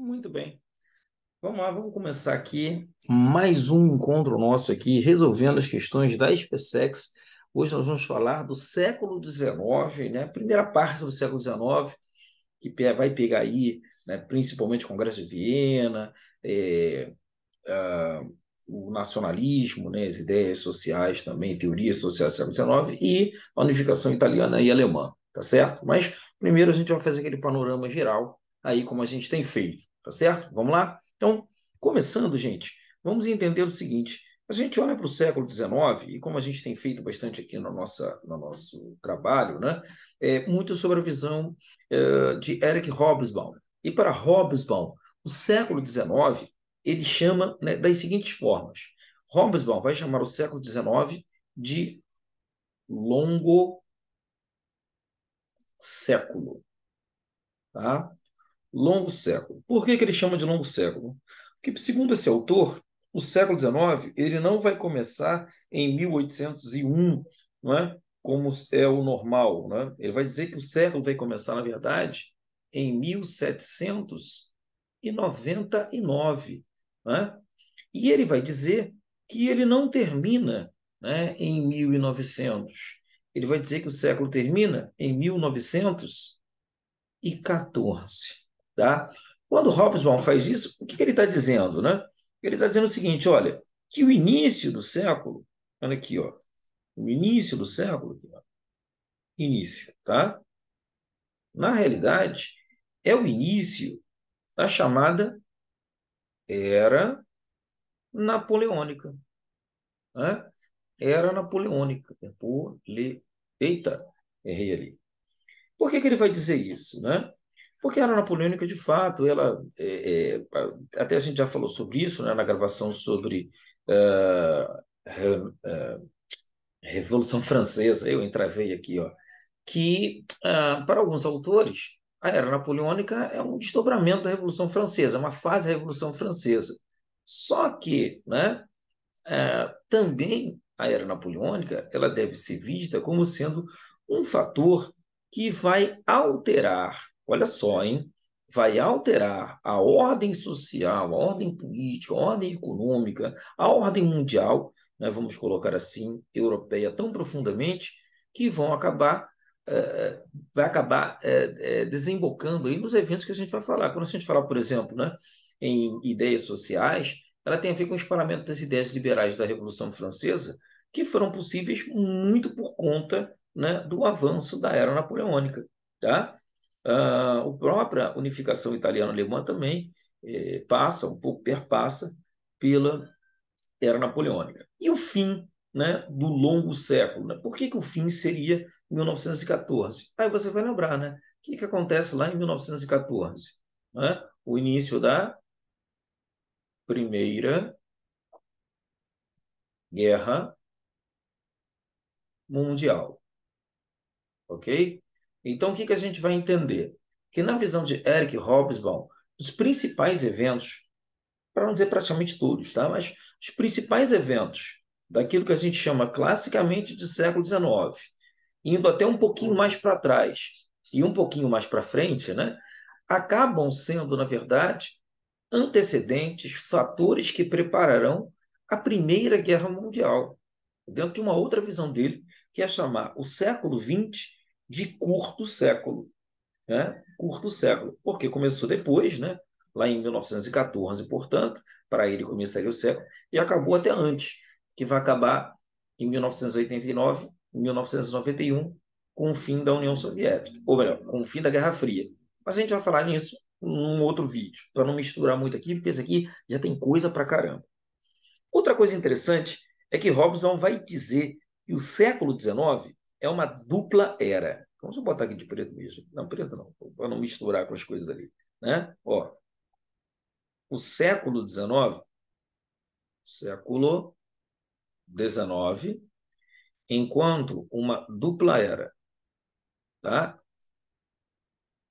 Muito bem. Vamos lá, vamos começar aqui mais um encontro nosso aqui, resolvendo as questões da SpaceX. Hoje nós vamos falar do século XIX, né? primeira parte do século XIX, que vai pegar aí né, principalmente o Congresso de Viena, é, uh, o nacionalismo, né, as ideias sociais também, teorias sociais do século XIX e a unificação italiana e alemã, tá certo? Mas primeiro a gente vai fazer aquele panorama geral aí como a gente tem feito, tá certo? Vamos lá? Então, começando, gente, vamos entender o seguinte: a gente olha para o século XIX, e como a gente tem feito bastante aqui no, nossa, no nosso trabalho, né, é muito sobre a visão eh, de Eric Hobsbawm. E para Hobsbawm, o século XIX ele chama né, das seguintes formas. Hobsbawm vai chamar o século XIX de longo século. Tá? longo século. Por que, que ele chama de longo século? Porque, segundo esse autor, o século XIX ele não vai começar em 1801, não é? como é o normal. Né? Ele vai dizer que o século vai começar, na verdade, em 1799. Né? E ele vai dizer que ele não termina né, em 1900. Ele vai dizer que o século termina em 1914. Tá? Quando Hobsbawm faz isso, o que, que ele está dizendo? Né? Ele está dizendo o seguinte, olha, que o início do século, olha aqui, ó, o início do século, início, tá? Na realidade, é o início da chamada era napoleônica. Né? Era napoleônica. Napole... Eita, errei ali. Por que, que ele vai dizer isso? Né? porque a era Napoleônica, de fato, ela é, é, até a gente já falou sobre isso né, na gravação sobre uh, re, uh, Revolução Francesa, eu entravei aqui, ó, que uh, para alguns autores a era napoleônica é um desdobramento da Revolução Francesa, é uma fase da Revolução Francesa. Só que né, também a era napoleônica ela deve ser vista como sendo um fator que vai alterar olha só, hein? Vai alterar a ordem social, a ordem política, a ordem econômica, a ordem mundial, né, vamos colocar assim, europeia, tão profundamente que vão acabar é, vai acabar é, é, desembocando aí nos eventos que a gente vai falar. Quando a gente falar, por exemplo, né, em ideias sociais, ela tem a ver com o espalhamento das ideias liberais da Revolução Francesa, que foram possíveis muito por conta né, do avanço da era napoleônica. Tá? Ah, a própria unificação italiana-alemã também eh, passa, um pouco perpassa, pela era napoleônica. E o fim né, do longo século? Né? Por que, que o fim seria 1914? Aí você vai lembrar, né? O que, que acontece lá em 1914? Né? O início da Primeira Guerra Mundial. Ok? Então, o que, que a gente vai entender? Que na visão de Eric Hobsbawm, os principais eventos, para não dizer praticamente todos, tá? mas os principais eventos daquilo que a gente chama classicamente de século XIX, indo até um pouquinho mais para trás e um pouquinho mais para frente, né? acabam sendo, na verdade, antecedentes, fatores que prepararão a Primeira Guerra Mundial, dentro de uma outra visão dele, que é chamar o século XX de curto século. Né? Curto século, porque começou depois, né? lá em 1914, portanto, para ele começaria o século, e acabou até antes, que vai acabar em 1989, 1991, com o fim da União Soviética, ou melhor, com o fim da Guerra Fria. Mas a gente vai falar nisso num outro vídeo, para não misturar muito aqui, porque esse aqui já tem coisa para caramba. Outra coisa interessante é que Hobbes não vai dizer que o século XIX é uma dupla era. Vamos botar aqui de preto mesmo. Não, preto não, para não misturar com as coisas ali. Né? Ó, o século XIX, século XIX, enquanto uma dupla era. Tá?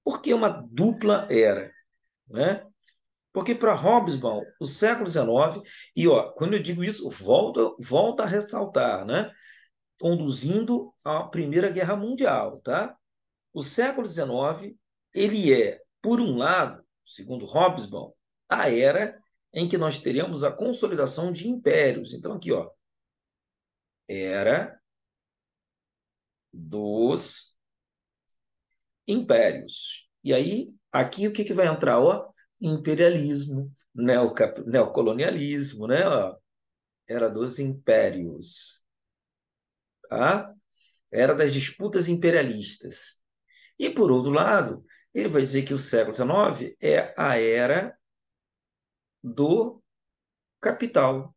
Por que uma dupla era? Né? Porque para Hobsbawm, o século XIX, e ó, quando eu digo isso, volto, volto a ressaltar, né? conduzindo à Primeira Guerra Mundial. Tá? O século XIX ele é, por um lado, segundo Hobsbawm, a era em que nós teremos a consolidação de impérios. Então, aqui, ó, era dos impérios. E aí, aqui, o que, que vai entrar? Ó, imperialismo, neocolonialismo, né? Ó, era dos impérios tá? era das disputas imperialistas. E, por outro lado, ele vai dizer que o século XIX é a era do capital.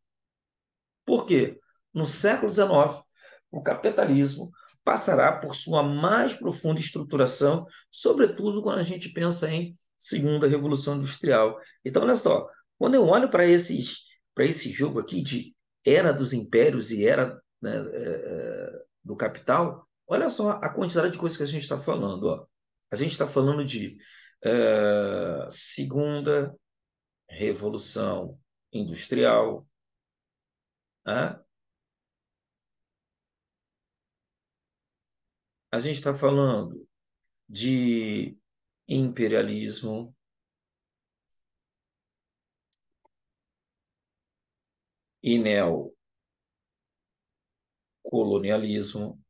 Por quê? No século XIX, o capitalismo passará por sua mais profunda estruturação, sobretudo quando a gente pensa em segunda revolução industrial. Então, olha só, quando eu olho para esses para esse jogo aqui de era dos impérios e era né, é, é, do capital, olha só a quantidade de coisas que a gente está falando. Ó. A gente está falando de é, segunda revolução industrial, né? a gente está falando de imperialismo, e neo colonialismo,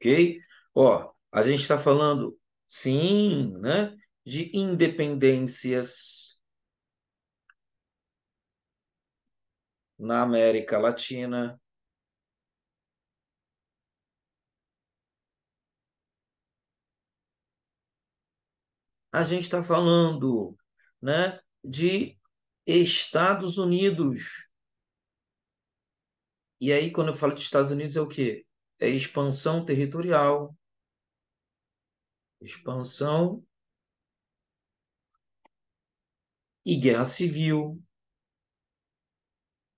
ok? Ó, a gente está falando, sim, né, de independências na América Latina. A gente está falando, né, de Estados Unidos. E aí, quando eu falo de Estados Unidos, é o quê? É expansão territorial. Expansão e guerra civil.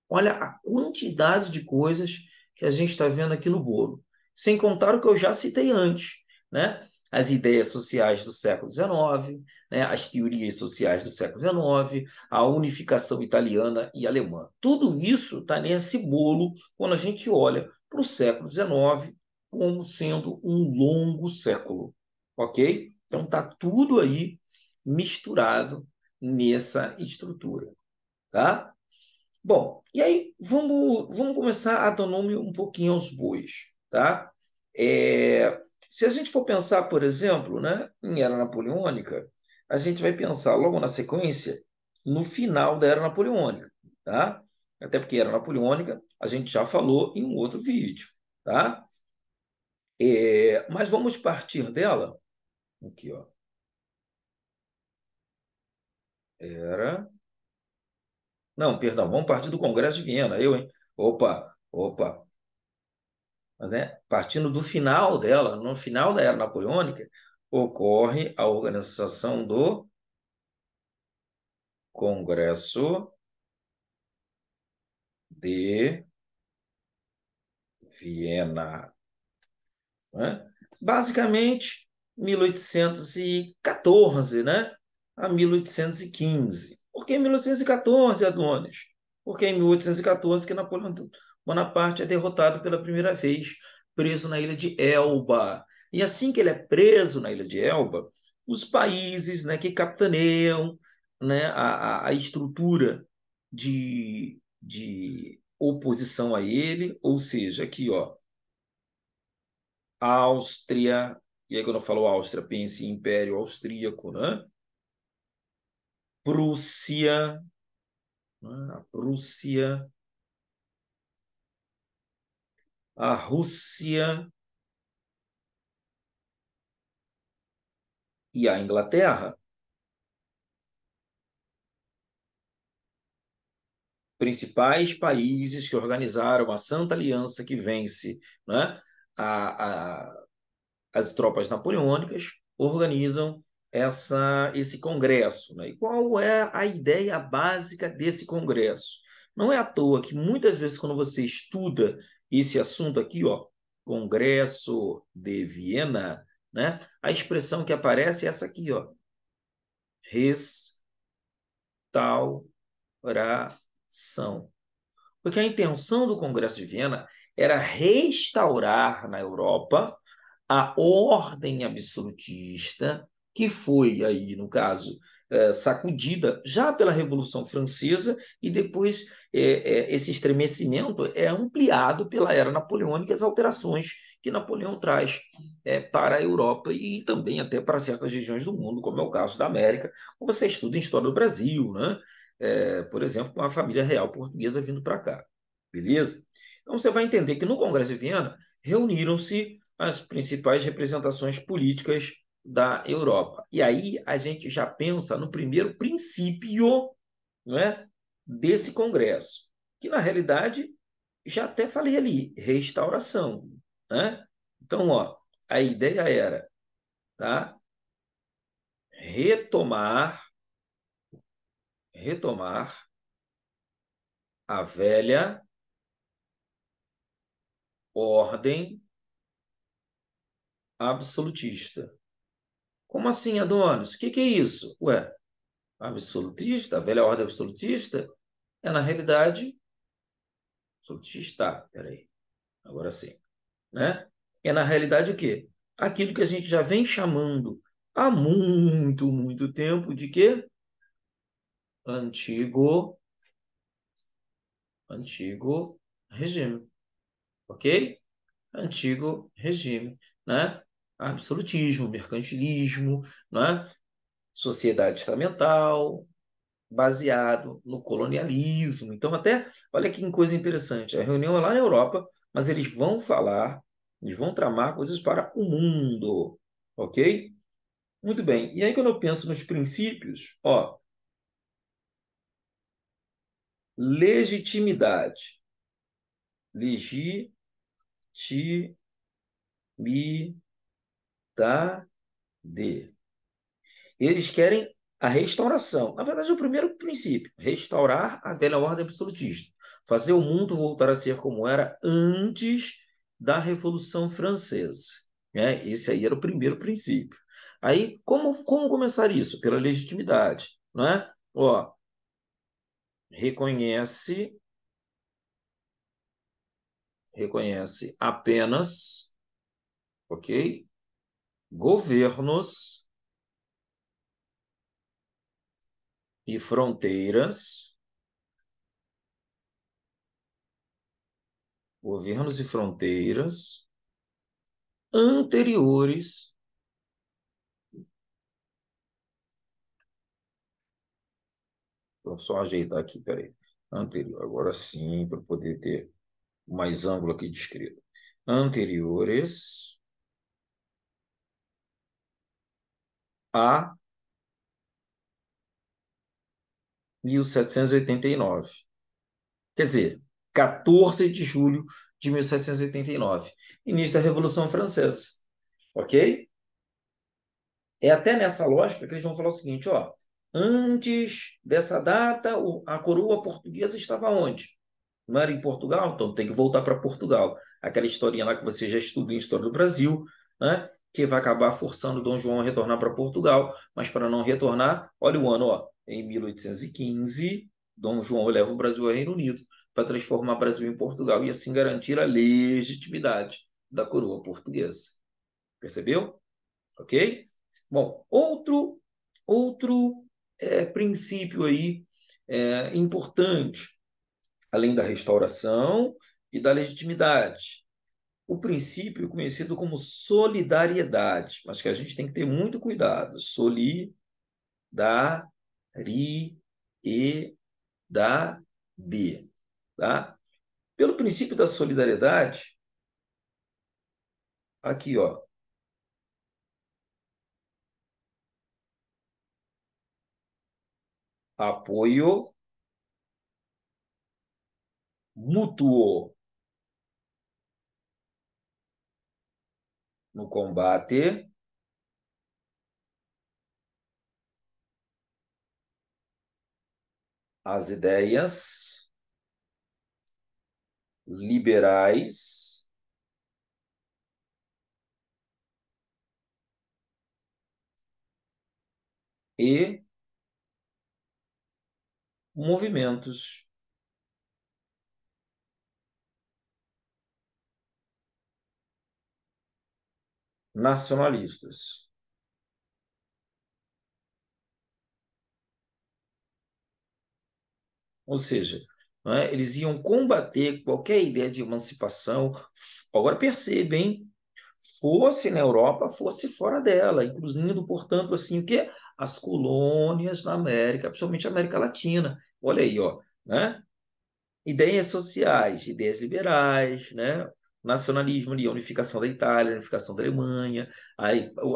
Olha a quantidade de coisas que a gente está vendo aqui no bolo. Sem contar o que eu já citei antes, né? as ideias sociais do século XIX, né, as teorias sociais do século XIX, a unificação italiana e alemã. Tudo isso está nesse bolo quando a gente olha para o século XIX como sendo um longo século, ok? Então está tudo aí misturado nessa estrutura, tá? Bom, e aí vamos, vamos começar a dar nome um pouquinho aos bois, tá? É, se a gente for pensar, por exemplo, né, em Era Napoleônica, a gente vai pensar logo na sequência no final da Era Napoleônica, tá? Até porque Era Napoleônica a gente já falou em um outro vídeo, tá? É, mas vamos partir dela. Aqui, ó. Era. Não, perdão, vamos partir do Congresso de Viena. Eu, hein? Opa, opa né, partindo do final dela, no final da era napoleônica, ocorre a organização do Congresso de Viena. Né? Basicamente, 1814 né, a 1815. Por que 1814, Adonis? Porque é em 1814 que Napoleão Bonaparte é derrotado pela primeira vez, preso na ilha de Elba. E assim que ele é preso na ilha de Elba, os países né, que capitaneiam né, a, a estrutura de, de oposição a ele, ou seja, aqui, ó, Áustria, e aí quando eu falo Áustria, pense em Império Austríaco, né? Prússia, né? a Prússia, a Rússia e a Inglaterra. Principais países que organizaram a Santa Aliança que vence né, a, a, as tropas napoleônicas organizam essa, esse congresso. Né? E qual é a ideia básica desse congresso? Não é à toa que muitas vezes, quando você estuda esse assunto aqui, ó, Congresso de Viena, né? A expressão que aparece é essa aqui, ó. Restauração. Porque a intenção do Congresso de Viena era restaurar na Europa a ordem absolutista que foi aí, no caso, eh, sacudida já pela Revolução Francesa e depois é, é, esse estremecimento é ampliado pela era napoleônica e as alterações que Napoleão traz para a Europa e também até para certas regiões do mundo, como é o caso da América, como você estuda em História do Brasil, né? por exemplo, com a família real portuguesa vindo para cá. Beleza? Então você vai entender que no Congresso de Viena reuniram-se as principais representações políticas da Europa. E aí a gente já pensa no primeiro princípio não é, desse congresso, que na realidade já até falei ali, restauração. Né? Então, ó, a ideia era tá, retomar, retomar a velha ordem absolutista. Como assim, Adonis? O que, que é isso? Ué, absolutista, a velha ordem absolutista, é na realidade absolutista, peraí, agora sim, né? É na realidade o quê? Aquilo que a gente já vem chamando há muito, muito tempo de quê? Antigo, antigo regime, ok? Antigo regime, né? absolutismo, mercantilismo, né? sociedade estamental, baseado no colonialismo. Então, até, olha que coisa interessante, a reunião é lá na Europa, mas eles vão falar, eles vão tramar coisas para o mundo, ok? Muito bem, e aí quando eu penso nos princípios, ó, legitimidade, legitimidade, tá? De. Eles querem a restauração. Na verdade, é o primeiro princípio: restaurar a velha ordem absolutista. Fazer o mundo voltar a ser como era antes da Revolução Francesa. Né? Esse aí era o primeiro princípio. Aí, como, como começar isso? Pela legitimidade. Né? Ó, reconhece reconhece apenas, ok? governos e fronteiras. Governos e fronteiras anteriores Vou só ajeitar aqui, peraí. Anterior, agora sim, para poder ter mais ângulo aqui descrito. Anteriores a 1789. Quer dizer, 14 de julho de 1789, início da Revolução Francesa. Ok? É até nessa lógica que eles vão falar o seguinte: ó, antes dessa data, a coroa portuguesa estava onde? Não era em Portugal? Então tem que voltar para Portugal. Aquela historinha lá que você já estuda em História do Brasil, né? que vai acabar forçando Dom João a retornar para Portugal, mas para não retornar, olha o ano, ó, em 1815, Dom João leva o Brasil ao Reino Unido para transformar o Brasil em Portugal e assim garantir a legitimidade da coroa portuguesa. Percebeu? Ok? Bom, outro, outro é, princípio aí é, importante, além da restauração e da legitimidade, o princípio conhecido como solidariedade, mas que a gente tem que ter muito cuidado. Solidariedade. Tá? Pelo princípio da solidariedade, aqui, ó. Apoio mútuo no combate. As ideias liberais e movimentos nacionalistas. Ou seja, é? eles iam combater qualquer ideia de emancipação. Agora percebem, fosse na Europa, fosse fora dela, incluindo, portanto, assim, o que? As colônias na América, principalmente a América Latina. Olha aí, ó, né? Ideias sociais, ideias liberais, né? nacionalismo ali, a unificação da Itália, a unificação da Alemanha, a,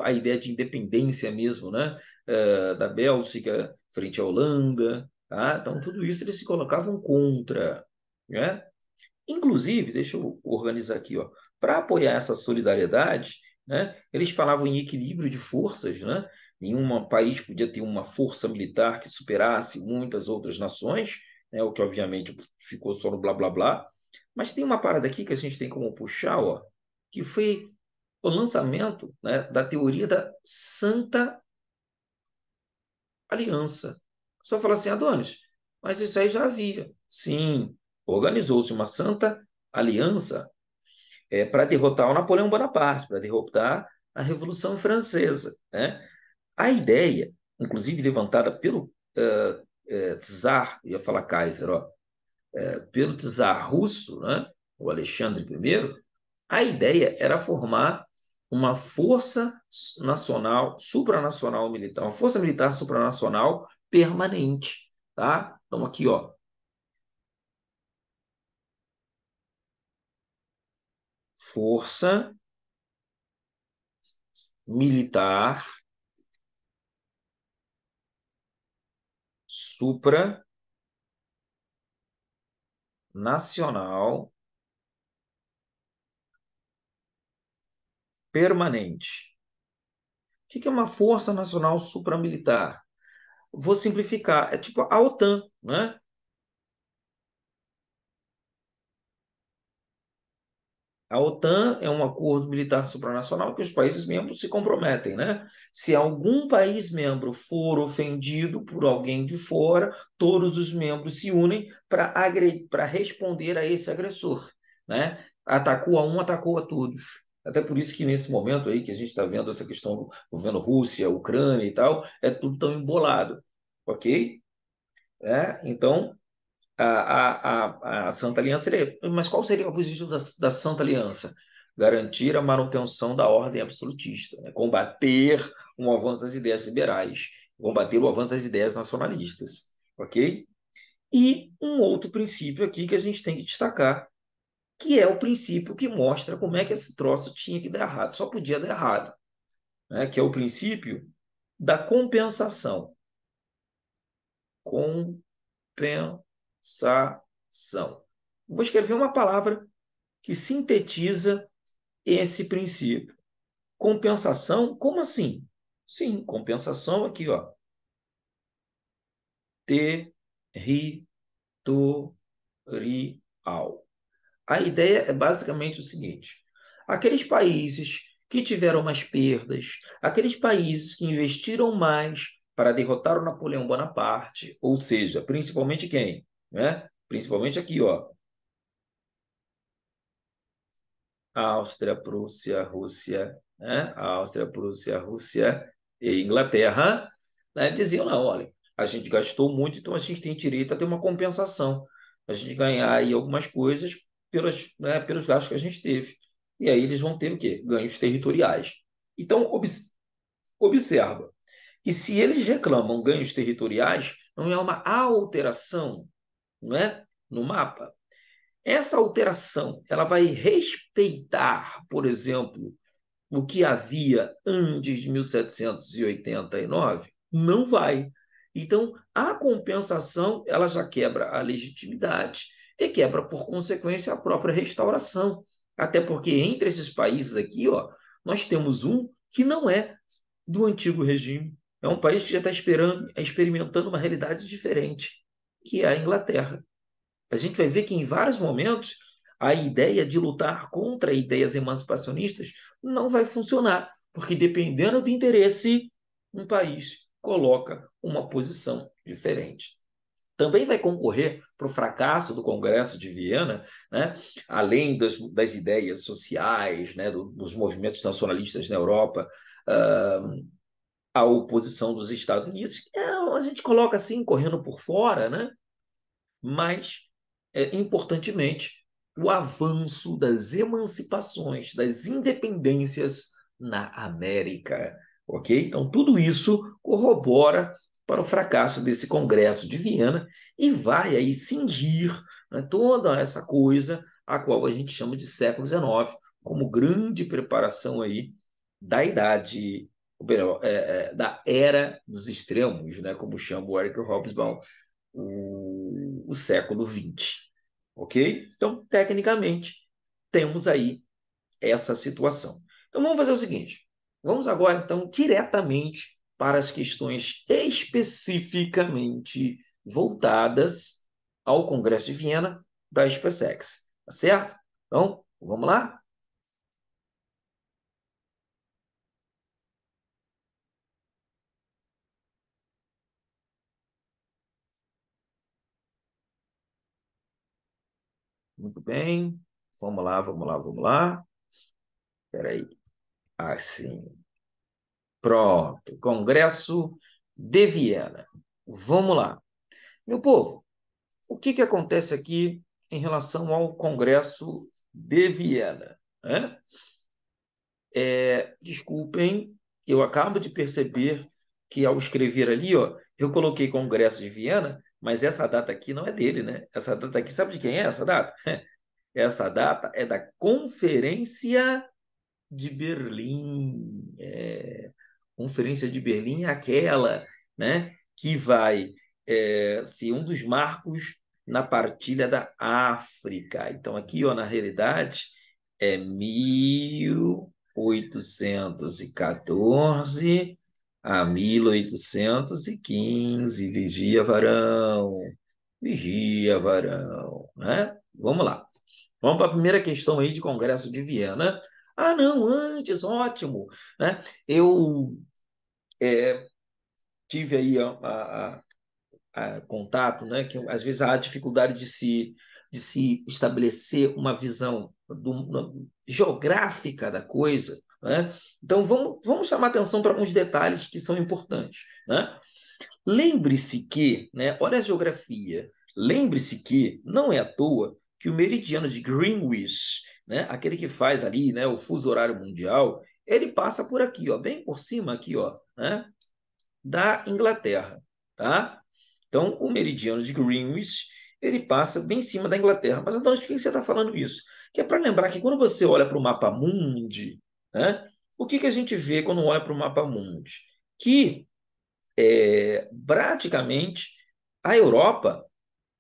a ideia de independência mesmo, né? Uh, da Bélgica frente à Holanda, tá? Então tudo isso eles se colocavam contra, né? Inclusive, deixa eu organizar aqui, ó, para apoiar essa solidariedade, né? Eles falavam em equilíbrio de forças, né? Nenhum país podia ter uma força militar que superasse muitas outras nações, né? o que obviamente ficou só no blá blá blá. Mas tem uma parada aqui que a gente tem como puxar, ó, que foi o lançamento né, da teoria da Santa Aliança. Só fala assim, Adonis, mas isso aí já havia. Sim, organizou-se uma Santa Aliança é, para derrotar o Napoleão Bonaparte, para derrotar a Revolução Francesa. Né? A ideia, inclusive levantada pelo uh, uh, Tsar, ia falar Kaiser, ó, é, pelo czar russo, né, o Alexandre I, a ideia era formar uma força nacional, supranacional militar, uma força militar supranacional permanente, tá? Então aqui, ó, força militar supra nacional permanente. O que é uma força nacional supramilitar? Vou simplificar, é tipo a OTAN, né? A OTAN é um acordo militar supranacional que os países membros se comprometem, né? Se algum país membro for ofendido por alguém de fora, todos os membros se unem para responder a esse agressor, né? Atacou a um, atacou a todos. Até por isso que nesse momento aí que a gente está vendo essa questão do governo Rússia, Ucrânia e tal, é tudo tão embolado, ok? É, então, a, a, a, Santa Aliança. É, mas qual seria o objetivo da, da Santa Aliança? Garantir a manutenção da ordem absolutista, né? combater um avanço das ideias liberais, combater o avanço das ideias nacionalistas. Ok? E um outro princípio aqui que a gente tem que destacar, que é o princípio que mostra como é que esse troço tinha que dar errado, só podia dar errado, né? que é o princípio da compensação. Compensação sensação. Vou escrever uma palavra que sintetiza esse princípio. Compensação, como assim? Sim, compensação aqui, ó. Territorial. A ideia é basicamente o seguinte: aqueles países que tiveram mais perdas, aqueles países que investiram mais para derrotar o Napoleão Bonaparte, ou seja, principalmente quem? né? Principalmente aqui, ó. Áustria, Prússia, Rússia, né? Áustria, Prússia, Rússia e Inglaterra, né? diziam lá, olha, a gente gastou muito, então a gente tem direito a ter uma compensação, a gente ganhar aí algumas coisas pelos né, pelos gastos que a gente teve. E aí eles vão ter o quê? Ganhos territoriais. Então, ob observa que se eles reclamam ganhos territoriais, não é uma alteração não é? no mapa. Essa alteração ela vai respeitar, por exemplo, o que havia antes de 1789? Não vai. Então, a compensação ela já quebra a legitimidade e quebra, por consequência, a própria restauração. Até porque entre esses países aqui, ó, nós temos um que não é do antigo regime. É um país que já está experimentando uma realidade diferente que é a Inglaterra. A gente vai ver que em vários momentos a ideia de lutar contra ideias emancipacionistas não vai funcionar, porque dependendo do interesse, um país coloca uma posição diferente. Também vai concorrer para o fracasso do Congresso de Viena, né? além das, das ideias sociais, né? Do, dos movimentos nacionalistas na Europa, uh, a oposição dos Estados Unidos, que é, a gente coloca assim, correndo por fora, né? mas, é, importantemente, o avanço das emancipações, das independências na América. ok? Então, tudo isso corrobora para o fracasso desse Congresso de Viena e vai aí cingir né, toda essa coisa a qual a gente chama de século XIX como grande preparação aí da idade é, é, da era dos extremos, né, como chama o Eric Hobsbawm, o, o século XX. Ok? Então, tecnicamente, temos aí essa situação. Então, vamos fazer o seguinte: vamos agora, então, diretamente para as questões especificamente voltadas ao Congresso de Viena da SpaceX, tá certo? Então, vamos lá? Muito bem. Vamos lá, vamos lá, vamos lá. Espera aí. Assim. Ah, Pronto. Congresso de Viena. Vamos lá. Meu povo, o que, que acontece aqui em relação ao Congresso de Viena? Né? É, desculpem, eu acabo de perceber que ao escrever ali, ó, eu coloquei Congresso de Viena mas essa data aqui não é dele, né? Essa data aqui, sabe de quem é essa data? Essa data é da Conferência de Berlim. É, Conferência de Berlim é aquela né, que vai é, ser um dos marcos na partilha da África. Então, aqui, ó, na realidade, é 1814 a 1815, vigia varão, vigia varão, né? Vamos lá. Vamos para a primeira questão aí de Congresso de Viena. Ah, não, antes, ótimo, né? Eu é, tive aí a, a, a, contato, né? Que às vezes há dificuldade de se de se estabelecer uma visão do, geográfica da coisa, né? Então vamos, vamos chamar atenção para alguns detalhes que são importantes. Né? Lembre-se que, né, olha a geografia, lembre-se que não é à toa que o meridiano de Greenwich, né, aquele que faz ali né, o fuso horário mundial, ele passa por aqui, ó, bem por cima aqui, ó, né, da Inglaterra. Tá? Então, o meridiano de Greenwich ele passa bem em cima da Inglaterra. Mas, Antônio, por que você está falando isso? Que é para lembrar que quando você olha para o mapa mundi, né? O que, que a gente vê quando olha para o mapa mundi? Que é, praticamente a Europa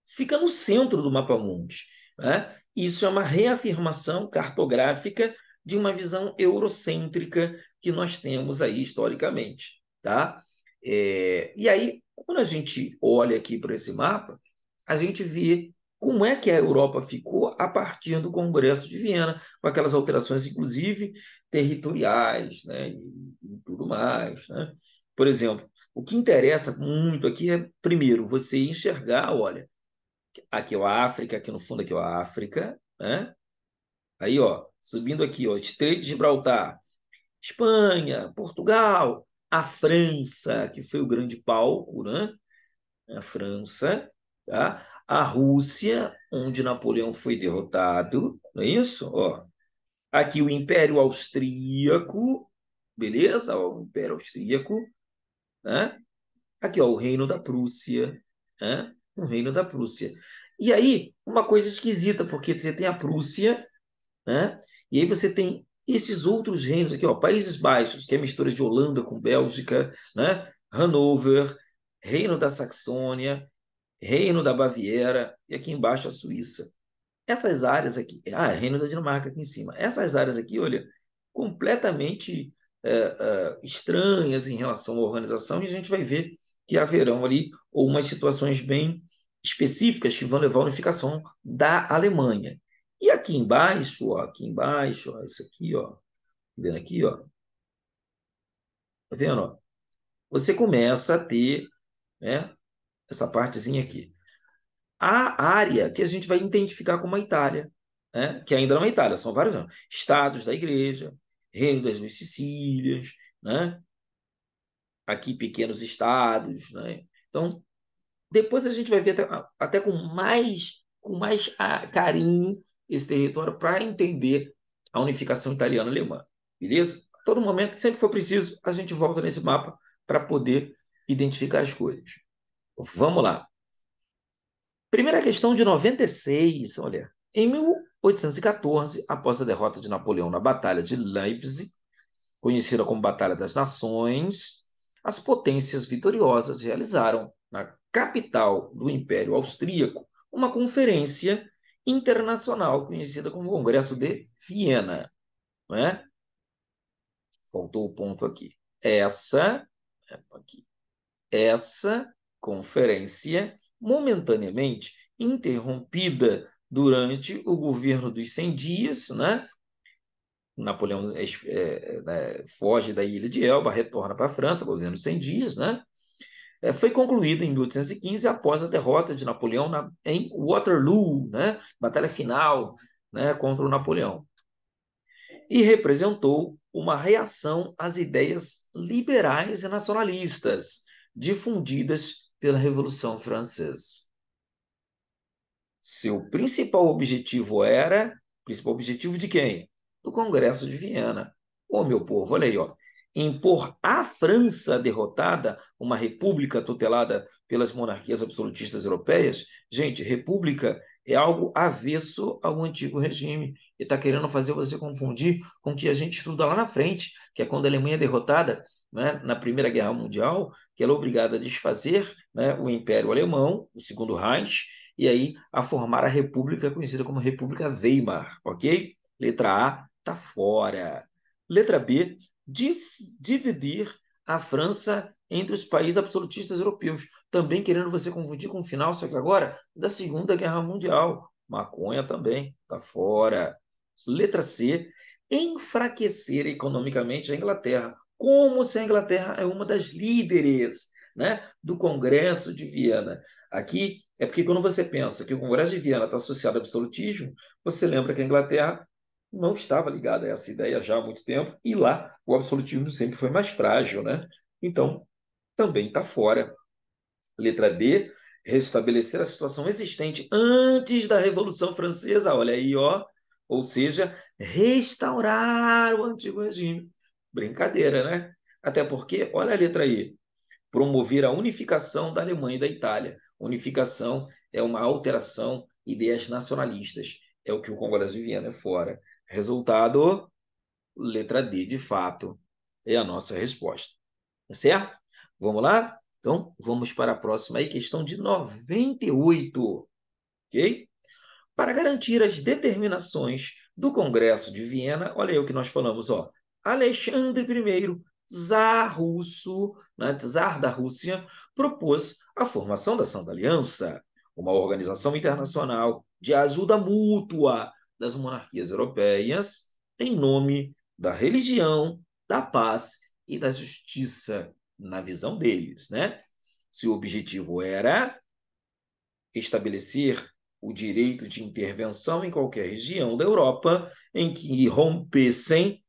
fica no centro do mapa mundi. Né? Isso é uma reafirmação cartográfica de uma visão eurocêntrica que nós temos aí historicamente. Tá? É, e aí, quando a gente olha aqui para esse mapa, a gente vê como é que a Europa ficou a partir do Congresso de Viena, com aquelas alterações, inclusive, territoriais né, e, e tudo mais. Né? Por exemplo, o que interessa muito aqui é, primeiro, você enxergar, olha, aqui é a África, aqui no fundo aqui é a África, né? Aí, ó, subindo aqui, ó, Estreito de Gibraltar, Espanha, Portugal, a França, que foi o grande palco, né? A França, tá? a Rússia, onde Napoleão foi derrotado, não é isso? Ó, aqui o Império Austríaco, beleza? Ó, o Império Austríaco, né? Aqui, ó, o Reino da Prússia, né? O Reino da Prússia. E aí, uma coisa esquisita, porque você tem a Prússia, né? E aí você tem esses outros reinos aqui, ó, Países Baixos, que é mistura de Holanda com Bélgica, né? Hanover, Reino da Saxônia, Reino da Baviera e aqui embaixo a Suíça. Essas áreas aqui, ah, é Reino da Dinamarca aqui em cima. Essas áreas aqui, olha, completamente é, é, estranhas em relação à organização e a gente vai ver que haverão ali ou umas situações bem específicas que vão levar à unificação da Alemanha. E aqui embaixo, ó, aqui embaixo, ó, isso aqui, ó, tá vendo aqui, ó, tá vendo? Ó? Você começa a ter, né, essa partezinha aqui. A área que a gente vai identificar como a Itália, né? que ainda não é Itália, são vários estados da igreja, reino das Sicílias, né? aqui pequenos estados. Né? Então, depois a gente vai ver até, até com mais com mais carinho esse território para entender a unificação italiana-alemã. Beleza? A todo momento, sempre for preciso, a gente volta nesse mapa para poder identificar as coisas. Vamos lá. Primeira questão de 96, olha. Em 1814, após a derrota de Napoleão na Batalha de Leipzig, conhecida como Batalha das Nações, as potências vitoriosas realizaram na capital do Império Austríaco uma conferência internacional conhecida como Congresso de Viena. Não é? Faltou o ponto aqui. Essa, aqui. Essa conferência, momentaneamente interrompida durante o governo dos 100 dias, né? Napoleão é, é, né, foge da ilha de Elba, retorna para a França, governo dos 100 dias, né? É, foi concluída em 1815 após a derrota de Napoleão na, em Waterloo, né? Batalha final, né, contra o Napoleão. E representou uma reação às ideias liberais e nacionalistas difundidas pela Revolução Francesa. Seu principal objetivo era, principal objetivo de quem? Do Congresso de Viena. Ô meu povo, olha aí, ó. impor à França derrotada, uma república tutelada pelas monarquias absolutistas europeias. Gente, república é algo avesso ao antigo regime e está querendo fazer você confundir com o que a gente estuda lá na frente, que é quando a Alemanha é derrotada, né, na Primeira Guerra Mundial, que ela é obrigada a desfazer né, o Império Alemão, o Segundo Reich, e aí a formar a República conhecida como República Weimar, ok? Letra A está fora. Letra B, dividir a França entre os países absolutistas europeus, também querendo você confundir com o final, só que agora, da Segunda Guerra Mundial. Maconha também está fora. Letra C, enfraquecer economicamente a Inglaterra, como se a Inglaterra é uma das líderes né, do Congresso de Viena. Aqui é porque quando você pensa que o Congresso de Viena está associado ao absolutismo, você lembra que a Inglaterra não estava ligada a essa ideia já há muito tempo, e lá o absolutismo sempre foi mais frágil. Né? Então, também está fora. Letra D, restabelecer a situação existente antes da Revolução Francesa. Olha aí, ó. Ou seja, restaurar o antigo regime. Brincadeira, né? Até porque, olha a letra aí. Promover a unificação da Alemanha e da Itália. Unificação é uma alteração, ideias nacionalistas. É o que o Congresso de Viena é fora. Resultado, letra D, de fato, é a nossa resposta. Tá certo? Vamos lá? Então, vamos para a próxima aí, questão de 98. Ok? Para garantir as determinações do Congresso de Viena, olha aí o que nós falamos, ó. Alexandre I, czar russo, né, czar da Rússia, propôs a formação da Santa Aliança, uma organização internacional de ajuda mútua das monarquias europeias em nome da religião, da paz e da justiça, na visão deles, né? Seu objetivo era estabelecer o direito de intervenção em qualquer região da Europa em que rompessem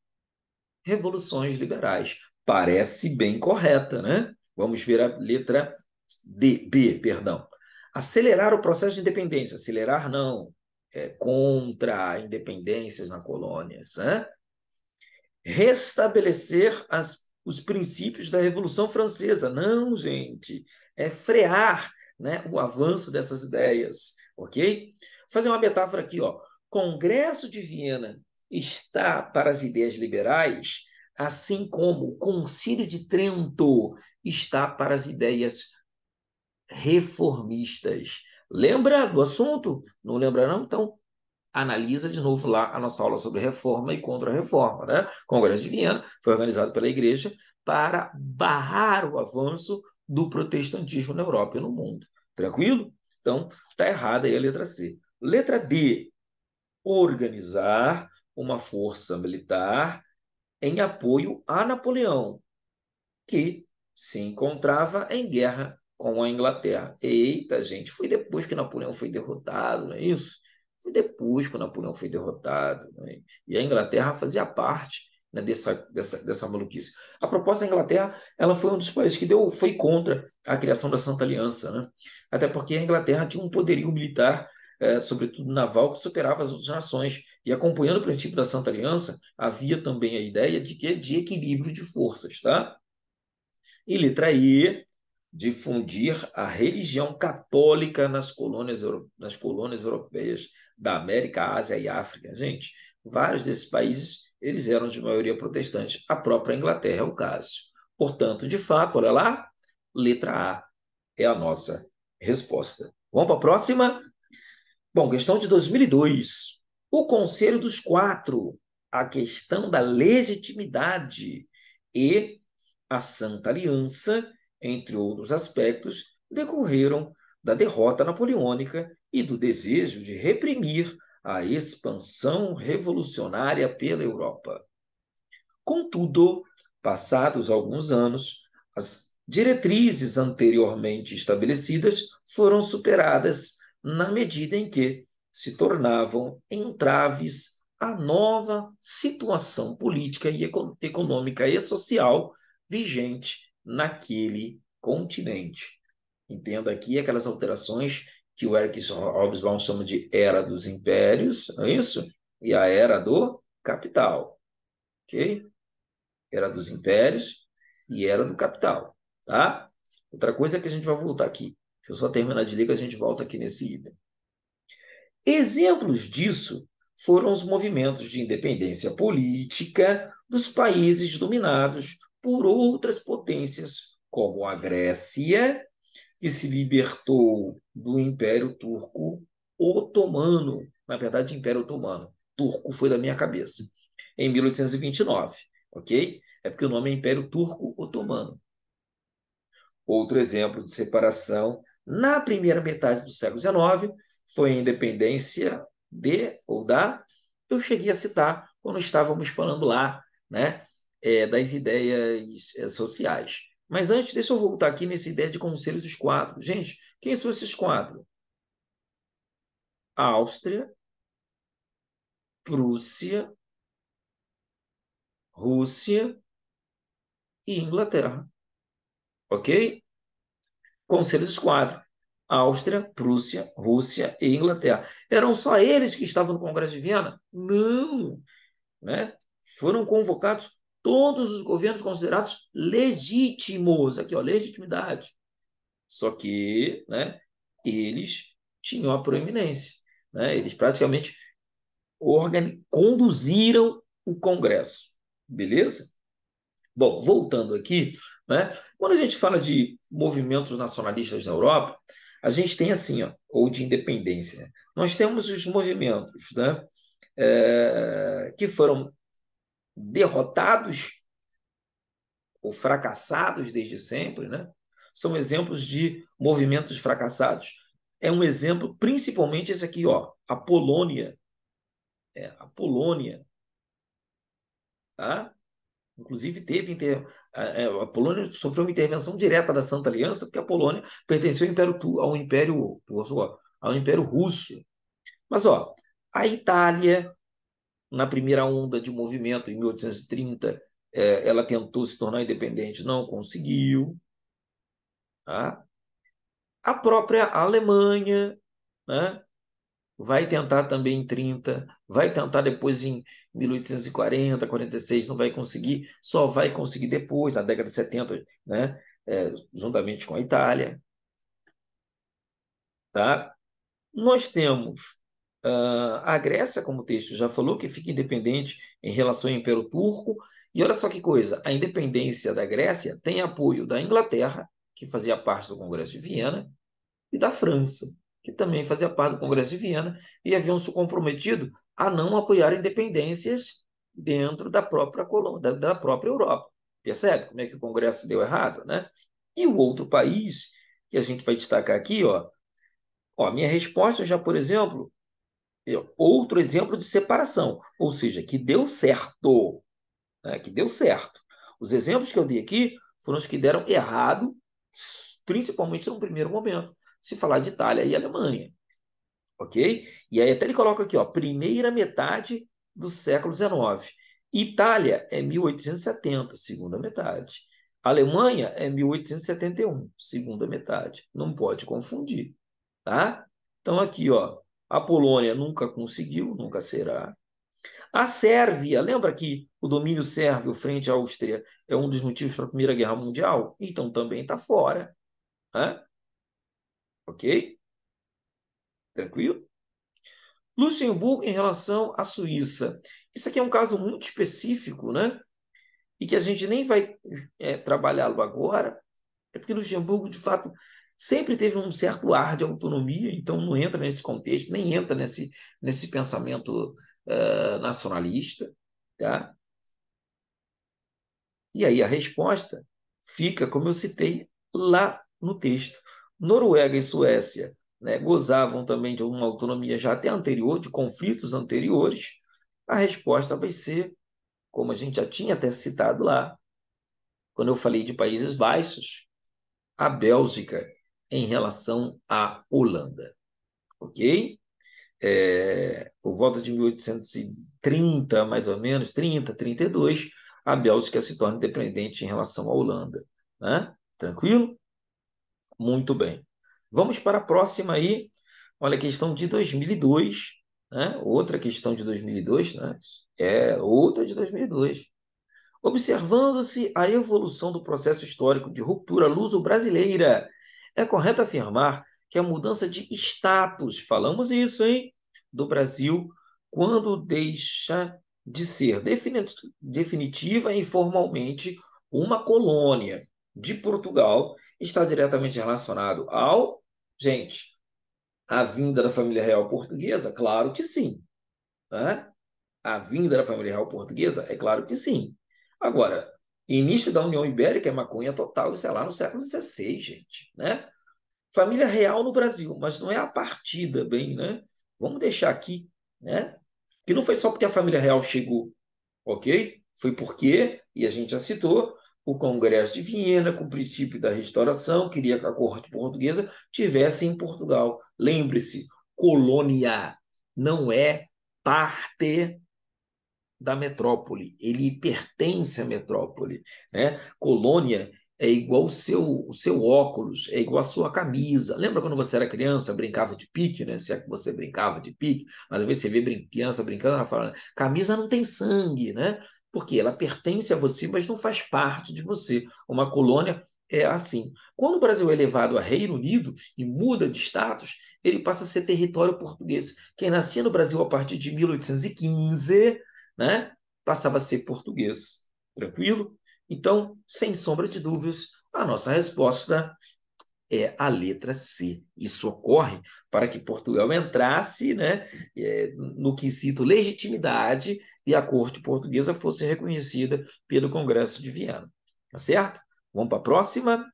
revoluções liberais. Parece bem correta, né? Vamos ver a letra D, B, perdão. Acelerar o processo de independência. Acelerar, não. É contra independências na colônias. Né? Restabelecer as, os princípios da Revolução Francesa. Não, gente. É frear né, o avanço dessas ideias. Ok? Vou fazer uma metáfora aqui. Ó. Congresso de Viena está para as ideias liberais, assim como o Concílio de Trento está para as ideias reformistas. Lembra do assunto? Não lembra não? Então, analisa de novo lá a nossa aula sobre reforma e contra-reforma. Né? O Congresso de Viena foi organizado pela Igreja para barrar o avanço do protestantismo na Europa e no mundo. Tranquilo? Então, está errada aí a letra C. Letra D, organizar uma força militar em apoio a Napoleão, que se encontrava em guerra com a Inglaterra. Eita, gente, foi depois que Napoleão foi derrotado, não é isso? Foi depois que Napoleão foi derrotado. É? E a Inglaterra fazia parte né, dessa, dessa, dessa maluquice. A proposta da Inglaterra ela foi um dos países que deu, foi contra a criação da Santa Aliança, né? até porque a Inglaterra tinha um poderio militar é, sobretudo naval, que superava as outras nações. E acompanhando o princípio da Santa Aliança, havia também a ideia de que é de equilíbrio de forças, tá? E letra I difundir a religião católica nas colônias, nas colônias europeias da América, Ásia e África. Gente, vários desses países eles eram de maioria protestante. A própria Inglaterra é o caso. Portanto, de fato, olha lá, letra A é a nossa resposta. Vamos para a próxima? Bom, questão de 2002. O Conselho dos Quatro, a questão da legitimidade e a Santa Aliança, entre outros aspectos, decorreram da derrota napoleônica e do desejo de reprimir a expansão revolucionária pela Europa. Contudo, passados alguns anos, as diretrizes anteriormente estabelecidas foram superadas na medida em que se tornavam entraves à nova situação política e econômica e social vigente naquele continente. Entenda aqui aquelas alterações que o Eric Hobsbawm chama de Era dos Impérios, é isso? E a Era do Capital, ok? Era dos Impérios e Era do Capital, tá? Outra coisa que a gente vai voltar aqui. Deixa eu só terminar de ler que a gente volta aqui nesse item. Exemplos disso foram os movimentos de independência política dos países dominados por outras potências, como a Grécia, que se libertou do Império Turco Otomano. Na verdade, Império Otomano. Turco foi da minha cabeça. Em 1829, ok? É porque o nome é Império Turco Otomano. Outro exemplo de separação na primeira metade do século XIX, foi a independência de ou da, eu cheguei a citar quando estávamos falando lá né, é, das ideias é, sociais. Mas antes, deixa eu voltar aqui nessa ideia de conselhos dos quatro. Gente, quem são esses quatro? Áustria, Prússia, Rússia e Inglaterra. Ok? conselhos de quadro. Áustria, Prússia, Rússia e Inglaterra. Eram só eles que estavam no Congresso de Viena? Não! Né? Foram convocados todos os governos considerados legítimos. Aqui, ó, legitimidade. Só que né, eles tinham a proeminência. Né? Eles praticamente conduziram o Congresso. Beleza? Bom, voltando aqui, né? quando a gente fala de movimentos nacionalistas na Europa, a gente tem assim, ó, ou de independência, né? nós temos os movimentos né, é, que foram derrotados ou fracassados desde sempre, né? são exemplos de movimentos fracassados. É um exemplo, principalmente esse aqui, ó, a Polônia. É, a Polônia. Tá? Inclusive, teve inter... É, a Polônia sofreu uma intervenção direta da Santa Aliança, porque a Polônia pertenceu ao Império, ao Império, ao Império Russo. Mas ó, a Itália, na primeira onda de movimento, em 1830, é, ela tentou se tornar independente, não conseguiu. Tá? A própria Alemanha, né? vai tentar também em 30, vai tentar depois em 1840, 46, não vai conseguir, só vai conseguir depois, na década de 70, né? É, juntamente com a Itália. Tá? Nós temos uh, a Grécia, como o texto já falou, que fica independente em relação ao Império Turco. E olha só que coisa: a independência da Grécia tem apoio da Inglaterra, que fazia parte do Congresso de Viena, e da França que também fazia parte do Congresso de Viena, e haviam se comprometido a não apoiar independências dentro da própria Colômbia, da, própria Europa. Percebe como é que o Congresso deu errado, né? E o outro país que a gente vai destacar aqui, ó, ó, minha resposta já, por exemplo, é outro exemplo de separação, ou seja, que deu certo, né? que deu certo. Os exemplos que eu dei aqui foram os que deram errado, principalmente no primeiro momento se falar de Itália e Alemanha. Ok? E aí até ele coloca aqui, ó, primeira metade do século XIX. Itália é 1870, segunda metade. Alemanha é 1871, segunda metade. Não pode confundir, tá? Então aqui, ó, a Polônia nunca conseguiu, nunca será. A Sérvia, lembra que o domínio sérvio frente à Áustria é um dos motivos para a Primeira Guerra Mundial? Então também está fora. Né? Ok? Tranquilo? Luxemburgo em relação à Suíça. Isso aqui é um caso muito específico, né? E que a gente nem vai é, trabalhá-lo agora, é porque Luxemburgo, de fato, sempre teve um certo ar de autonomia, então não entra nesse contexto, nem entra nesse, nesse pensamento uh, nacionalista. Tá? E aí a resposta fica, como eu citei, lá no texto. Noruega e Suécia né, gozavam também de uma autonomia já até anterior, de conflitos anteriores, a resposta vai ser, como a gente já tinha até citado lá, quando eu falei de Países Baixos, a Bélgica em relação à Holanda. Ok? É, por volta de 1830, mais ou menos, 30, 32, a Bélgica se torna independente em relação à Holanda. Né? Tranquilo? Muito bem. Vamos para a próxima aí. Olha, questão de 2002, né? Outra questão de 2002, né? É outra de 2002. Observando-se a evolução do processo histórico de ruptura luso-brasileira, é correto afirmar que a mudança de status, falamos isso, hein? Do Brasil, quando deixa de ser definitiva e formalmente uma colônia de Portugal está diretamente relacionado ao, gente, a vinda da família real portuguesa? Claro que sim. Né? A vinda da família real portuguesa? É claro que sim. Agora, início da União Ibérica é maconha total, isso é lá no século XVI, gente, né? Família real no Brasil, mas não é a partida, bem, né? Vamos deixar aqui, né? Que não foi só porque a família real chegou, ok? Foi porque, e a gente já citou, o Congresso de Viena, com o princípio da restauração, queria que a corte portuguesa tivesse em Portugal. Lembre-se, colônia não é parte da metrópole, ele pertence à metrópole. Né? Colônia é igual o seu, o seu óculos, é igual a sua camisa. Lembra quando você era criança, brincava de pique, né? Se é que você brincava de pique, mas às vezes você vê criança brincando, ela fala, camisa não tem sangue, né? porque ela pertence a você, mas não faz parte de você. Uma colônia é assim. Quando o Brasil é elevado a Reino Unido e muda de status, ele passa a ser território português. Quem nascia no Brasil a partir de 1815, né, passava a ser português. Tranquilo? Então, sem sombra de dúvidas, a nossa resposta é a letra C. Isso ocorre para que Portugal entrasse né, é, no quesito legitimidade e a corte portuguesa fosse reconhecida pelo Congresso de Viena. Tá certo? Vamos para a próxima.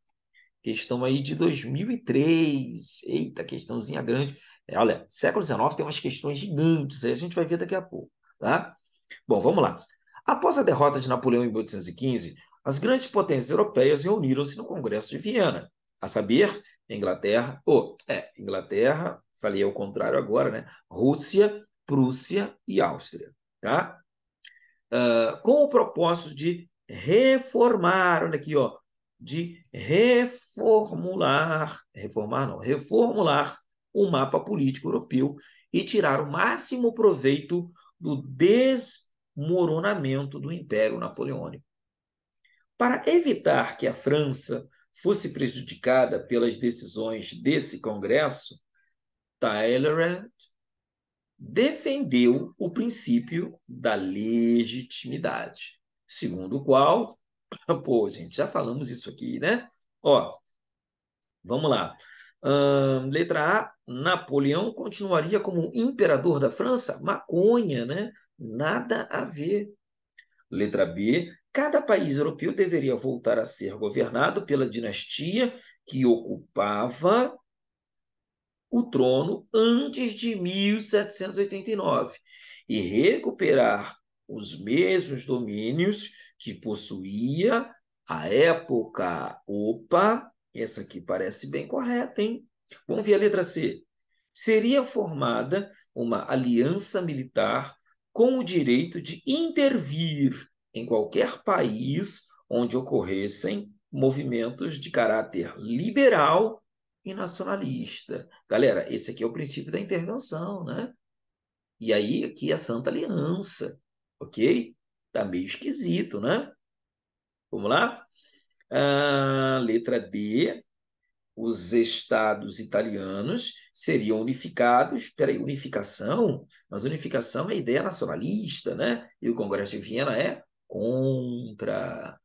Questão aí de 2003. Eita, questãozinha grande. É, olha, século XIX tem umas questões gigantes, aí a gente vai ver daqui a pouco. Tá? Bom, vamos lá. Após a derrota de Napoleão em 1815, as grandes potências europeias reuniram-se no Congresso de Viena a saber, Inglaterra, ou oh, é, Inglaterra, falei ao contrário agora, né? Rússia, Prússia e Áustria, tá? Uh, com o propósito de reformar, olha aqui, ó, de reformular, reformar não, reformular o mapa político europeu e tirar o máximo proveito do desmoronamento do Império Napoleônico. Para evitar que a França fosse prejudicada pelas decisões desse Congresso, Tyler defendeu o princípio da legitimidade, segundo o qual, pô, gente, já falamos isso aqui, né? Ó, vamos lá. Hum, letra A, Napoleão continuaria como imperador da França? Maconha, né? Nada a ver. Letra B, cada país europeu deveria voltar a ser governado pela dinastia que ocupava o trono antes de 1789 e recuperar os mesmos domínios que possuía a época. Opa, essa aqui parece bem correta, hein? Vamos ver a letra C. Seria formada uma aliança militar com o direito de intervir em qualquer país onde ocorressem movimentos de caráter liberal e nacionalista. Galera, esse aqui é o princípio da intervenção, né? E aí, aqui é a Santa Aliança, ok? Tá meio esquisito, né? Vamos lá? Ah, letra D. Os estados italianos seriam unificados. Peraí, unificação? Mas unificação é ideia nacionalista, né? E o Congresso de Viena é contra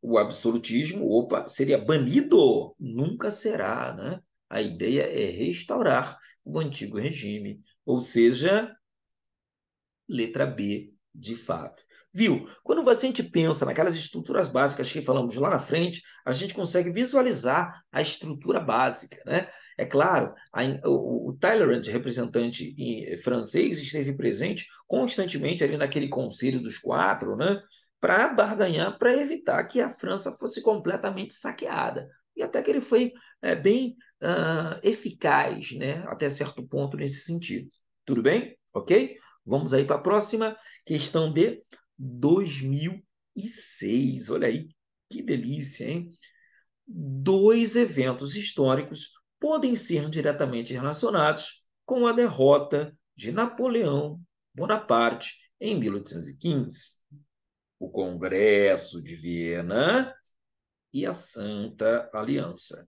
o absolutismo, opa, seria banido, nunca será, né? A ideia é restaurar o antigo regime, ou seja, letra B de fato. Viu? Quando a gente pensa naquelas estruturas básicas que falamos lá na frente, a gente consegue visualizar a estrutura básica, né? É claro, a, o, o Talleyrand, representante eh, francês, esteve presente constantemente ali naquele Conselho dos Quatro, né? para barganhar, para evitar que a França fosse completamente saqueada. E até que ele foi é, bem uh, eficaz, né? até certo ponto, nesse sentido. Tudo bem? Ok? Vamos aí para a próxima questão de 2006. Olha aí, que delícia, hein? Dois eventos históricos podem ser diretamente relacionados com a derrota de Napoleão Bonaparte em 1815, o Congresso de Viena e a Santa Aliança.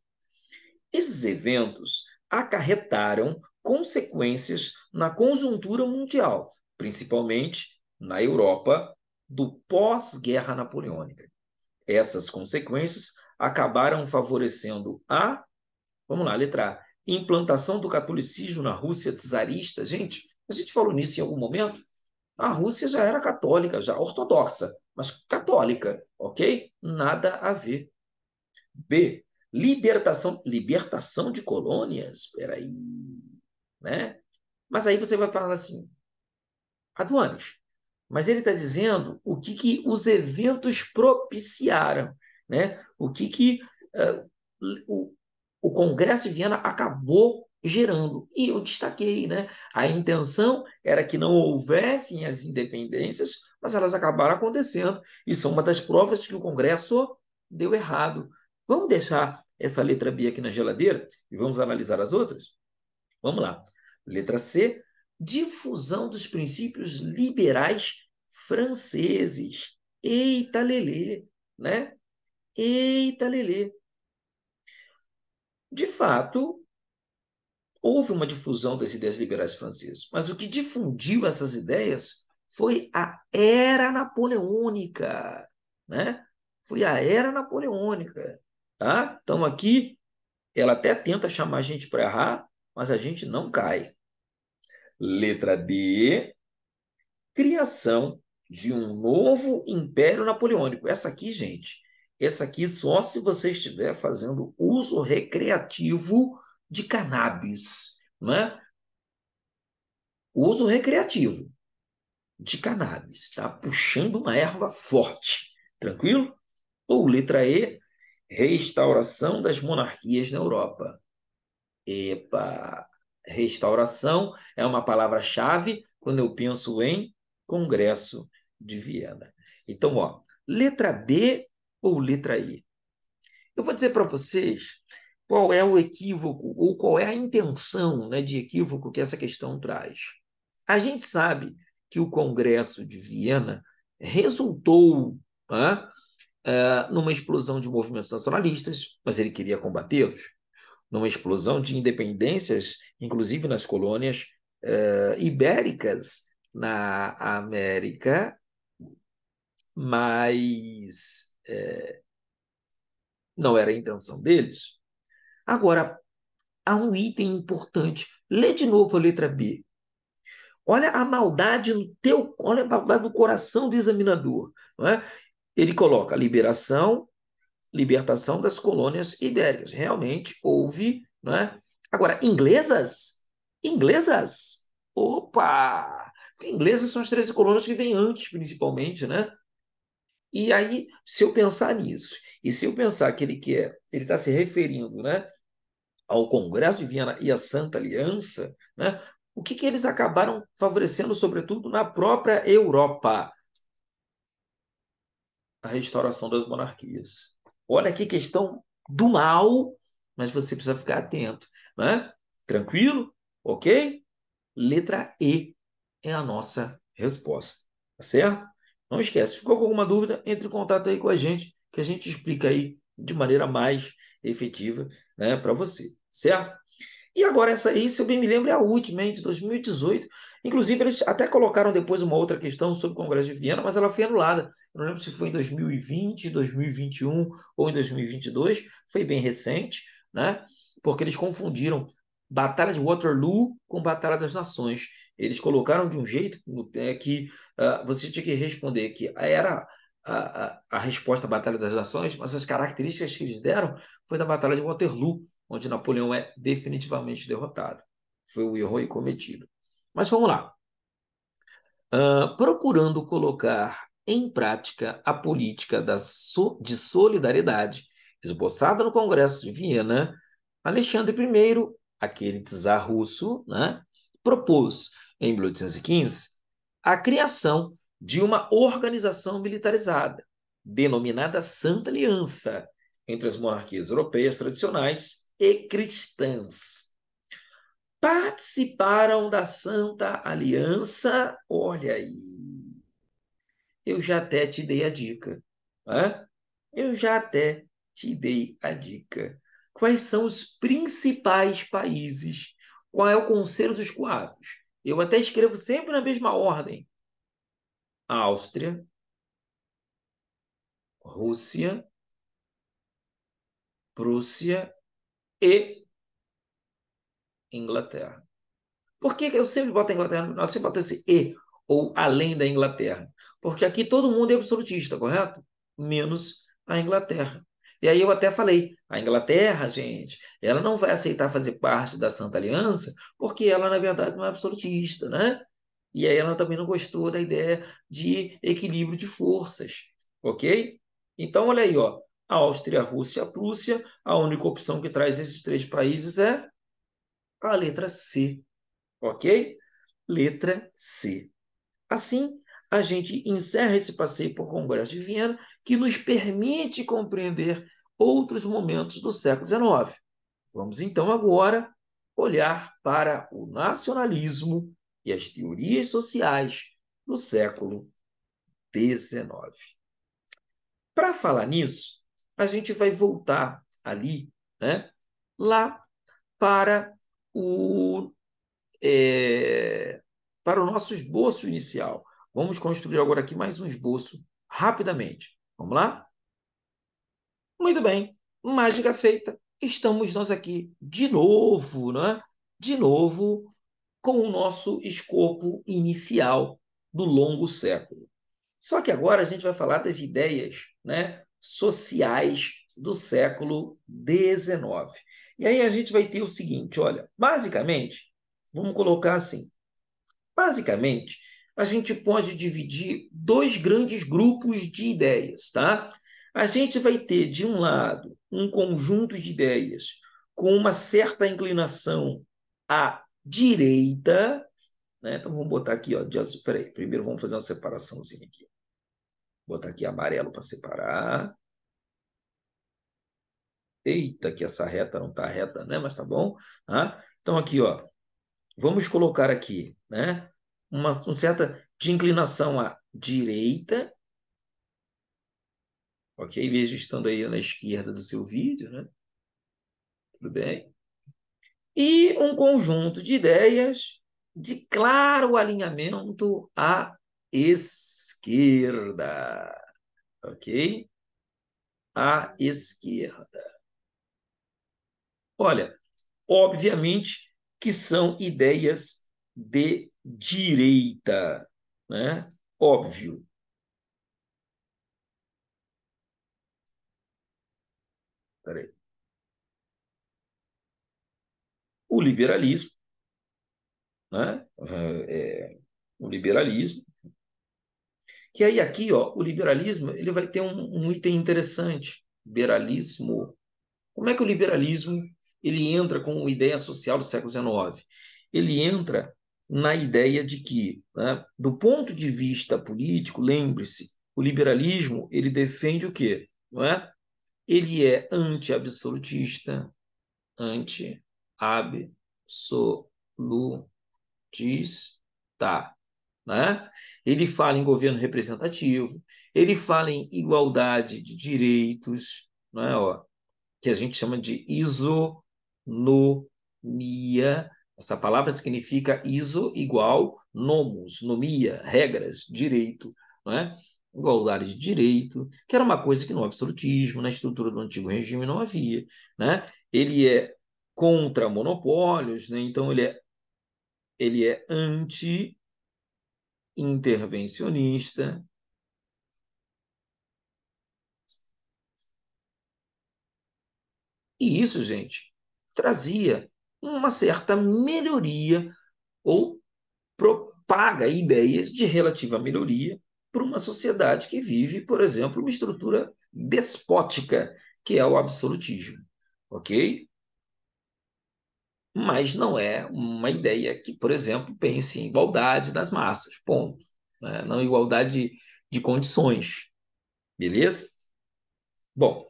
Esses eventos acarretaram consequências na conjuntura mundial, principalmente na Europa do pós-guerra napoleônica. Essas consequências acabaram favorecendo a Vamos lá, letra A. Implantação do catolicismo na Rússia czarista. Gente, a gente falou nisso em algum momento. A Rússia já era católica, já ortodoxa, mas católica, ok? Nada a ver. B. Libertação, libertação de colônias. Espera aí, né? Mas aí você vai falar assim, Aduanes, mas ele está dizendo o que, que os eventos propiciaram, né? O que que uh, o, o Congresso de Viena acabou gerando. E eu destaquei, né? A intenção era que não houvessem as independências, mas elas acabaram acontecendo e são uma das provas que o Congresso deu errado. Vamos deixar essa letra B aqui na geladeira e vamos analisar as outras? Vamos lá. Letra C, difusão dos princípios liberais franceses. Eita lelê, né? Eita lelê de fato, houve uma difusão das ideias liberais francesas. Mas o que difundiu essas ideias foi a era napoleônica, né? Foi a era napoleônica, tá? Então aqui ela até tenta chamar a gente para errar, mas a gente não cai. Letra D. Criação de um novo império napoleônico. Essa aqui, gente, essa aqui só se você estiver fazendo uso recreativo de cannabis, né? Uso recreativo de cannabis, tá? Puxando uma erva forte, tranquilo? Ou letra E, restauração das monarquias na Europa. Epa, restauração é uma palavra-chave quando eu penso em Congresso de Viena. Então, ó, letra B ou letra E? Eu vou dizer para vocês qual é o equívoco ou qual é a intenção né, de equívoco que essa questão traz. A gente sabe que o Congresso de Viena resultou né, numa explosão de movimentos nacionalistas, mas ele queria combatê-los, numa explosão de independências, inclusive nas colônias uh, ibéricas na América, mas é, não era a intenção deles. Agora, há um item importante. Lê de novo a letra B. Olha a maldade no teu, olha a maldade no coração do examinador. É? Ele coloca liberação, libertação das colônias ibéricas. Realmente houve. Não é? Agora, inglesas? Inglesas? Opa! Inglesas são as 13 colônias que vêm antes, principalmente, né? E aí, se eu pensar nisso, e se eu pensar que ele quer, ele está se referindo né, ao Congresso de Viena e à Santa Aliança, né, o que, que eles acabaram favorecendo, sobretudo, na própria Europa? A restauração das monarquias. Olha que questão do mal, mas você precisa ficar atento. Né? Tranquilo? Ok? Letra E é a nossa resposta. Tá certo? Não esquece, ficou com alguma dúvida, entre em contato aí com a gente, que a gente explica aí de maneira mais efetiva né, para você, certo? E agora essa aí, se eu bem me lembro, é a última, hein, de 2018. Inclusive, eles até colocaram depois uma outra questão sobre o Congresso de Viena, mas ela foi anulada. Eu não lembro se foi em 2020, 2021 ou em 2022. Foi bem recente, né? Porque eles confundiram Batalha de Waterloo com Batalha das Nações. Eles colocaram de um jeito é, que uh, você tinha que responder que era a, a, a, resposta à Batalha das Nações, mas as características que eles deram foi da Batalha de Waterloo, onde Napoleão é definitivamente derrotado. Foi o erro cometido. Mas vamos lá. Uh, procurando colocar em prática a política da so, de solidariedade esboçada no Congresso de Viena, Alexandre I aquele czar russo, né, propôs, em 1815, a criação de uma organização militarizada, denominada Santa Aliança, entre as monarquias europeias tradicionais e cristãs. Participaram da Santa Aliança, olha aí, eu já até te dei a dica. Né? Eu já até te dei a dica quais são os principais países, qual é o conselho dos coágulos. Eu até escrevo sempre na mesma ordem. Áustria, Rússia, Prússia e Inglaterra. Por que eu sempre boto a Inglaterra no final? Eu sempre boto esse E, ou além da Inglaterra. Porque aqui todo mundo é absolutista, correto? Menos a Inglaterra. E aí eu até falei, a Inglaterra, gente, ela não vai aceitar fazer parte da Santa Aliança, porque ela, na verdade, não é absolutista, né? E aí ela também não gostou da ideia de equilíbrio de forças, ok? Então, olha aí, ó, a Áustria, a Rússia, a Prússia, a única opção que traz esses três países é a letra C, ok? Letra C. Assim, a gente encerra esse passeio por Congresso de Viena, que nos permite compreender outros momentos do século XIX. Vamos então agora olhar para o nacionalismo e as teorias sociais no século XIX. Para falar nisso, a gente vai voltar ali, né, lá para o, é, para o nosso esboço inicial Vamos construir agora aqui mais um esboço, rapidamente. Vamos lá? Muito bem, mágica feita. Estamos nós aqui de novo, né? de novo, com o nosso escopo inicial do longo século. Só que agora a gente vai falar das ideias né, sociais do século XIX. E aí a gente vai ter o seguinte, olha, basicamente, vamos colocar assim, basicamente, a gente pode dividir dois grandes grupos de ideias, tá? A gente vai ter, de um lado, um conjunto de ideias com uma certa inclinação à direita, né? Então vamos botar aqui, ó, de azul. Peraí, primeiro vamos fazer uma separaçãozinha aqui. Vou botar aqui amarelo para separar. Eita, que essa reta não está reta, né? Mas tá bom. Ah, então aqui, ó, vamos colocar aqui, né? uma, uma certa de inclinação à direita, ok? Vejo estando aí na esquerda do seu vídeo, né? Tudo bem? E um conjunto de ideias de claro alinhamento à esquerda, ok? À esquerda. Olha, obviamente que são ideias de direita, né? Óbvio. Peraí. O liberalismo, né? É, o liberalismo. Que aí aqui, ó, o liberalismo, ele vai ter um, um item interessante, liberalismo. Como é que o liberalismo ele entra com a ideia social do século XIX? Ele entra na ideia de que, né, do ponto de vista político, lembre-se, o liberalismo ele defende o quê? Não é? Ele é anti-absolutista, anti-absolutista. Né? Ele fala em governo representativo, ele fala em igualdade de direitos, é? ó, que a gente chama de isonomia essa palavra significa iso igual nomos, nomia, regras, direito, não é? igualdade de direito, que era uma coisa que no absolutismo, na estrutura do antigo regime, não havia. Né? Ele é contra monopólios, né? então ele é, ele é anti-intervencionista. E isso, gente, trazia uma certa melhoria ou propaga ideias de relativa melhoria para uma sociedade que vive, por exemplo, uma estrutura despótica, que é o absolutismo. Ok? Mas não é uma ideia que, por exemplo, pense em igualdade das massas, ponto. Né? Não igualdade de, de condições. Beleza? Bom,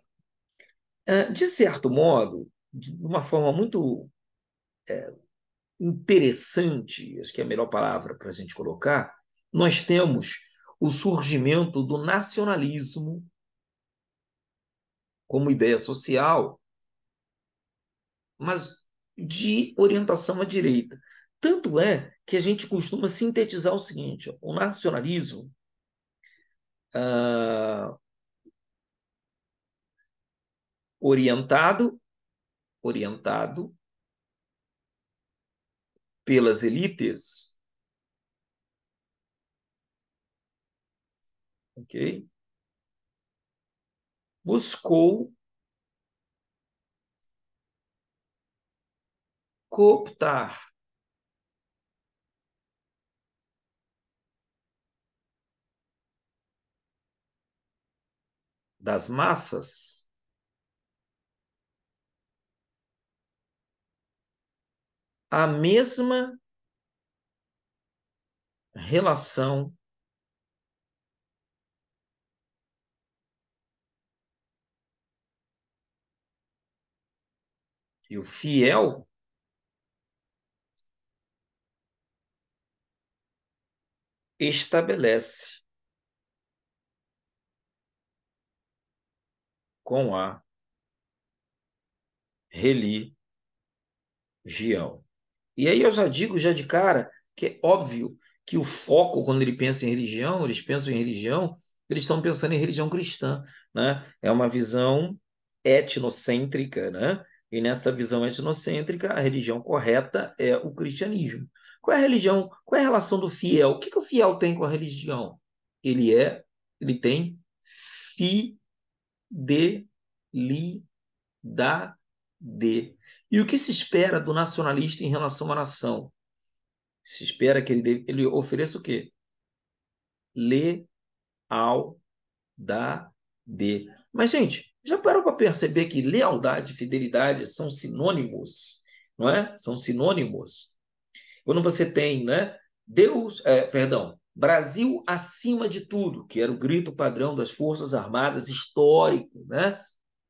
eh, de certo modo, de uma forma muito é, interessante, acho que é a melhor palavra para a gente colocar, nós temos o surgimento do nacionalismo como ideia social, mas de orientação à direita. Tanto é que a gente costuma sintetizar o seguinte: ó, o nacionalismo ah, orientado, orientado pelas elites. Ok? Buscou cooptar das massas a mesma relação que o fiel estabelece com a religião. E aí eu já digo já de cara que é óbvio que o foco, quando ele pensa em religião, eles pensam em religião, eles estão pensando em religião cristã, né? É uma visão etnocêntrica, né? E nessa visão etnocêntrica, a religião correta é o cristianismo. Qual é a religião? Qual é a relação do fiel? O que, que o fiel tem com a religião? Ele é, ele tem fidelidade. E o que se espera do nacionalista em relação à nação? Se espera que ele, deve, ele ofereça o quê? Lealdade. Mas, gente, já parou para perceber que lealdade e fidelidade são sinônimos, não é? São sinônimos. Quando você tem, né? Deus, é, perdão, Brasil acima de tudo, que era o grito padrão das Forças Armadas histórico, né?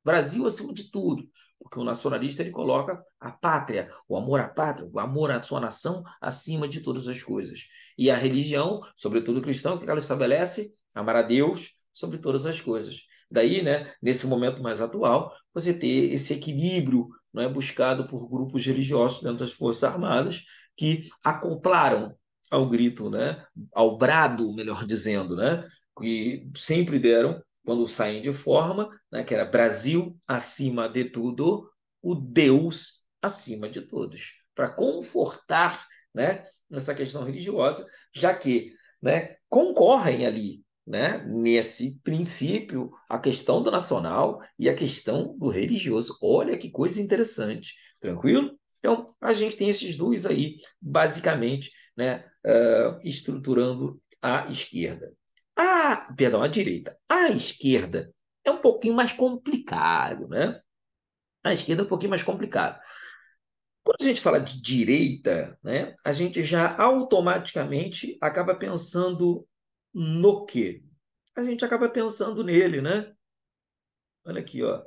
Brasil acima de tudo. Porque o nacionalista ele coloca a pátria, o amor à pátria, o amor à sua nação acima de todas as coisas. E a religião, sobretudo cristã, o que ela estabelece? Amar a Deus sobre todas as coisas. Daí, né, nesse momento mais atual, você ter esse equilíbrio não é buscado por grupos religiosos dentro das Forças Armadas que acoplaram ao grito, né, ao brado, melhor dizendo, né, que sempre deram quando saem de forma, né, que era Brasil acima de tudo, o Deus acima de todos, para confortar né, nessa questão religiosa, já que né, concorrem ali né, nesse princípio a questão do nacional e a questão do religioso. Olha que coisa interessante, tranquilo? Então, a gente tem esses dois aí, basicamente, né, uh, estruturando a esquerda. A, perdão, a direita. A esquerda é um pouquinho mais complicado, né? A esquerda é um pouquinho mais complicado. Quando a gente fala de direita, né, a gente já automaticamente acaba pensando no quê? A gente acaba pensando nele, né? Olha aqui, ó.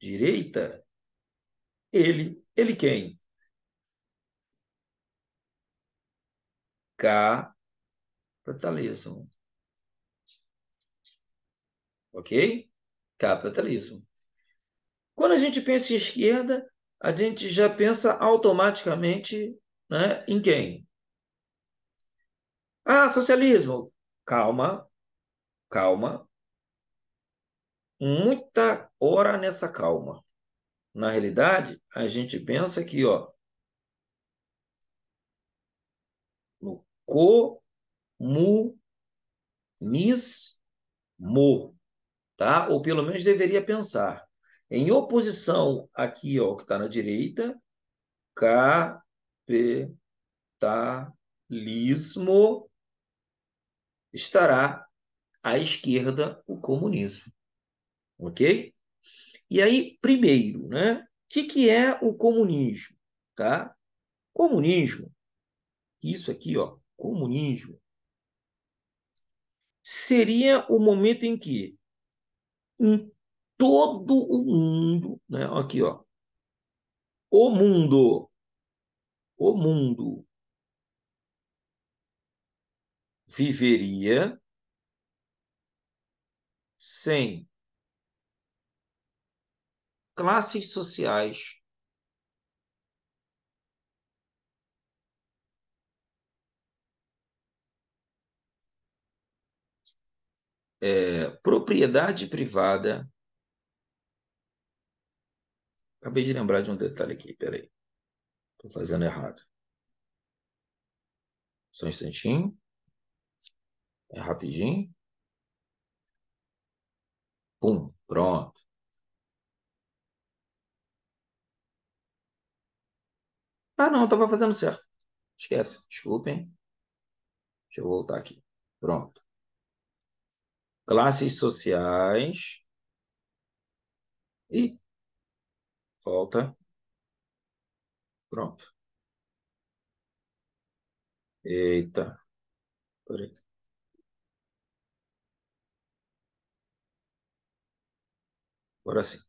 Direita, ele, ele quem? K, ok? Capitalismo. Quando a gente pensa em esquerda, a gente já pensa automaticamente né, em quem? Ah, socialismo. Calma, calma. Muita hora nessa calma. Na realidade, a gente pensa aqui, ó, no comunismo tá? ou pelo menos deveria pensar. Em oposição aqui, ó, que está na direita, capitalismo estará à esquerda o comunismo. Ok? E aí, primeiro, né? O que, que é o comunismo? Tá? Comunismo, isso aqui, ó, comunismo, seria o momento em que em todo o mundo, né? Aqui, ó. O mundo. O mundo viveria sem classes sociais é, propriedade privada. Acabei de lembrar de um detalhe aqui, peraí. Estou fazendo errado. Só um instantinho. É rapidinho. Pum, pronto. Ah, não, estava fazendo certo. Esquece, desculpem. Deixa eu voltar aqui. Pronto classes sociais e volta. Pronto. Eita. Peraí. Agora sim.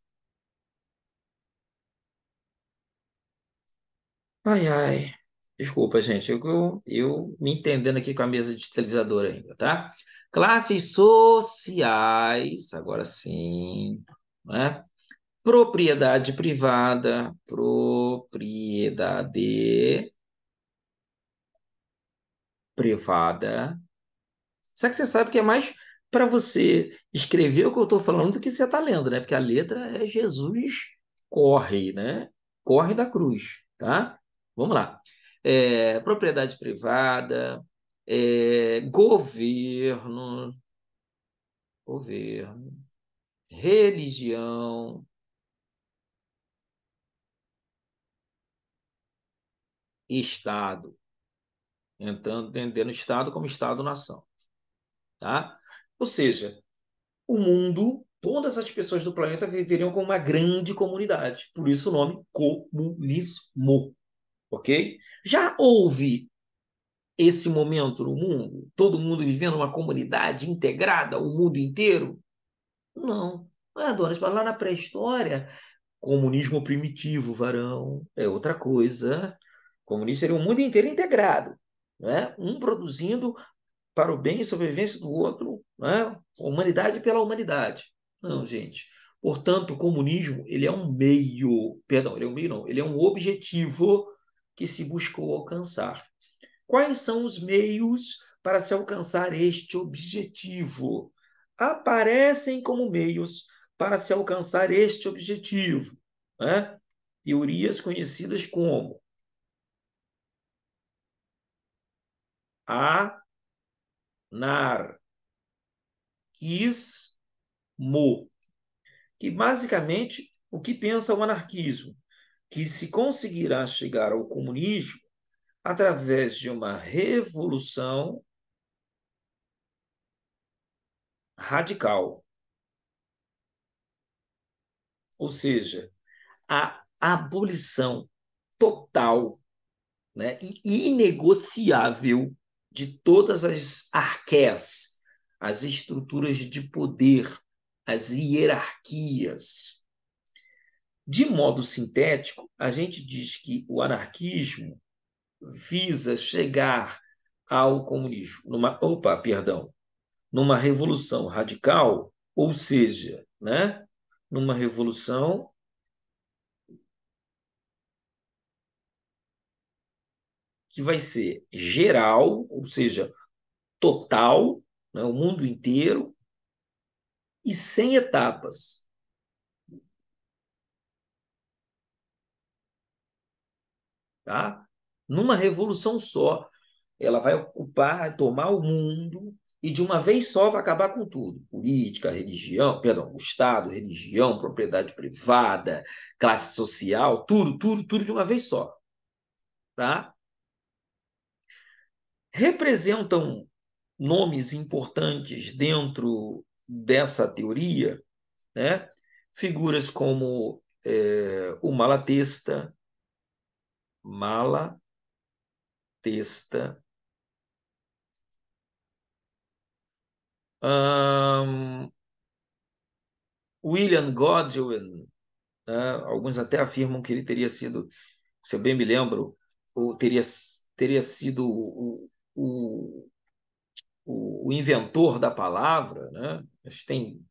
Ai, ai. Desculpa, gente, eu, eu me entendendo aqui com a mesa digitalizadora ainda, tá? Classes sociais, agora sim, né? Propriedade privada, propriedade privada. Só que você sabe que é mais para você escrever o que eu estou falando do que você está lendo, né? Porque a letra é Jesus corre, né? Corre da cruz, tá? Vamos lá é, propriedade privada, é, governo, governo, religião, Estado, entrando, entendendo Estado como Estado-nação. Tá? Ou seja, o mundo, todas as pessoas do planeta viveriam como uma grande comunidade. Por isso o nome comunismo ok? Já houve esse momento no mundo? Todo mundo vivendo uma comunidade integrada, o mundo inteiro? Não. Ah, Donas, lá na pré-história, comunismo primitivo, varão, é outra coisa. Comunismo seria o um mundo inteiro integrado, né? um produzindo para o bem e sobrevivência do outro, né? humanidade pela humanidade. Não, gente. Portanto, o comunismo ele é um meio, perdão, ele é um meio não, ele é um objetivo que se buscou alcançar. Quais são os meios para se alcançar este objetivo? Aparecem como meios para se alcançar este objetivo. Né? Teorias conhecidas como anarquismo, que basicamente o que pensa o anarquismo? que se conseguirá chegar ao comunismo através de uma revolução radical. Ou seja, a abolição total né, e inegociável de todas as arqués, as estruturas de poder, as hierarquias. De modo sintético, a gente diz que o anarquismo visa chegar ao comunismo, numa, opa, perdão, numa revolução radical, ou seja, né, numa revolução que vai ser geral, ou seja, total, né, o mundo inteiro, e sem etapas. tá? numa revolução só. Ela vai ocupar, tomar o mundo e de uma vez só vai acabar com tudo: política, religião, perdão, Estado, religião, propriedade privada, classe social, tudo, tudo, tudo de uma vez só. Tá? Representam nomes importantes dentro dessa teoria, né? figuras como é, o Malatesta, mala, testa. Um, William Godwin, né? alguns até afirmam que ele teria sido, se eu bem me lembro, ou teria, teria sido o, o, o, inventor da palavra, né? Mas tem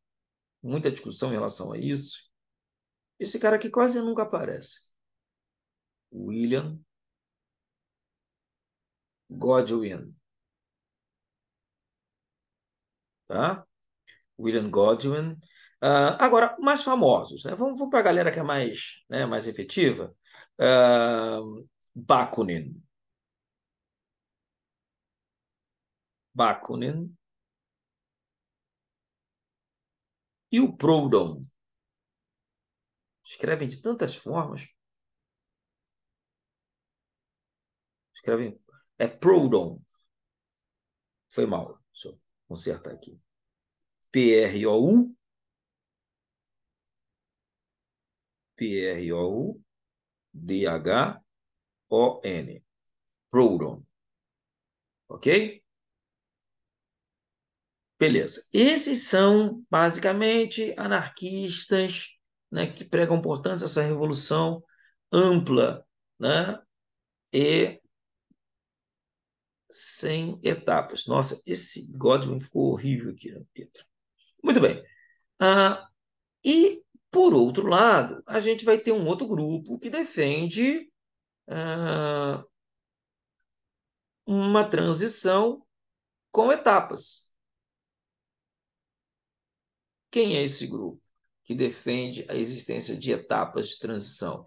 muita discussão em relação a isso. Esse cara que quase nunca aparece. William Godwin. Tá? William Godwin. Uh, agora, mais famosos, né? Vamos, vamos para a galera que é mais, né, mais efetiva. Uh, Bakunin. Bakunin. E o Proudhon. Escrevem de tantas formas. Escreve. É proudhon Foi mal. Deixa eu consertar aqui. P-R-O-U. P-R-O-U. D-H-O-N. Prodon. Ok? Beleza. Esses são, basicamente, anarquistas né, que pregam, portanto, essa revolução ampla né, e sem etapas. Nossa, esse Godwin ficou horrível aqui, né, Pedro. Muito bem. Ah, e, por outro lado, a gente vai ter um outro grupo que defende ah, uma transição com etapas. Quem é esse grupo que defende a existência de etapas de transição?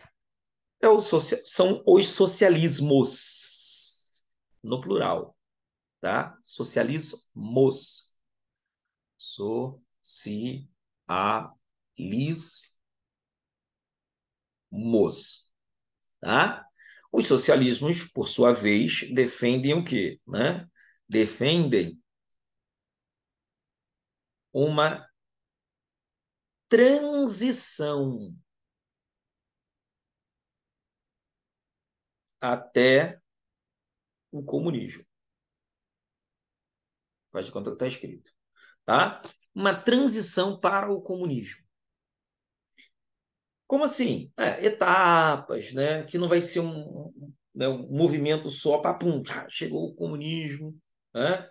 É o, são os socialismos no plural, tá? Socialismos. Socialismos, tá? Os socialismos, por sua vez, defendem o quê? Né? Defendem uma transição até o comunismo. Faz de conta que está escrito. Tá? Uma transição para o comunismo. Como assim? É, etapas, né? que não vai ser um, um, né, um movimento só para pum, chegou o comunismo. Né?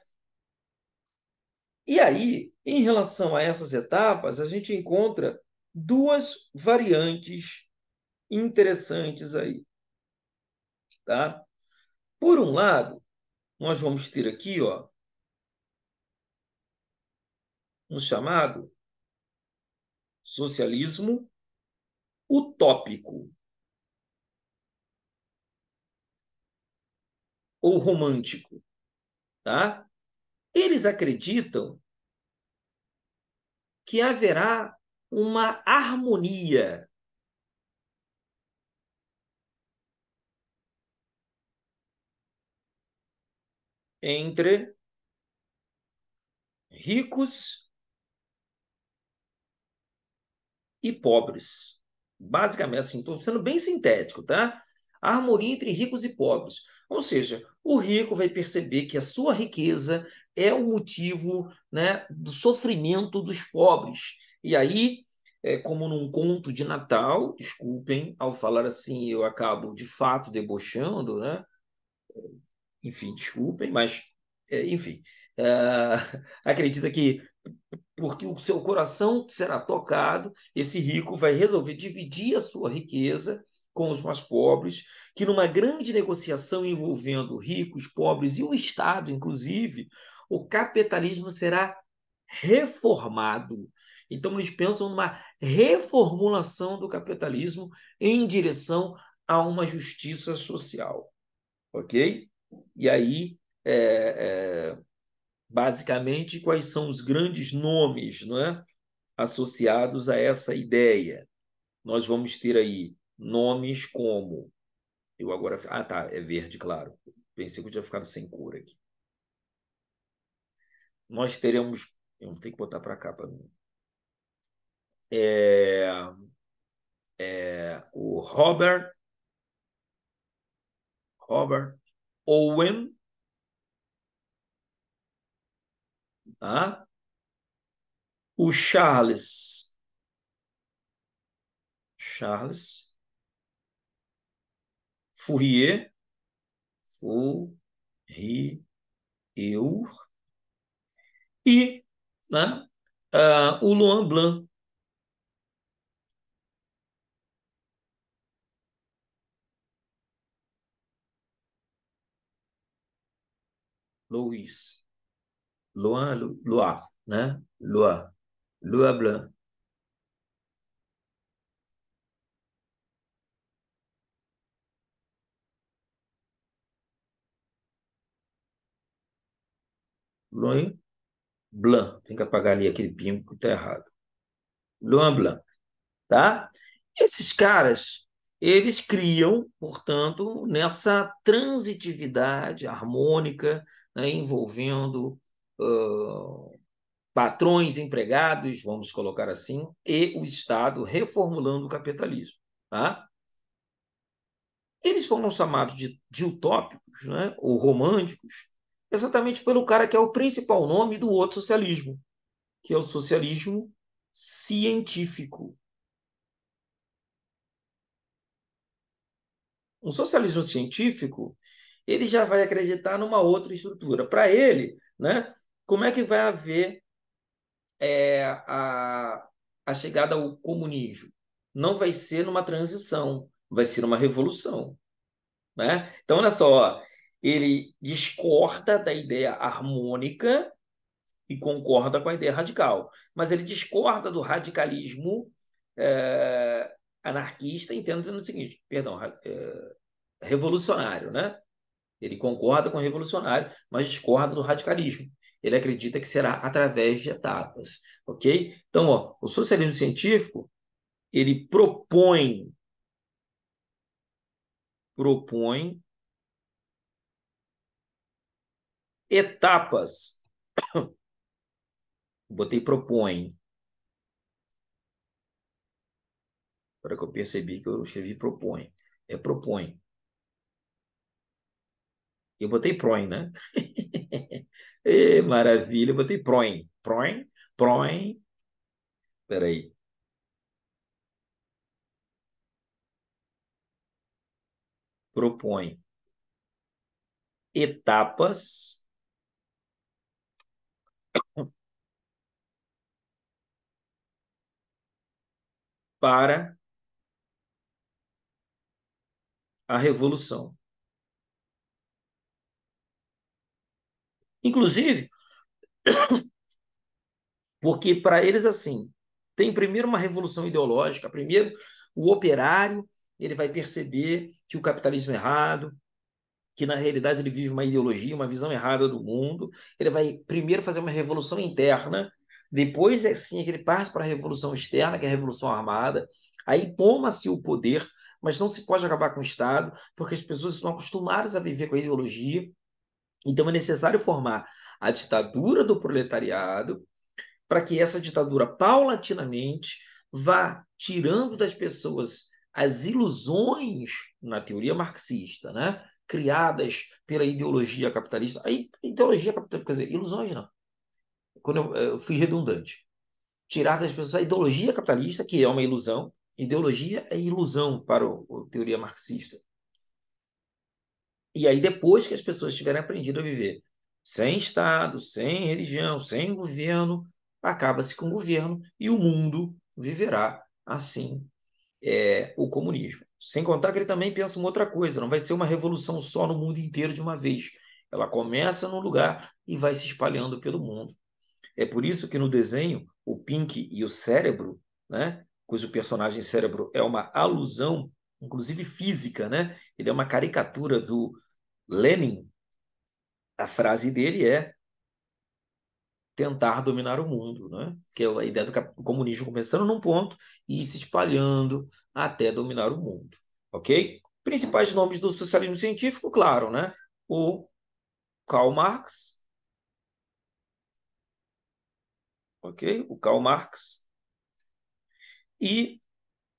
E aí, em relação a essas etapas, a gente encontra duas variantes interessantes aí. Tá? Por um lado, nós vamos ter aqui ó, um chamado socialismo utópico ou romântico, tá? Eles acreditam que haverá uma harmonia entre ricos e pobres. Basicamente assim, estou sendo bem sintético, tá? A harmonia entre ricos e pobres. Ou seja, o rico vai perceber que a sua riqueza é o motivo né, do sofrimento dos pobres. E aí, é como num conto de Natal, desculpem, ao falar assim, eu acabo de fato debochando, né? enfim, desculpem, mas, é, enfim, é, acredita que porque o seu coração será tocado, esse rico vai resolver dividir a sua riqueza com os mais pobres, que numa grande negociação envolvendo ricos, pobres e o Estado, inclusive, o capitalismo será reformado. Então, eles pensam numa reformulação do capitalismo em direção a uma justiça social. Ok? E aí, é, é, basicamente, quais são os grandes nomes não é? associados a essa ideia? Nós vamos ter aí nomes como. Eu agora. Ah, tá, é verde, claro. Pensei que eu tinha ficado sem cor aqui. Nós teremos. Eu vou ter que botar para cá para mim. É, é, o Robert Robert Owen. Tá? O Charles. Charles. Fourier. Fourier. E né? Uh, o Luan Blanc. Luiz. Luan, Lu, né? Luar. Lua Blanc. Luan Blanc. Tem que apagar ali aquele pingo que está errado. Luan Blanc. Tá? Esses caras, eles criam, portanto, nessa transitividade harmônica né, envolvendo uh, patrões, empregados, vamos colocar assim, e o Estado reformulando o capitalismo. Tá? Eles foram chamados de, de utópicos né, ou românticos exatamente pelo cara que é o principal nome do outro socialismo, que é o socialismo científico. Um socialismo científico ele já vai acreditar numa outra estrutura. Para ele, né, como é que vai haver é, a, a chegada ao comunismo? Não vai ser numa transição, vai ser uma revolução. Né? Então, olha só, ele discorda da ideia harmônica e concorda com a ideia radical, mas ele discorda do radicalismo é, anarquista, entendendo no seguinte, perdão, é, revolucionário, né? Ele concorda com o revolucionário, mas discorda do radicalismo. Ele acredita que será através de etapas, ok? Então, ó, o socialismo científico ele propõe propõe etapas. Botei propõe. Para que eu percebi que eu escrevi propõe. É propõe. Eu botei proin, né? e, maravilha, eu botei proin. Proin, proin. Espera aí. Propõe etapas para a revolução. Inclusive, porque para eles, assim, tem primeiro uma revolução ideológica, primeiro o operário ele vai perceber que o capitalismo é errado, que na realidade ele vive uma ideologia, uma visão errada do mundo. Ele vai primeiro fazer uma revolução interna, depois é sim que ele parte para a revolução externa, que é a revolução armada. Aí toma-se o poder, mas não se pode acabar com o Estado, porque as pessoas estão acostumadas a viver com a ideologia. Então é necessário formar a ditadura do proletariado para que essa ditadura paulatinamente vá tirando das pessoas as ilusões na teoria marxista, né? criadas pela ideologia capitalista. A ideologia capitalista, quer dizer, ilusões não. Quando eu, eu fui redundante. Tirar das pessoas a ideologia capitalista, que é uma ilusão. Ideologia é ilusão para a teoria marxista. E aí, depois que as pessoas tiverem aprendido a viver sem Estado, sem religião, sem governo, acaba-se com o governo e o mundo viverá assim é, o comunismo. Sem contar que ele também pensa uma outra coisa, não vai ser uma revolução só no mundo inteiro de uma vez. Ela começa num lugar e vai se espalhando pelo mundo. É por isso que no desenho, o Pink e o cérebro, né, cujo personagem cérebro é uma alusão, inclusive física, né? ele é uma caricatura do, Lenin, a frase dele é tentar dominar o mundo, né? Que é a ideia do comunismo começando num ponto e se espalhando até dominar o mundo, ok? Principais nomes do socialismo científico, claro, né? O Karl Marx, ok? O Karl Marx e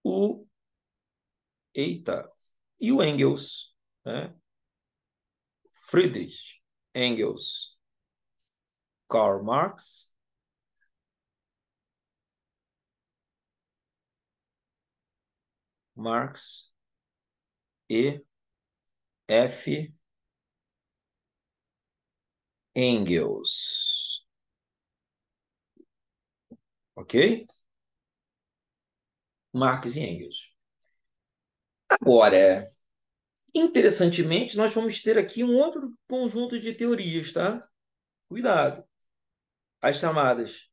o eita e o Engels, né? Friedrich Engels, Karl Marx, Marx e F. Engels. Ok? Marx e Engels. Agora, Interessantemente, nós vamos ter aqui um outro conjunto de teorias, tá? Cuidado. As chamadas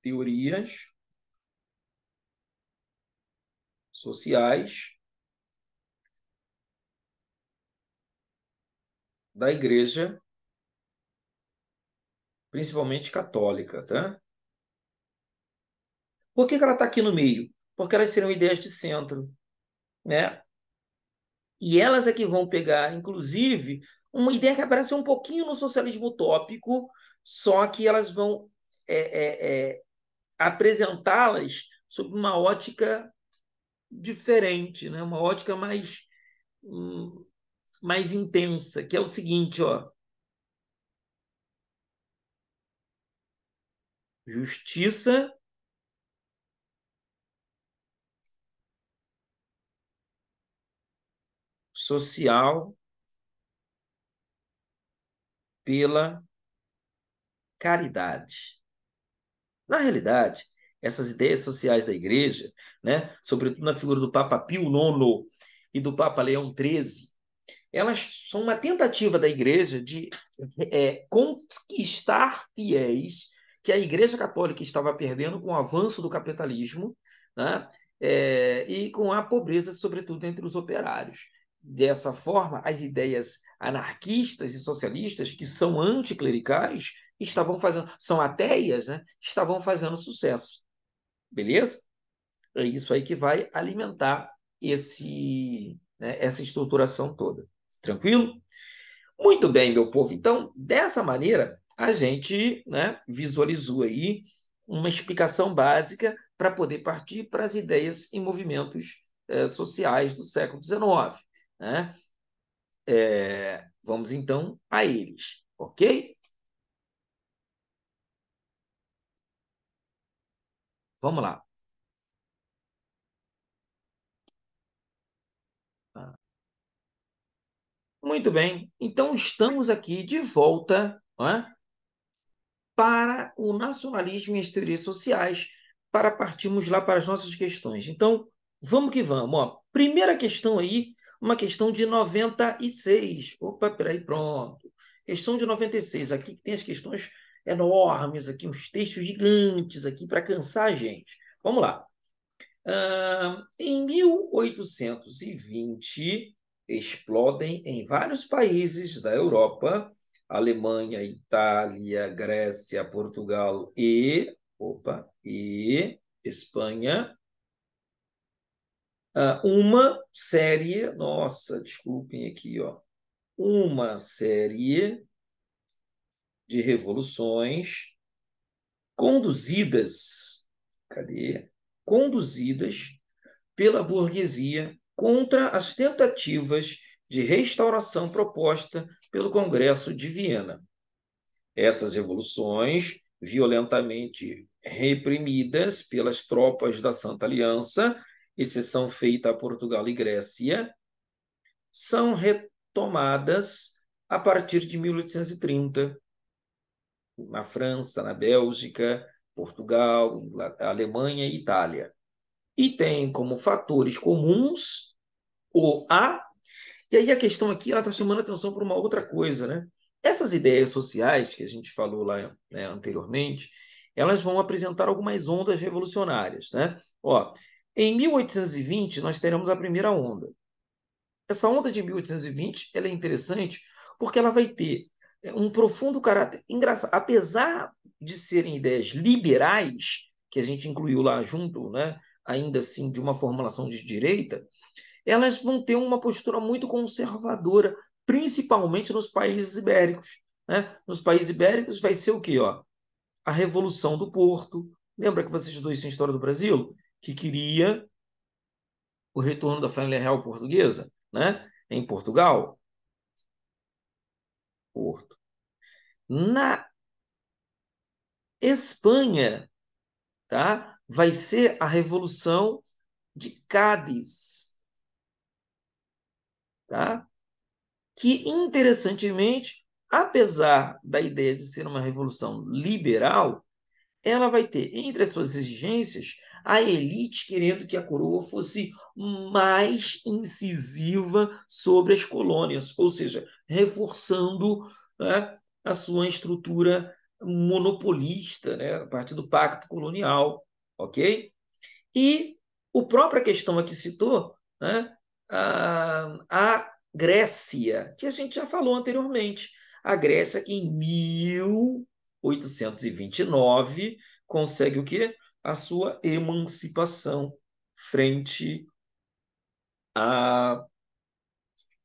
teorias sociais da igreja, principalmente católica, tá? Por que, que ela está aqui no meio? Porque elas serão ideias de centro né? E elas é que vão pegar, inclusive, uma ideia que aparece um pouquinho no socialismo utópico, só que elas vão é, é, é, apresentá-las sob uma ótica diferente, né? uma ótica mais, hum, mais intensa, que é o seguinte, ó. Justiça social pela caridade. Na realidade, essas ideias sociais da igreja, né, sobretudo na figura do Papa Pio IX e do Papa Leão XIII, elas são uma tentativa da igreja de é, conquistar fiéis que a igreja católica estava perdendo com o avanço do capitalismo né, é, e com a pobreza, sobretudo entre os operários dessa forma, as ideias anarquistas e socialistas, que são anticlericais, estavam fazendo, são ateias, né? estavam fazendo sucesso. Beleza? É isso aí que vai alimentar esse, né, essa estruturação toda. Tranquilo? Muito bem, meu povo. Então, dessa maneira, a gente né, visualizou aí uma explicação básica para poder partir para as ideias e movimentos eh, sociais do século XIX. Né? É, vamos então a eles, ok? Vamos lá. Ah. Muito bem, então estamos aqui de volta é? para o nacionalismo e as teorias sociais, para partirmos lá para as nossas questões. Então, vamos que vamos. Ó, primeira questão aí uma questão de 96. Opa, peraí, pronto. Questão de 96. Aqui tem as questões enormes, aqui uns textos gigantes aqui para cansar a gente. Vamos lá. Uh, em 1820, explodem em vários países da Europa, Alemanha, Itália, Grécia, Portugal e, opa, e Espanha, ah, uma série, nossa, desculpem aqui, ó, uma série de revoluções conduzidas, cadê? Conduzidas pela burguesia contra as tentativas de restauração proposta pelo Congresso de Viena. Essas revoluções, violentamente reprimidas pelas tropas da Santa Aliança, exceção feita a Portugal e Grécia, são retomadas a partir de 1830 na França, na Bélgica, Portugal, Alemanha e Itália. E tem como fatores comuns o A. E aí a questão aqui está chamando atenção para uma outra coisa, né? Essas ideias sociais que a gente falou lá né, anteriormente, elas vão apresentar algumas ondas revolucionárias, né? Ó, em 1820, nós teremos a primeira onda. Essa onda de 1820 ela é interessante porque ela vai ter é, um profundo caráter engraçado. Apesar de serem ideias liberais, que a gente incluiu lá junto, né, ainda assim, de uma formulação de direita, elas vão ter uma postura muito conservadora, principalmente nos países ibéricos. Né? Nos países ibéricos vai ser o quê? Ó? A Revolução do Porto. Lembra que vocês dois têm história do Brasil? que queria o retorno da família real portuguesa, né? Em Portugal. Porto. Na Espanha, tá? Vai ser a revolução de Cádiz. Tá? Que interessantemente, apesar da ideia de ser uma revolução liberal, ela vai ter entre as suas exigências a elite querendo que a coroa fosse mais incisiva sobre as colônias, ou seja, reforçando né, a sua estrutura monopolista, né, a partir do pacto colonial, ok? E a própria questão que citou, né, a, a Grécia, que a gente já falou anteriormente, a Grécia que em mil 829 consegue o quê? A sua emancipação frente ao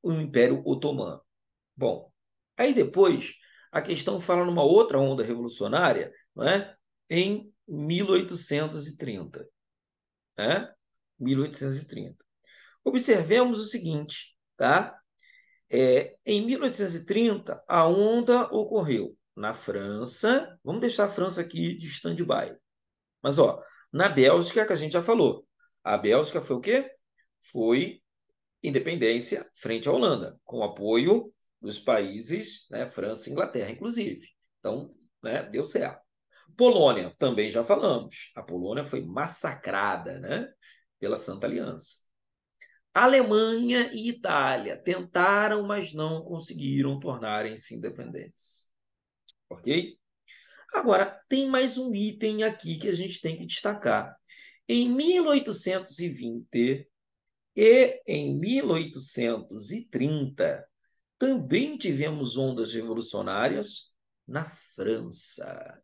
Império Otomano. Bom, aí depois a questão fala numa outra onda revolucionária, não é? Em 1830. 1830. Né? Observemos o seguinte, tá? É, em 1830, a onda ocorreu na França. Vamos deixar a França aqui de stand-by. Mas, ó, na Bélgica, que a gente já falou, a Bélgica foi o quê? Foi independência frente à Holanda, com apoio dos países, né, França e Inglaterra, inclusive. Então, né, deu certo. Polônia, também já falamos. A Polônia foi massacrada né, pela Santa Aliança. Alemanha e Itália tentaram, mas não conseguiram tornarem-se independentes. Ok? Agora, tem mais um item aqui que a gente tem que destacar. Em 1820 e em 1830, também tivemos ondas revolucionárias na França.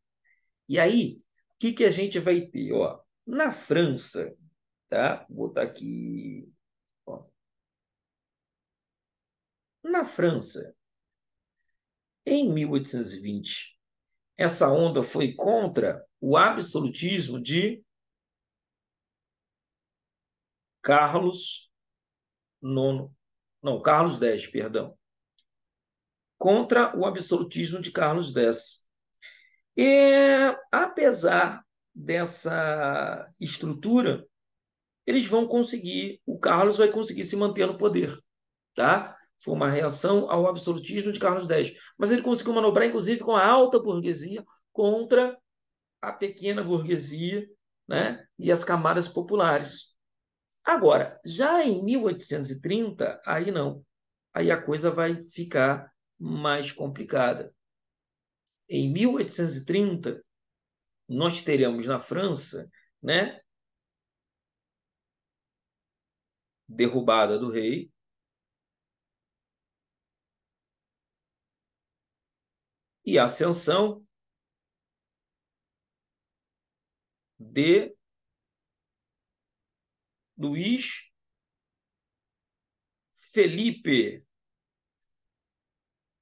E aí, o que, que a gente vai ter? Ó, na França, tá? Vou botar aqui. Ó. Na França, em 1820. Essa onda foi contra o absolutismo de Carlos nono, não, Carlos X, perdão, contra o absolutismo de Carlos X. E, apesar dessa estrutura, eles vão conseguir, o Carlos vai conseguir se manter no poder, tá? Foi uma reação ao absolutismo de Carlos X. Mas ele conseguiu manobrar, inclusive, com a alta burguesia contra a pequena burguesia né, e as camadas populares. Agora, já em 1830, aí não. Aí a coisa vai ficar mais complicada. Em 1830, nós teremos na França, né, derrubada do rei, e ascensão de Luiz Felipe.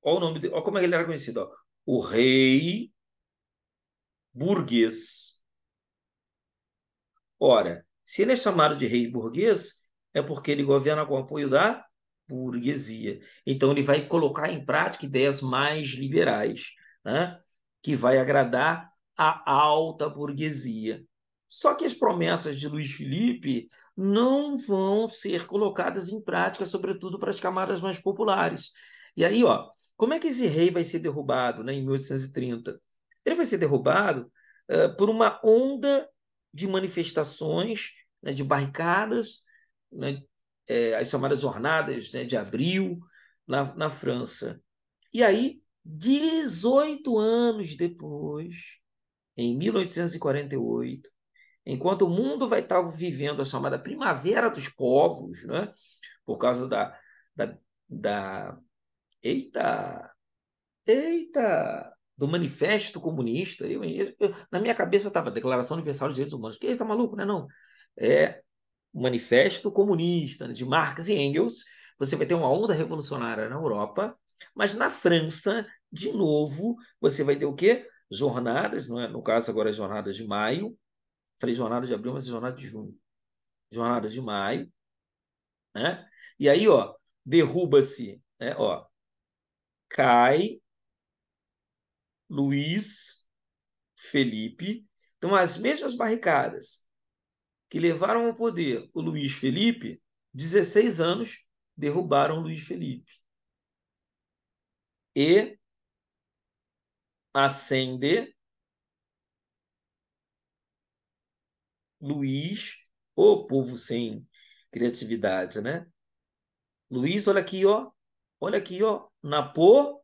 Olha o nome dele, olha como é ele era conhecido. O rei burguês. Ora, se ele é chamado de rei burguês, é porque ele governa com apoio da burguesia. Então ele vai colocar em prática ideias mais liberais né, que vai agradar a alta burguesia. Só que as promessas de Luiz Felipe não vão ser colocadas em prática, sobretudo para as camadas mais populares. E aí, ó, como é que esse rei vai ser derrubado né, em 1830? Ele vai ser derrubado uh, por uma onda de manifestações, né, de barricadas, né, é, as chamadas jornadas né, de abril na, na França. E aí 18 anos depois, em 1848, enquanto o mundo vai estar vivendo a chamada Primavera dos Povos, né? por causa da, da, da. Eita! Eita! Do Manifesto Comunista. Eu, eu, eu na minha cabeça estava Declaração Universal dos Direitos Humanos. Que está é maluco, né? Não. É o Manifesto Comunista né, de Marx e Engels. Você vai ter uma onda revolucionária na Europa mas na França, de novo, você vai ter o quê? Jornadas, não é? no caso agora é jornadas de maio. Falei jornadas de abril, mas é jornadas de junho. Jornadas de maio. Né? E aí, ó, derruba-se, né? ó, cai Luiz Felipe. Então, as mesmas barricadas que levaram ao poder o Luiz Felipe, 16 anos derrubaram o Luiz Felipe e acende Luiz, o povo sem criatividade, né? Luiz, olha aqui, ó. Olha aqui, ó. Napoleão.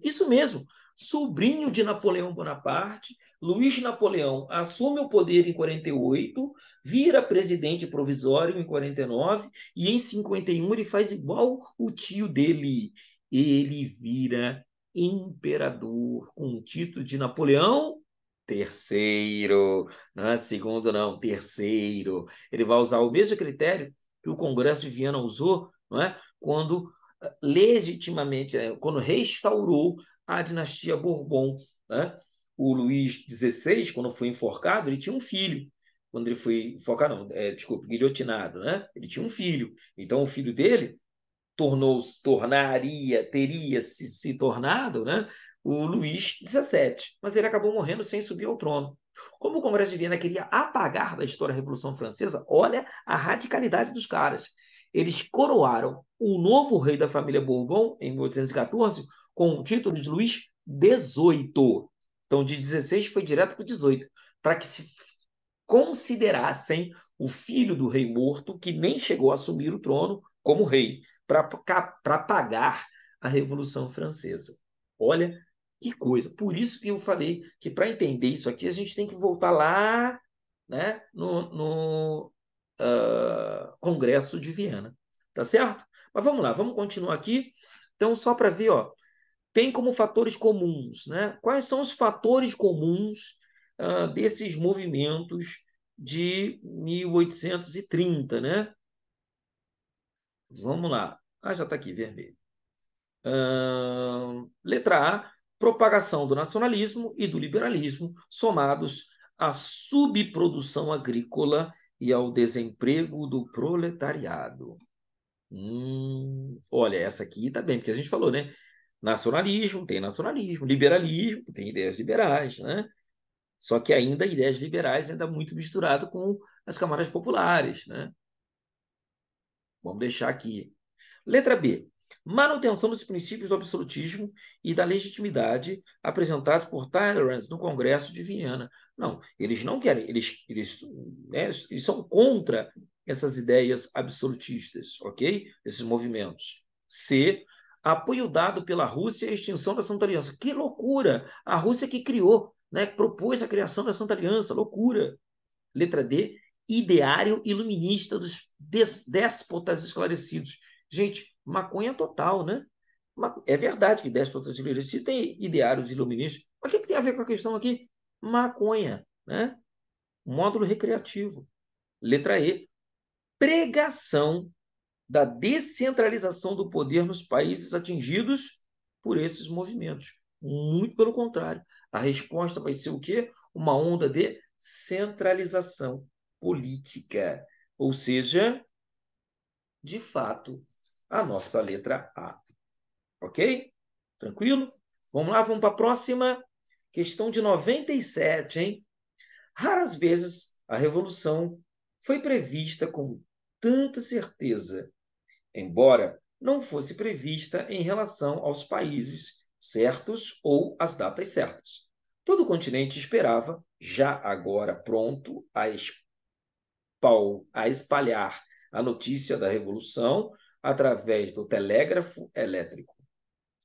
Isso mesmo sobrinho de Napoleão Bonaparte, Luiz Napoleão assume o poder em 48, vira presidente provisório em 49 e em 51 ele faz igual o tio dele, ele vira imperador com o título de Napoleão terceiro, não é segundo não, terceiro. Ele vai usar o mesmo critério que o Congresso de Viena usou, não é? Quando legitimamente, é, quando restaurou a dinastia Bourbon. Né? O Luís XVI, quando foi enforcado, ele tinha um filho. Quando ele foi enforcado, não, é, desculpa, guilhotinado, né? Ele tinha um filho. Então, o filho dele tornou-se, tornaria, teria se, se tornado, né? O Luís XVII. Mas ele acabou morrendo sem subir ao trono. Como o Congresso de Viena queria apagar da história a Revolução Francesa, olha a radicalidade dos caras eles coroaram o novo rei da família Bourbon, em 1814, com o título de Luís XVIII. Então, de 16 foi direto para 18, para que se considerassem o filho do rei morto, que nem chegou a assumir o trono, como rei, para pagar a Revolução Francesa. Olha que coisa. Por isso que eu falei que para entender isso aqui, a gente tem que voltar lá né, no, no, uh, Congresso de Viena. Tá certo? Mas vamos lá, vamos continuar aqui. Então, só para ver, ó, tem como fatores comuns, né? Quais são os fatores comuns uh, desses movimentos de 1830, né? Vamos lá. Ah, já está aqui, vermelho. Uh, letra A, propagação do nacionalismo e do liberalismo, somados à subprodução agrícola e ao desemprego do proletariado. Hum, olha, essa aqui está bem, porque a gente falou, né? Nacionalismo, tem nacionalismo, liberalismo, tem ideias liberais, né? Só que ainda ideias liberais ainda muito misturado com as camadas populares, né? Vamos deixar aqui. Letra B manutenção dos princípios do absolutismo e da legitimidade apresentados por Talleyrand no Congresso de Viena. Não, eles não querem, eles, eles, né, eles são contra essas ideias absolutistas, ok? Esses movimentos. C. Apoio dado pela Rússia à extinção da Santa Aliança. Que loucura! A Rússia que criou, né, que propôs a criação da Santa Aliança. Loucura! Letra D. Ideário iluminista dos dez déspotas esclarecidos. Gente, maconha total, né? É verdade que 10 outras igrejas tem ideários iluministas, mas o que, que tem a ver com a questão aqui? Maconha, né? Módulo recreativo. Letra E. Pregação da descentralização do poder nos países atingidos por esses movimentos. Muito pelo contrário. A resposta vai ser o quê? Uma onda de centralização política. Ou seja, de fato, a nossa letra A. Ok? Tranquilo? Vamos lá, vamos para a próxima. Questão de 97, hein? Raras vezes a revolução foi prevista com tanta certeza, embora não fosse prevista em relação aos países certos ou às datas certas. Todo o continente esperava, já agora pronto a, a espalhar a notícia da revolução através do telégrafo elétrico.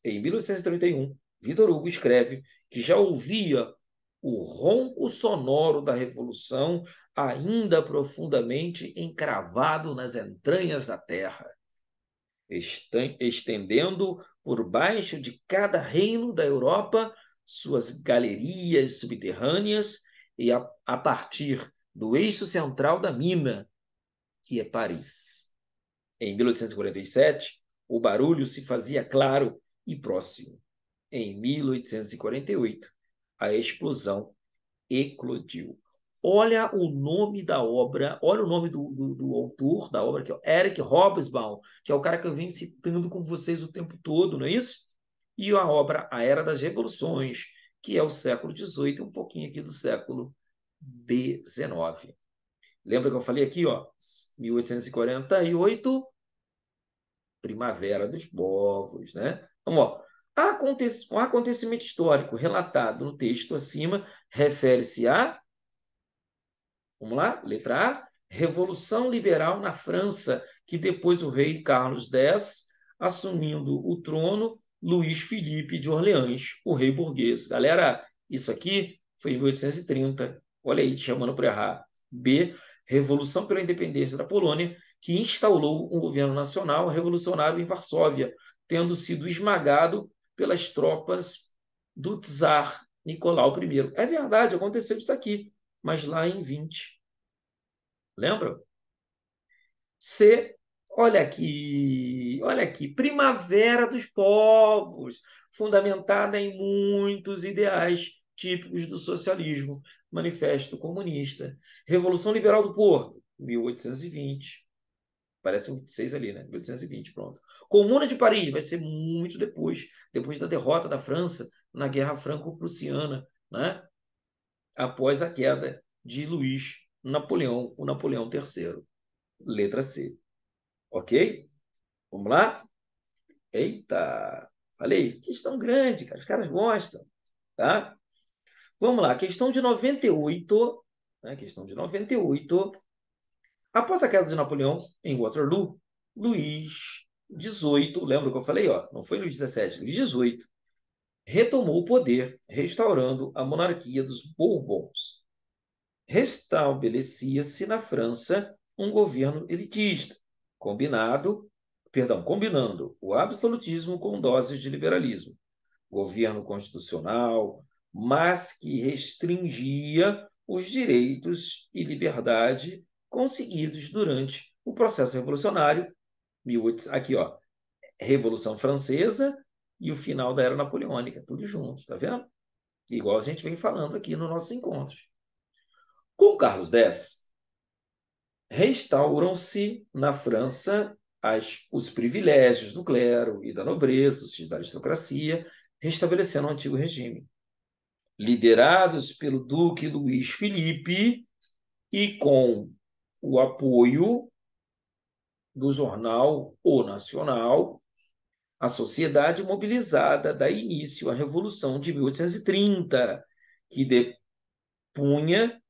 Em 1931, Vitor Hugo escreve que já ouvia o ronco sonoro da Revolução ainda profundamente encravado nas entranhas da terra, estendendo por baixo de cada reino da Europa suas galerias subterrâneas e a, a partir do eixo central da mina, que é Paris. Em 1847, o barulho se fazia claro e próximo. Em 1848, a explosão eclodiu. Olha o nome da obra, olha o nome do, do, do autor da obra, que é Eric Hobsbawm, que é o cara que eu venho citando com vocês o tempo todo, não é isso? E a obra A Era das Revoluções, que é o século XVIII, um pouquinho aqui do século XIX. Lembra que eu falei aqui, ó, 1848 Primavera dos Povos. Né? Vamos então, lá. Um acontecimento histórico relatado no texto acima refere-se a. Vamos lá, letra A. Revolução liberal na França, que depois o rei Carlos X, assumindo o trono, Luís Felipe de Orleans, o rei burguês. Galera, isso aqui foi em 1830. Olha aí, te chamando para errar. B. Revolução pela independência da Polônia, que instaurou um governo nacional revolucionário em Varsóvia, tendo sido esmagado pelas tropas do czar Nicolau I. É verdade, aconteceu isso aqui, mas lá em 20. Lembram? C. Olha aqui, olha aqui, primavera dos povos, fundamentada em muitos ideais típicos do socialismo, manifesto comunista, Revolução Liberal do Porto, 1820, Parece um 26 ali, né? 1820, pronto. Comuna de Paris vai ser muito depois, depois da derrota da França na Guerra Franco-Prussiana, né? Após a queda de Luís Napoleão, o Napoleão III. Letra C. Ok? Vamos lá? Eita! Falei, questão grande, cara. Os caras gostam, tá? Vamos lá, questão de 98, né? Questão de 98 Após a queda de Napoleão em Waterloo, Luís XVIII, lembra que eu falei? Ó, não foi Luís XVII, Luís XVIII, retomou o poder, restaurando a monarquia dos Bourbons. Restabelecia-se na França um governo elitista, combinado, perdão, combinando o absolutismo com doses de liberalismo. Governo constitucional, mas que restringia os direitos e liberdade conseguidos durante o processo revolucionário, aqui ó, Revolução Francesa e o final da Era Napoleônica, tudo junto, tá vendo? Igual a gente vem falando aqui nos nossos encontros. Com Carlos X, restauram-se na França as, os privilégios do clero e da nobreza, da aristocracia, restabelecendo o antigo regime. Liderados pelo Duque Luiz Felipe e com o apoio do jornal O Nacional à sociedade mobilizada dá início à Revolução de 1830, que depunha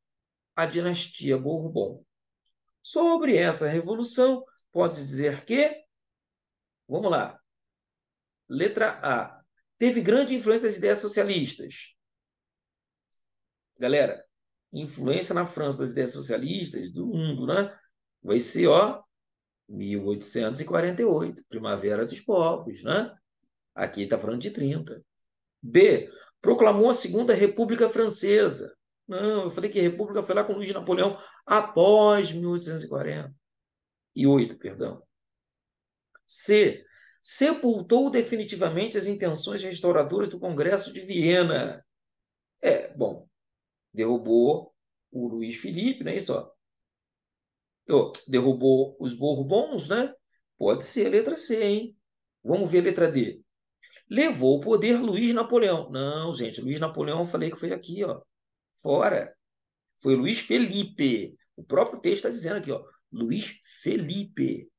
a dinastia Bourbon. Sobre essa revolução, pode-se dizer que, vamos lá, letra A, teve grande influência das ideias socialistas. Galera, influência na França das ideias socialistas do mundo, né? Vai ser, ó, 1848, Primavera dos Povos, né? Aqui está falando de 30. B. Proclamou a Segunda República Francesa. Não, eu falei que a República foi lá com Luiz Napoleão após 1848, perdão. C. Sepultou definitivamente as intenções restauradoras do Congresso de Viena. É, bom, derrubou o Luiz Felipe, né? Isso, ó. derrubou os Bourbons, né? Pode ser a letra C, hein? Vamos ver a letra D. Levou o poder Luiz Napoleão. Não, gente, Luiz Napoleão eu falei que foi aqui, ó. Fora. Foi Luiz Felipe. O próprio texto está dizendo aqui, ó. Luiz Felipe.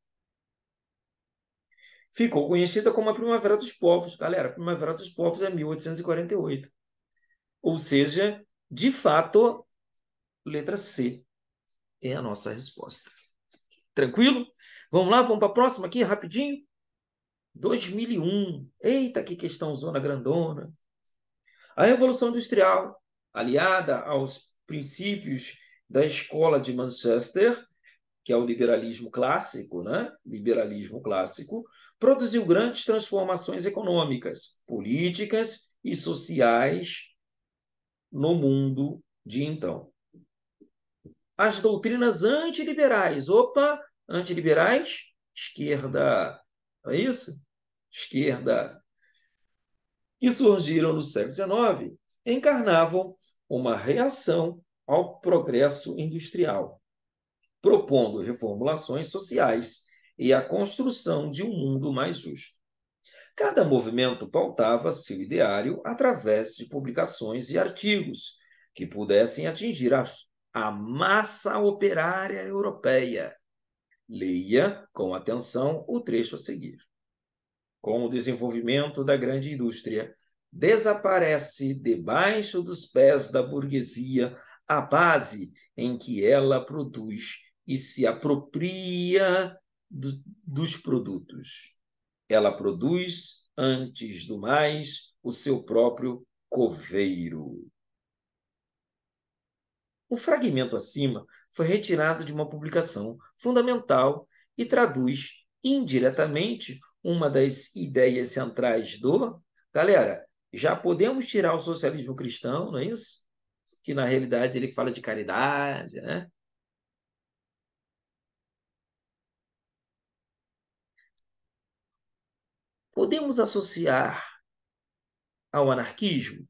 Ficou conhecida como a Primavera dos Povos. Galera, a Primavera dos Povos é 1848. Ou seja, de fato, letra C é a nossa resposta. Tranquilo? Vamos lá, vamos para a próxima aqui, rapidinho. 2001. Eita, que questão zona grandona. A Revolução Industrial, aliada aos princípios da escola de Manchester, que é o liberalismo clássico, né? Liberalismo clássico, produziu grandes transformações econômicas, políticas e sociais no mundo de então. As doutrinas antiliberais. Opa, antiliberais, esquerda. Não é isso? Esquerda. Que surgiram no século XIX encarnavam uma reação ao progresso industrial, propondo reformulações sociais e a construção de um mundo mais justo. Cada movimento pautava seu ideário através de publicações e artigos que pudessem atingir a, a massa operária europeia. Leia com atenção o trecho a seguir. Com o desenvolvimento da grande indústria, desaparece debaixo dos pés da burguesia a base em que ela produz e se apropria do, dos produtos ela produz, antes do mais, o seu próprio coveiro. O fragmento acima foi retirado de uma publicação fundamental e traduz indiretamente uma das ideias centrais do. Galera, já podemos tirar o socialismo cristão, não é isso? Que na realidade ele fala de caridade, né? podemos associar ao anarquismo?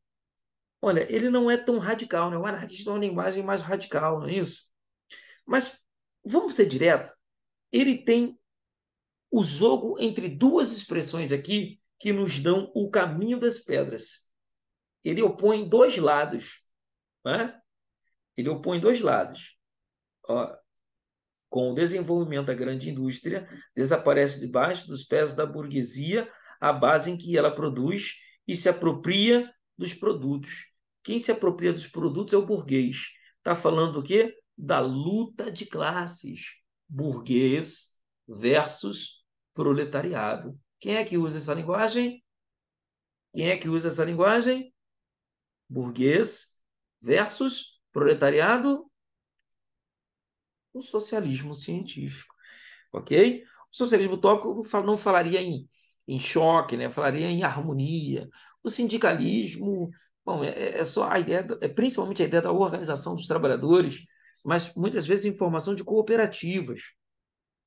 Olha, ele não é tão radical, né? O anarquismo é uma linguagem mais radical, não é isso? Mas, vamos ser direto, ele tem o jogo entre duas expressões aqui que nos dão o caminho das pedras. Ele opõe dois lados. Né? Ele opõe dois lados. Ó, com o desenvolvimento da grande indústria, desaparece debaixo dos pés da burguesia a base em que ela produz e se apropria dos produtos. Quem se apropria dos produtos é o burguês. Está falando o quê? Da luta de classes. Burguês versus proletariado. Quem é que usa essa linguagem? Quem é que usa essa linguagem? Burguês versus proletariado o socialismo científico, ok? O socialismo utópico não falaria em, em choque, né? falaria em harmonia. O sindicalismo, bom, é, é, é só a ideia, é principalmente a ideia da organização dos trabalhadores, mas muitas vezes em formação de cooperativas.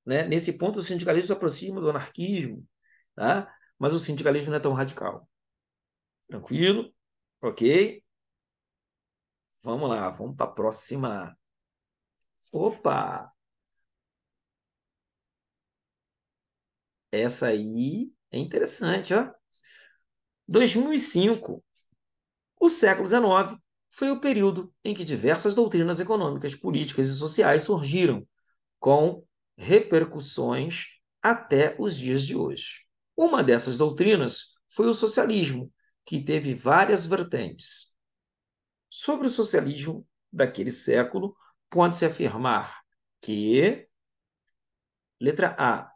Né? Nesse ponto, o sindicalismo se aproxima do anarquismo, tá? mas o sindicalismo não é tão radical. Tranquilo? Ok? Vamos lá, vamos para a próxima. Opa! Essa aí é interessante, ó. 2005. O século XIX foi o período em que diversas doutrinas econômicas, políticas e sociais surgiram, com repercussões até os dias de hoje. Uma dessas doutrinas foi o socialismo, que teve várias vertentes. Sobre o socialismo daquele século, pode-se afirmar que, letra A,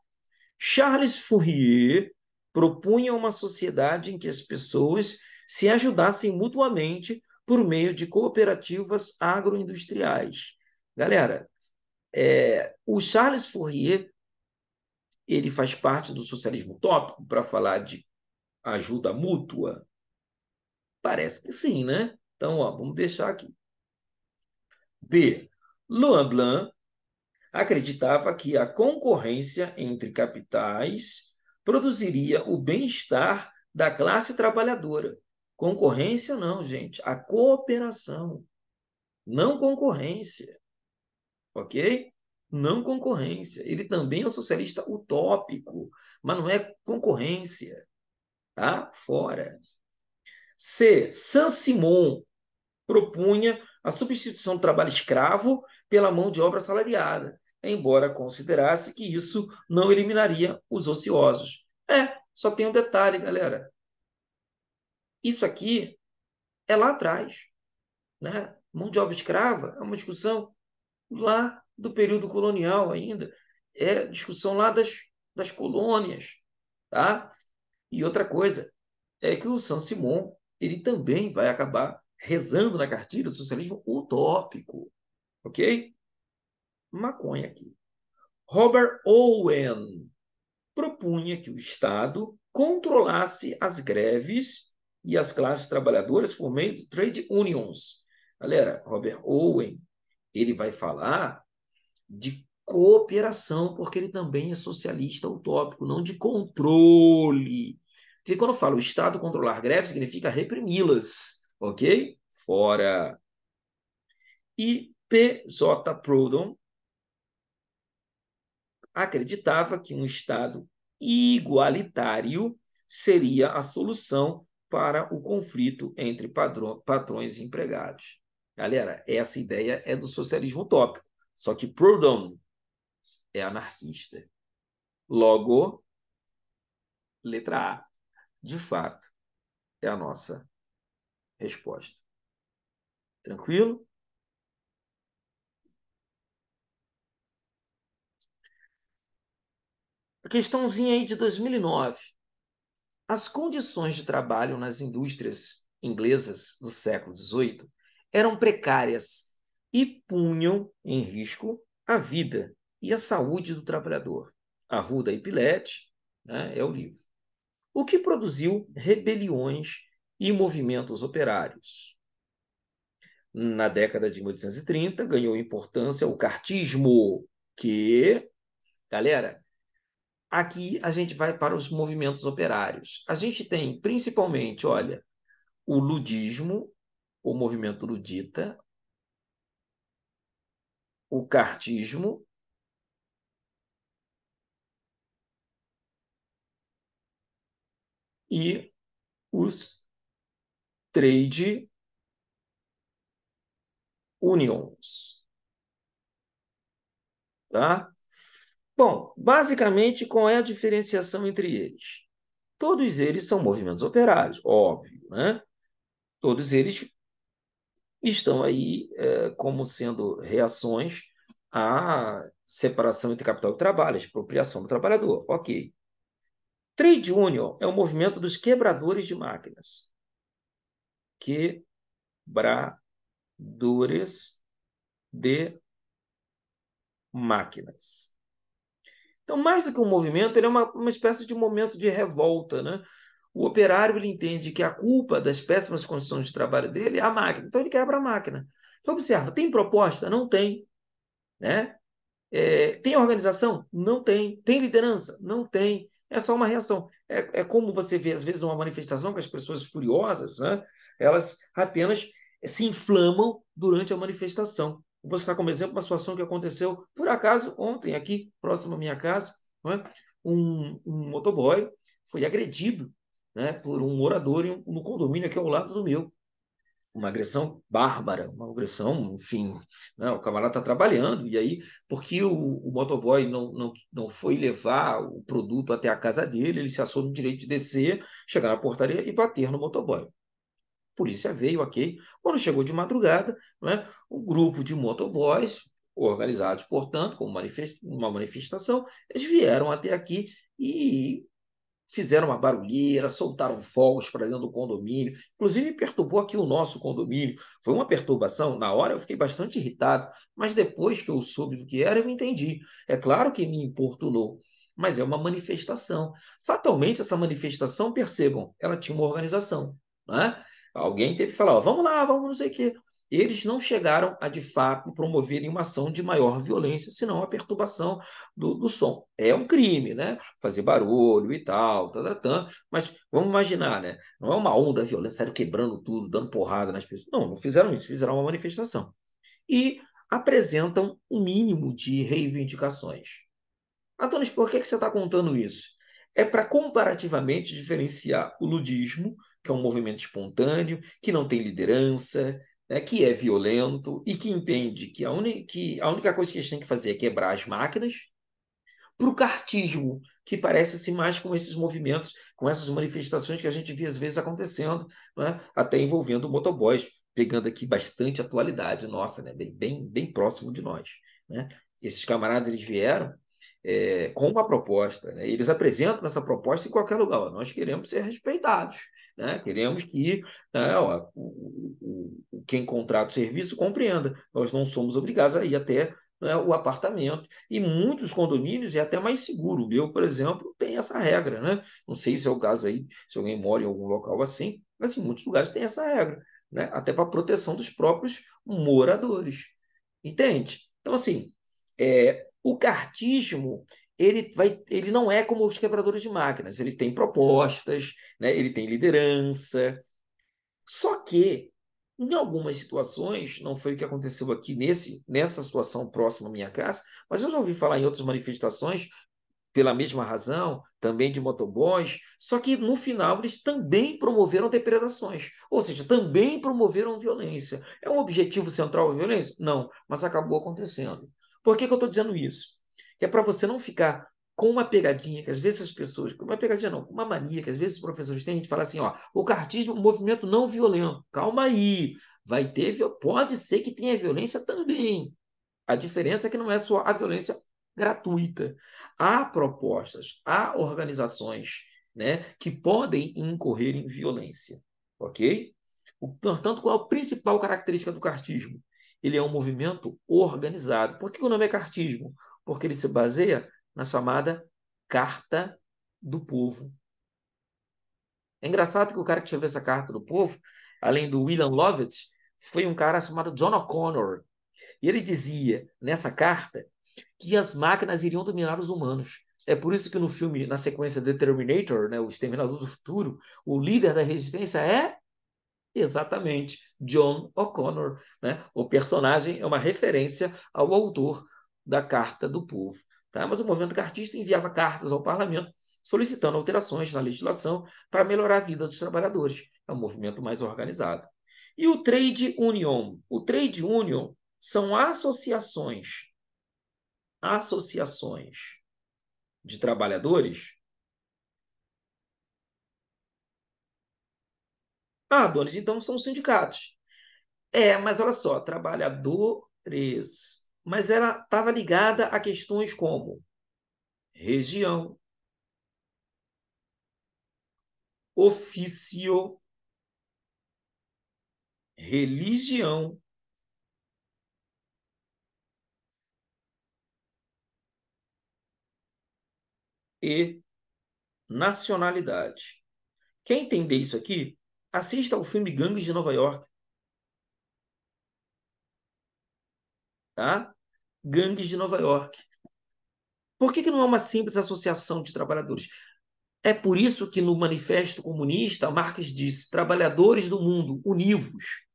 Charles Fourier propunha uma sociedade em que as pessoas se ajudassem mutuamente por meio de cooperativas agroindustriais. Galera, é, o Charles Fourier ele faz parte do socialismo utópico para falar de ajuda mútua? Parece que sim, né? Então, ó, vamos deixar aqui. B. Luan Blanc acreditava que a concorrência entre capitais produziria o bem-estar da classe trabalhadora. Concorrência não, gente, a cooperação. Não concorrência. OK? Não concorrência. Ele também é um socialista utópico, mas não é concorrência. Tá? Fora. C. Saint-Simon propunha a substituição do trabalho escravo pela mão de obra assalariada, embora considerasse que isso não eliminaria os ociosos. É, só tem um detalhe, galera. Isso aqui é lá atrás. Né? Mão de obra escrava é uma discussão lá do período colonial ainda. É discussão lá das, das colônias. Tá? E outra coisa é que o Saint Simon ele também vai acabar rezando na cartilha do socialismo utópico. Ok? Maconha aqui. Robert Owen propunha que o Estado controlasse as greves e as classes trabalhadoras por meio de trade unions. Galera, Robert Owen ele vai falar de cooperação, porque ele também é socialista utópico, não de controle. Porque quando eu falo Estado controlar greves, significa reprimi-las ok? Fora. E P.J. Proudhon acreditava que um Estado igualitário seria a solução para o conflito entre patrões e empregados. Galera, essa ideia é do socialismo utópico, só que Proudhon é anarquista. Logo, letra A, de fato, é a nossa resposta. Tranquilo? A questãozinha aí de 2009. As condições de trabalho nas indústrias inglesas do século XVIII eram precárias e punham em risco a vida e a saúde do trabalhador. Ruda e Pilete né, é o livro. O que produziu rebeliões e movimentos operários. Na década de 1830, ganhou importância o cartismo, que, galera, aqui a gente vai para os movimentos operários. A gente tem principalmente, olha, o ludismo, o movimento ludita, o cartismo, e os trade unions. Tá? Bom, basicamente, qual é a diferenciação entre eles? Todos eles são movimentos operários, óbvio, né? Todos eles estão aí é, como sendo reações à separação entre capital e trabalho, à expropriação do trabalhador. Ok. Trade Union é o movimento dos quebradores de máquinas quebradores de máquinas. Então, mais do que um movimento, ele é uma, uma espécie de momento de revolta. Né? O operário ele entende que a culpa das péssimas condições de trabalho dele é a máquina, então ele quebra a máquina. Então, observa, tem proposta? Não tem. Né? É, tem organização? Não tem. Tem liderança? Não tem. É só uma reação. É, é como você vê, às vezes, uma manifestação com as pessoas furiosas, né? elas apenas se inflamam durante a manifestação. Vou citar como exemplo uma situação que aconteceu, por acaso, ontem, aqui, próximo à minha casa. É? Um, um, motoboy foi agredido né, por um morador em, no condomínio aqui ao lado do meu. Uma agressão bárbara, uma agressão, enfim. Né, o camarada está trabalhando, e aí, porque o, o motoboy não, não, não foi levar o produto até a casa dele, ele se assou no direito de descer, chegar na portaria e bater no motoboy polícia veio aqui. Quando chegou de madrugada, né, um grupo de motoboys, organizados, portanto, como uma manifestação, eles vieram até aqui e fizeram uma barulheira, soltaram fogos para dentro do condomínio, inclusive perturbou aqui o nosso condomínio. Foi uma perturbação, na hora eu fiquei bastante irritado, mas depois que eu soube do que era, eu entendi. É claro que me importunou, mas é uma manifestação. Fatalmente, essa manifestação, percebam, ela tinha uma organização. Né? Alguém teve que falar, ó, vamos lá, vamos não sei o quê. Eles não chegaram a, de fato, promoverem uma ação de maior violência, senão a perturbação do, do som. É um crime, né? Fazer barulho e tal, tal, tal, mas vamos imaginar, né? Não é uma onda violenta, saíram quebrando tudo, dando porrada nas pessoas. Não, não fizeram isso, fizeram uma manifestação. E apresentam o um mínimo de reivindicações. Antônio, por que, que você está contando isso? É para comparativamente diferenciar o ludismo que é um movimento espontâneo, que não tem liderança, né, que é violento e que entende que a, que a única coisa que eles têm que fazer é quebrar as máquinas, para o cartismo, que parece-se assim mais com esses movimentos, com essas manifestações que a gente vê às vezes acontecendo, né, até envolvendo o motoboys, pegando aqui bastante atualidade nossa, né, bem, bem, bem próximo de nós. Né? Esses camaradas eles vieram é, com uma proposta. Né? Eles apresentam essa proposta em qualquer lugar. Nós queremos ser respeitados. Né? Queremos que né, ó, quem contrata o serviço compreenda. Nós não somos obrigados a ir até né, o apartamento. E muitos condomínios é até mais seguro. O meu, por exemplo, tem essa regra. Né? Não sei se é o caso aí, se alguém mora em algum local assim, mas em assim, muitos lugares tem essa regra. Né? Até para proteção dos próprios moradores. Entende? Então, assim, é, o cartismo ele, vai, ele não é como os quebradores de máquinas. Ele tem propostas, né? ele tem liderança. Só que, em algumas situações, não foi o que aconteceu aqui nesse, nessa situação próxima à minha casa, mas eu já ouvi falar em outras manifestações, pela mesma razão, também de motoboys, só que no final eles também promoveram depredações, ou seja, também promoveram violência. É um objetivo central a violência? Não, mas acabou acontecendo. Por que, que eu estou dizendo isso? que é para você não ficar com uma pegadinha que às vezes as pessoas, uma pegadinha não, uma mania que às vezes os professores têm, a gente fala assim, ó, o cartismo é um movimento não violento. Calma aí, vai ter, pode ser que tenha violência também. A diferença é que não é só a violência gratuita. Há propostas, há organizações, né, que podem incorrer em violência, ok? Portanto, qual é a principal característica do cartismo? ele é um movimento organizado. Por que o nome é cartismo? Porque ele se baseia na chamada Carta do Povo. É engraçado que o cara que escreveu essa Carta do Povo, além do William Lovett, foi um cara chamado John O'Connor. E ele dizia nessa carta que as máquinas iriam dominar os humanos. É por isso que no filme, na sequência The Terminator, né, o Exterminador do Futuro, o líder da resistência é Exatamente, John O'Connor. Né? O personagem é uma referência ao autor da Carta do Povo. Tá? Mas o movimento cartista enviava cartas ao parlamento solicitando alterações na legislação para melhorar a vida dos trabalhadores. É um movimento mais organizado. E o Trade Union? O Trade Union são associações, associações de trabalhadores Ah, Adonis, então são sindicatos. É, mas olha só, trabalhadores. Mas ela estava ligada a questões como região, ofício, religião, e nacionalidade. Quem entender isso aqui? Assista ao filme Gangues de Nova York. Tá? Gangues de Nova York. Por que, que não é uma simples associação de trabalhadores? É por isso que no Manifesto Comunista, Marx disse: trabalhadores do mundo, univos.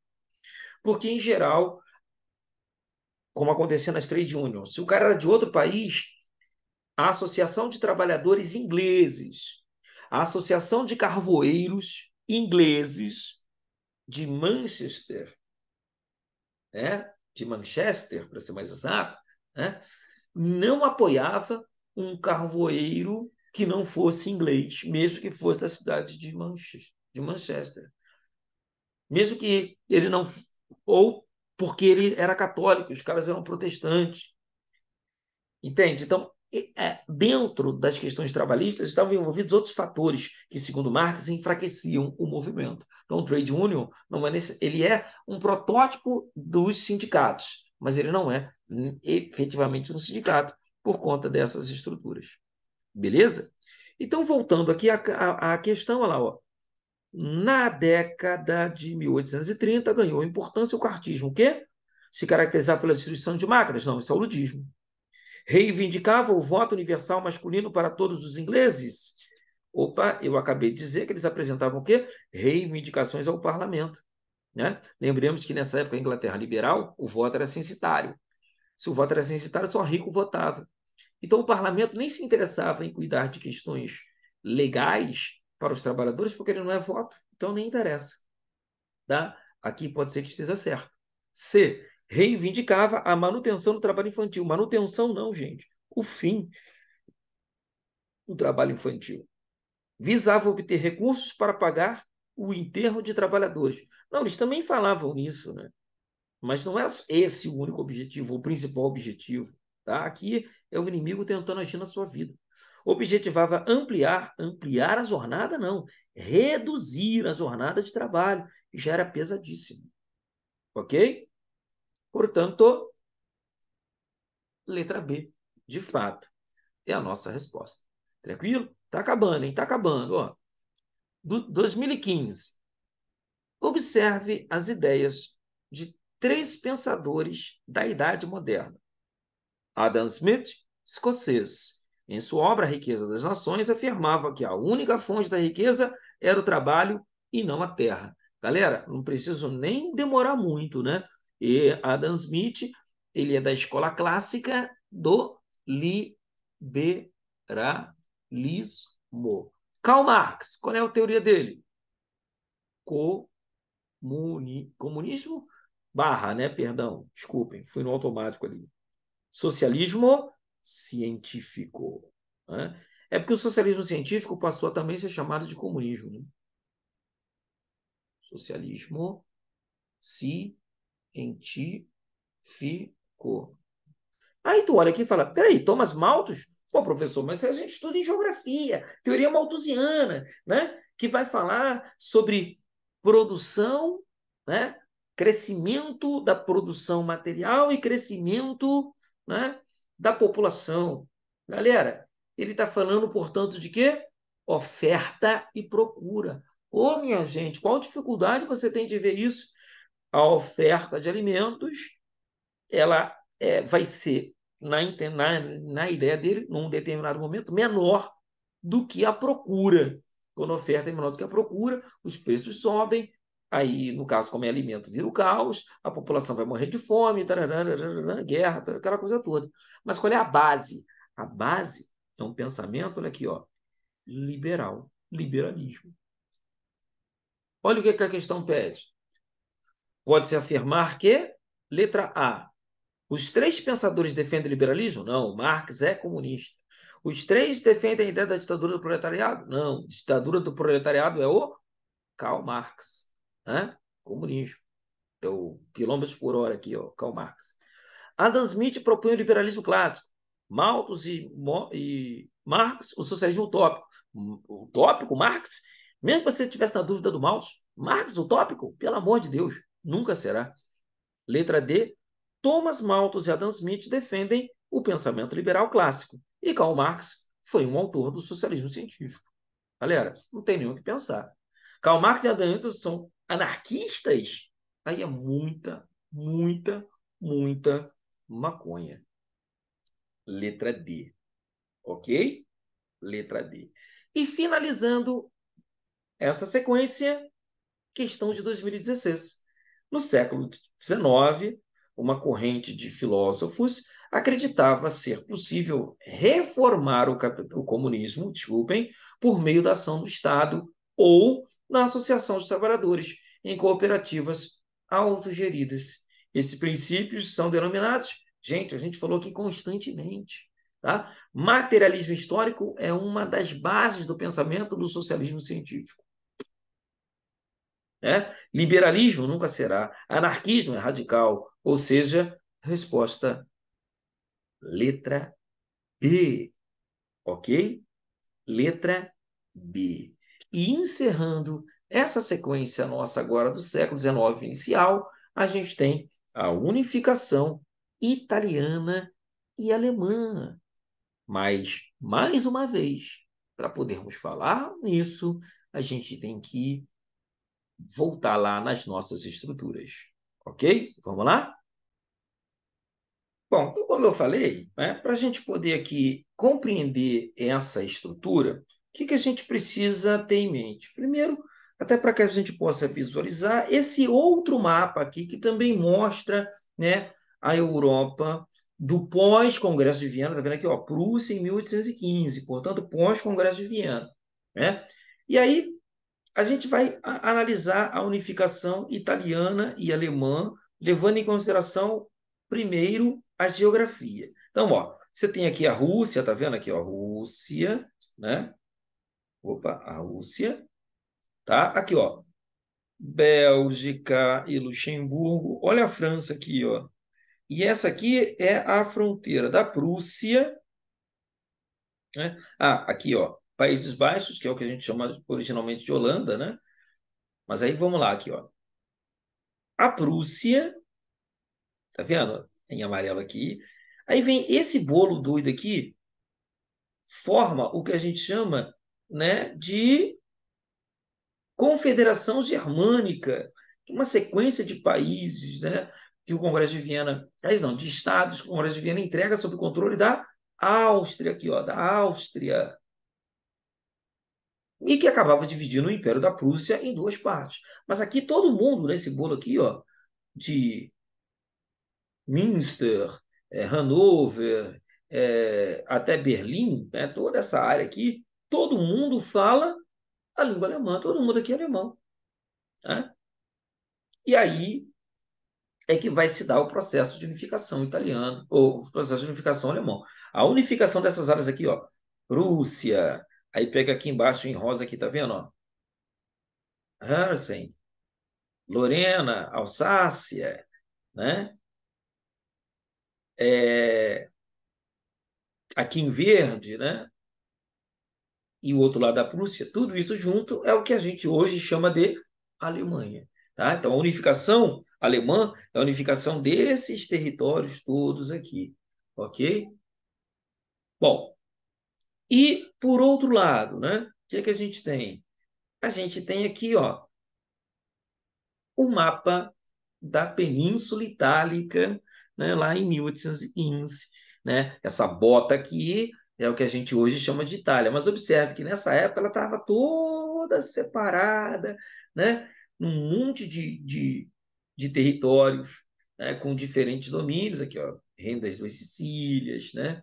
Porque, em geral, como aconteceu nas três de Union, se o cara era de outro país, a Associação de Trabalhadores Ingleses, a Associação de Carvoeiros, ingleses de Manchester, né? de Manchester, para ser mais exato, né? não apoiava um carvoeiro que não fosse inglês, mesmo que fosse da cidade de Manchester. De Manchester. Mesmo que ele não. Ou porque ele era católico, os caras eram protestantes. Entende? Então, é, dentro das questões trabalhistas estavam envolvidos outros fatores que, segundo Marx, enfraqueciam o movimento. Então, o trade union não é nesse, ele é um protótipo dos sindicatos, mas ele não é hum, efetivamente um sindicato por conta dessas estruturas. Beleza? Então, voltando aqui à, à, à questão, olha lá, ó. na década de 1830 ganhou importância o cartismo, o quê? Se caracterizar pela destruição de máquinas? Não, isso é o ludismo reivindicava o voto universal masculino para todos os ingleses. Opa, eu acabei de dizer que eles apresentavam o quê? Reivindicações ao parlamento. Né? Lembremos que nessa época, a Inglaterra liberal, o voto era censitário. Se o voto era censitário, só rico votava. Então, o parlamento nem se interessava em cuidar de questões legais para os trabalhadores, porque ele não é voto, então nem interessa. Tá? Aqui pode ser que esteja certo. C reivindicava a manutenção do trabalho infantil. Manutenção não, gente. O fim do trabalho infantil. Visava obter recursos para pagar o enterro de trabalhadores. Não, eles também falavam nisso, né? Mas não era esse o único objetivo, o principal objetivo. Tá? Aqui é o inimigo tentando agir na sua vida. Objetivava ampliar, ampliar a jornada, não, reduzir a jornada de trabalho, já era pesadíssimo. Ok? Portanto, letra B, de fato, é a nossa resposta. Tranquilo? está acabando, hein? Está acabando, ó. Do 2015. Observe as ideias de três pensadores da Idade Moderna. Adam Smith, escocês, em sua obra A Riqueza das Nações, afirmava que a única fonte da riqueza era o trabalho e não a terra. Galera, não preciso nem demorar muito, né? E Adam Smith, ele é da escola clássica do liberalismo. Karl Marx, qual é a teoria dele? Comuni, comunismo barra, né? Perdão, desculpem, fui no automático ali. Socialismo científico. Né? É porque o socialismo científico passou a também ser chamado de comunismo. Né? Socialismo científico ti ficou Aí tu olha aqui e fala: peraí, Thomas Malthus? Pô, professor, mas a gente estuda em geografia, teoria malthusiana, né? que vai falar sobre produção, né? crescimento da produção material e crescimento né? da população. Galera, ele está falando, portanto, de quê? Oferta e procura. Ô, minha gente, qual dificuldade você tem de ver isso? a oferta de alimentos ela é, vai ser, na, na, na ideia dele, num determinado momento, menor do que a procura. Quando a oferta é menor do que a procura, os preços sobem, aí, no caso, como é alimento, vira o caos, a população vai morrer de fome, tararana, tararana, guerra, tá, aquela coisa toda. Mas qual é a base? A base é um pensamento, olha aqui, ó, liberal, liberalismo. Olha o que, que a questão pede. Pode-se afirmar que, letra A, os três pensadores defendem liberalismo? Não, Marx é comunista. Os três defendem a ideia da ditadura do proletariado? Não, ditadura do proletariado é o Karl Marx, né? comunismo. Então, quilômetros por hora aqui, ó, Karl Marx. Adam Smith propõe o liberalismo clássico. Malthus e, Mo, e Marx, o socialismo utópico. Utópico, Marx? Mesmo que você tivesse na dúvida do Malthus, Marx utópico? Pelo amor de Deus. Nunca será. Letra D. Thomas Malthus e Adam Smith defendem o pensamento liberal clássico. E Karl Marx foi um autor do socialismo científico. Galera, não tem nenhum o que pensar. Karl Marx e Adam Smith são anarquistas? Aí é muita, muita, muita maconha. Letra D. Ok? Letra D. E finalizando essa sequência, questão de 2016. No século XIX, uma corrente de filósofos acreditava ser possível reformar o, o comunismo, desculpem, por meio da ação do Estado ou na associação dos trabalhadores em cooperativas autogeridas. Esses princípios são denominados, gente, a gente falou aqui constantemente, tá? Materialismo histórico é uma das bases do pensamento do socialismo científico. Né? Liberalismo nunca será. Anarquismo é radical. Ou seja, resposta letra B. Ok? Letra B. E encerrando essa sequência nossa agora do século XIX inicial, a gente tem a unificação italiana e alemã. Mas, mais uma vez, para podermos falar nisso, a gente tem que voltar lá nas nossas estruturas. Ok? Vamos lá? Bom, então, como eu falei, né, para a gente poder aqui compreender essa estrutura, o que, que a gente precisa ter em mente? Primeiro, até para que a gente possa visualizar esse outro mapa aqui, que também mostra né, a Europa do pós-Congresso de Viena, está vendo aqui, ó, Prússia em 1815, portanto, pós-Congresso de Viena. Né? E aí, a gente vai analisar a unificação italiana e alemã, levando em consideração, primeiro, a geografia. Então, ó, você tem aqui a Rússia, tá vendo aqui, ó, Rússia, né? Opa, a Rússia, tá? Aqui, ó, Bélgica e Luxemburgo. Olha a França aqui, ó. E essa aqui é a fronteira da Prússia. Né? Ah, aqui, ó. Países Baixos, que é o que a gente chama originalmente de Holanda, né? Mas aí vamos lá aqui, ó. A Prússia, tá vendo? Em amarelo aqui. Aí vem esse bolo doido aqui, forma o que a gente chama, né, de Confederação Germânica, é uma sequência de países, né, que o Congresso de Viena, países não, de estados que o Congresso de Viena entrega sob controle da Áustria aqui, ó, da Áustria, e que acabava dividindo o Império da Prússia em duas partes. Mas aqui todo mundo, nesse bolo aqui, ó, de Münster, é, Hanover, é, até Berlim, né, toda essa área aqui, todo mundo fala a língua alemã, todo mundo aqui é alemão. Né? E aí é que vai se dar o processo de unificação italiano, ou o processo de unificação alemão. A unificação dessas áreas aqui, ó, Prússia, Aí pega aqui embaixo em rosa aqui, tá vendo? Ó? Hansen, Lorena, Alsácia, né? É... Aqui em verde, né? E o outro lado da Prússia, tudo isso junto é o que a gente hoje chama de Alemanha. Tá? Então, a unificação alemã é a unificação desses territórios todos aqui, ok? Bom, e, por outro lado, né, o que, é que a gente tem? A gente tem aqui ó, o mapa da Península Itálica, né, lá em 1815. Né? Essa bota aqui é o que a gente hoje chama de Itália. Mas observe que nessa época ela estava toda separada, né? num monte de, de, de territórios, né? com diferentes domínios. Aqui, ó, rendas das Sicílias, né?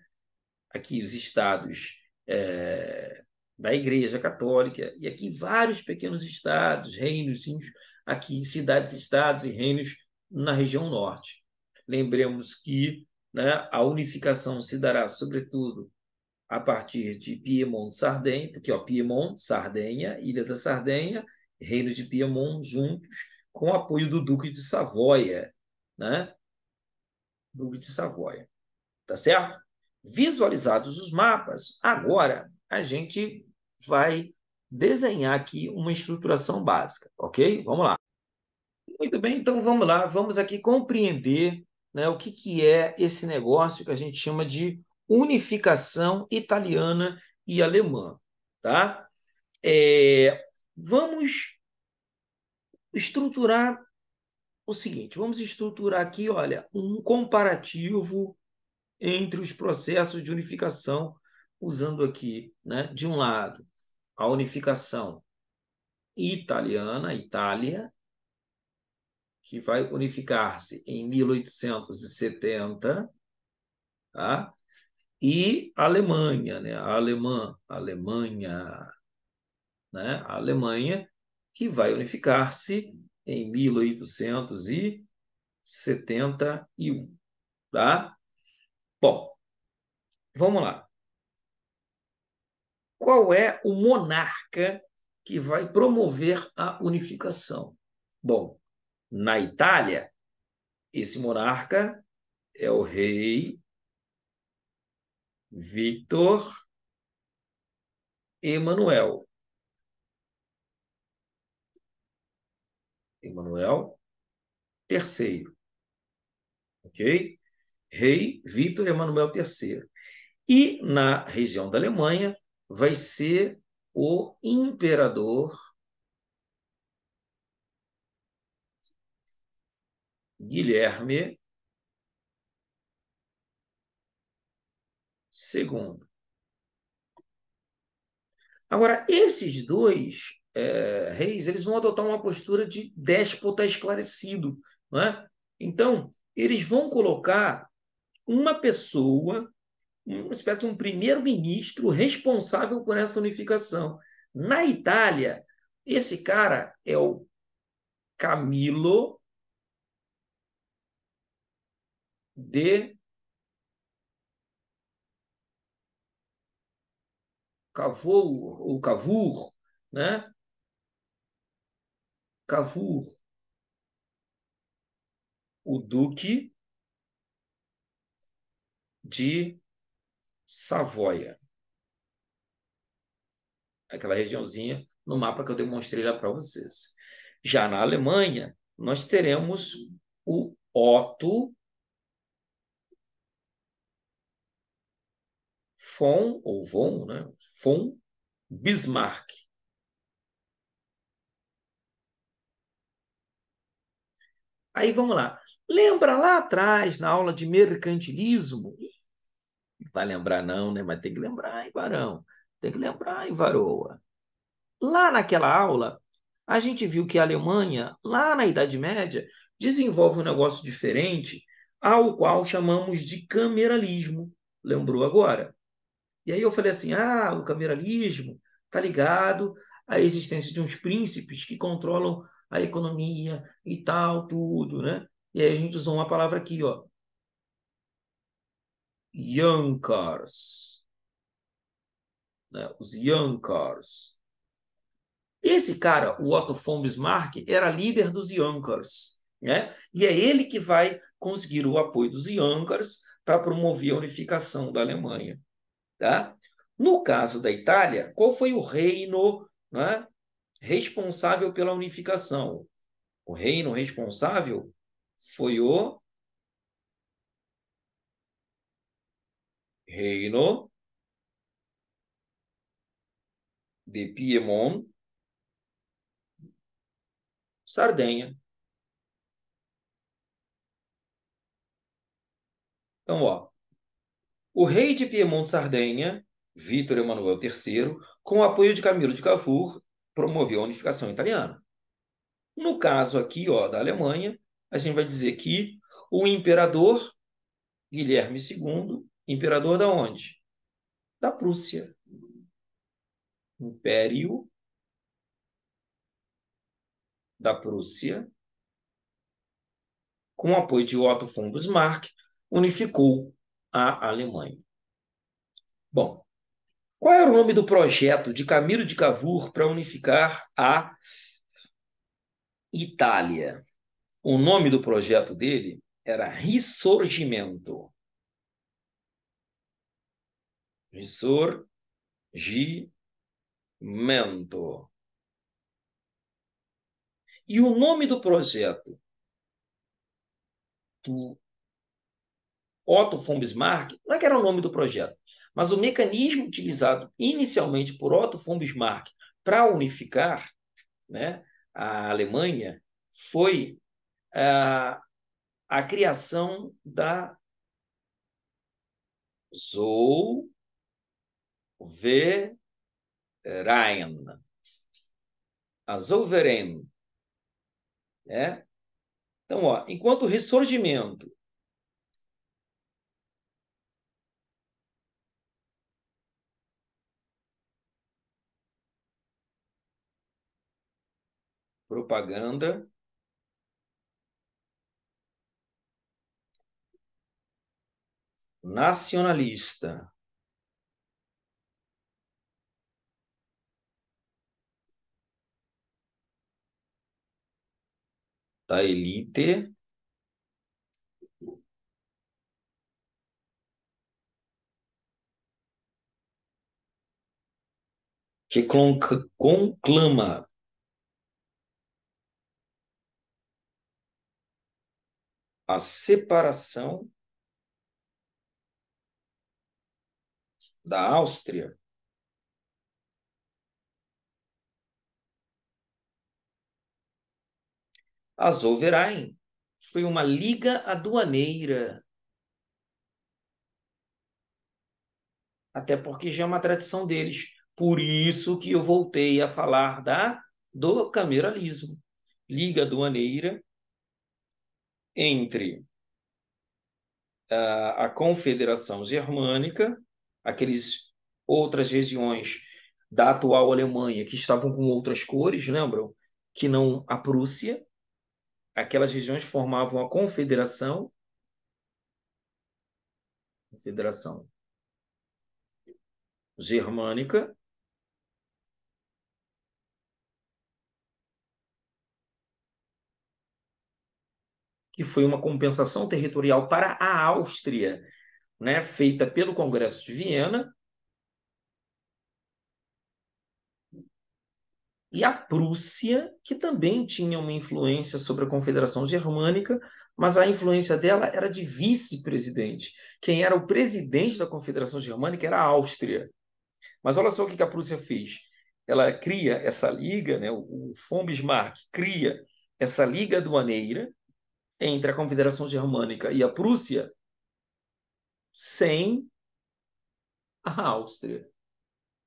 aqui os estados é, da Igreja Católica, e aqui vários pequenos estados, reinos, aqui cidades-estados e reinos na região norte. Lembremos que né, a unificação se dará, sobretudo, a partir de piemonte Sardenha, porque ó, Piemonte, Sardenha, Ilha da Sardenha, Reino de Piemonte juntos, com o apoio do Duque de Savoia, né? Duque de Savoia, tá certo? Visualizados os mapas, agora a gente vai desenhar aqui uma estruturação básica, ok? Vamos lá. Muito bem, então vamos lá, vamos aqui compreender né, o que, que é esse negócio que a gente chama de unificação italiana e alemã, tá? É, vamos estruturar o seguinte, vamos estruturar aqui, olha, um comparativo entre os processos de unificação, usando aqui, né, de um lado, a unificação italiana, Itália, que vai unificar-se em 1870, tá? e Alemanha, né? a alemã, Alemanha, né? a Alemanha, que vai unificar-se em 1871. Tá? Bom, vamos lá. Qual é o monarca que vai promover a unificação? Bom, na Itália, esse monarca é o rei Victor Emanuel. Emanuel III. Ok? rei Vítor Emanuel III. E na região da Alemanha vai ser o imperador Guilherme II. Agora, esses dois é, reis eles vão adotar uma postura de déspota esclarecido. Né? Então, eles vão colocar uma pessoa, uma espécie de um primeiro-ministro responsável por essa unificação. Na Itália, esse cara é o Camilo de Cavour, ou Cavour, né? Cavour, o duque de Savoia. Aquela regiãozinha no mapa que eu demonstrei lá para vocês. Já na Alemanha, nós teremos o Otto von, ou von, né? von Bismarck. Aí vamos lá. Lembra lá atrás, na aula de mercantilismo? Não vai lembrar, não, né? Mas tem que lembrar, hein, Barão? Tem que lembrar, hein, Varoa? Lá naquela aula, a gente viu que a Alemanha, lá na Idade Média, desenvolve um negócio diferente, ao qual chamamos de cameralismo. Lembrou agora? E aí eu falei assim: ah, o cameralismo está ligado à existência de uns príncipes que controlam a economia e tal, tudo, né? E aí a gente usou uma palavra aqui, ó. Yankars. Né? Os Yankars. Esse cara, o Otto von Bismarck, era líder dos Yankars. Né? E é ele que vai conseguir o apoio dos Yankars para promover a unificação da Alemanha. Tá? No caso da Itália, qual foi o reino né, responsável pela unificação? O reino responsável foi o reino de Piemont, Sardenha. Então, ó, o rei de Piemont Sardenha, Vítor Emanuel III, com o apoio de Camilo de Cavour, promoveu a unificação italiana. No caso aqui, ó, da Alemanha, a gente vai dizer que o imperador Guilherme II, imperador da onde? Da Prússia. Império da Prússia, com o apoio de Otto von Bismarck, unificou a Alemanha. Bom, qual era o nome do projeto de Camilo de Cavour para unificar a Itália? O nome do projeto dele era Ressurgimento. Ressurgimento. E o nome do projeto do Otto von Bismarck, não é que era o nome do projeto, mas o mecanismo utilizado inicialmente por Otto von Bismarck para unificar né, a Alemanha foi a, é, a criação da Zou A Zouveren. Né? Então, ó, enquanto o ressurgimento propaganda nacionalista. Da elite que conclama a separação da Áustria, a Zollverein foi uma liga aduaneira. Até porque já é uma tradição deles. Por isso que eu voltei a falar da do cameralismo. Liga aduaneira entre a, ah, a Confederação Germânica aqueles outras regiões da atual Alemanha que estavam com outras cores, lembram? Que não a Prússia. Aquelas regiões formavam a confederação. Confederação germânica. Que foi uma compensação territorial para a Áustria, né, feita pelo Congresso de Viena, e a Prússia, que também tinha uma influência sobre a Confederação Germânica, mas a influência dela era de vice-presidente. Quem era o presidente da Confederação Germânica era a Áustria. Mas olha só o que a Prússia fez. Ela cria essa liga, né, o von Bismarck cria essa liga aduaneira entre a Confederação Germânica e a Prússia, sem a Áustria.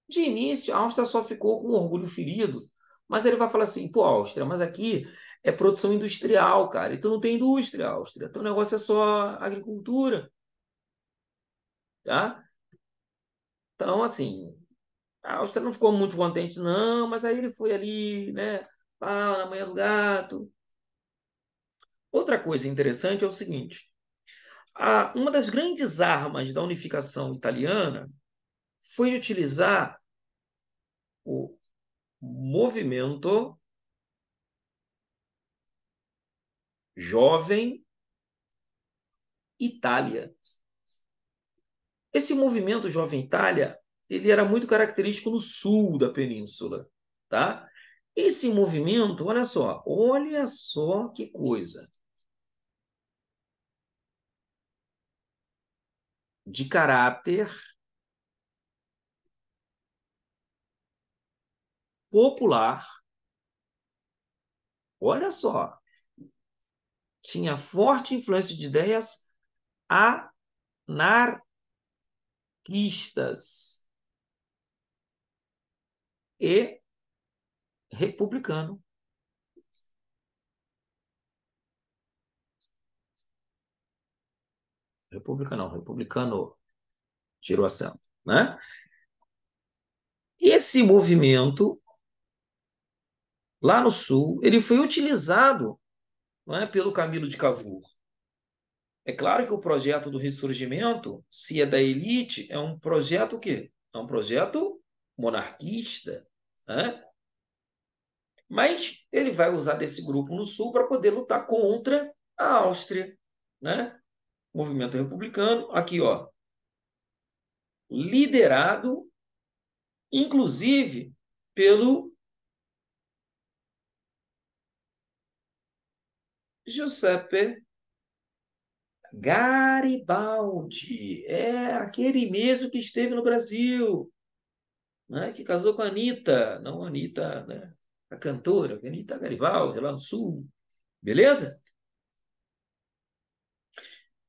De início, a Áustria só ficou com orgulho ferido, mas ele vai falar assim: pô, Áustria, mas aqui é produção industrial, cara, então não tem indústria, Áustria, então o negócio é só agricultura. Tá? Então, assim, a Áustria não ficou muito contente, não, mas aí ele foi ali, né, pau ah, na manhã é do gato. Outra coisa interessante é o seguinte: a, uma das grandes armas da unificação italiana foi utilizar o movimento jovem Itália. Esse movimento jovem Itália ele era muito característico no sul da península, tá? Esse movimento, olha só, olha só que coisa. de caráter popular. Olha só. Tinha forte influência de ideias anarquistas e republicano. República não, republicano tirou assento, né? Esse movimento lá no sul, ele foi utilizado não é, pelo Camilo de Cavour. É claro que o projeto do ressurgimento, se é da elite, é um projeto que é um projeto monarquista, né? Mas ele vai usar desse grupo no sul para poder lutar contra a Áustria, né? movimento republicano, aqui, ó, liderado, inclusive, pelo Giuseppe Garibaldi. É aquele mesmo que esteve no Brasil, né, que casou com a Anitta, não a Anitta, né, a cantora, a Anitta Garibaldi, lá no Sul. Beleza?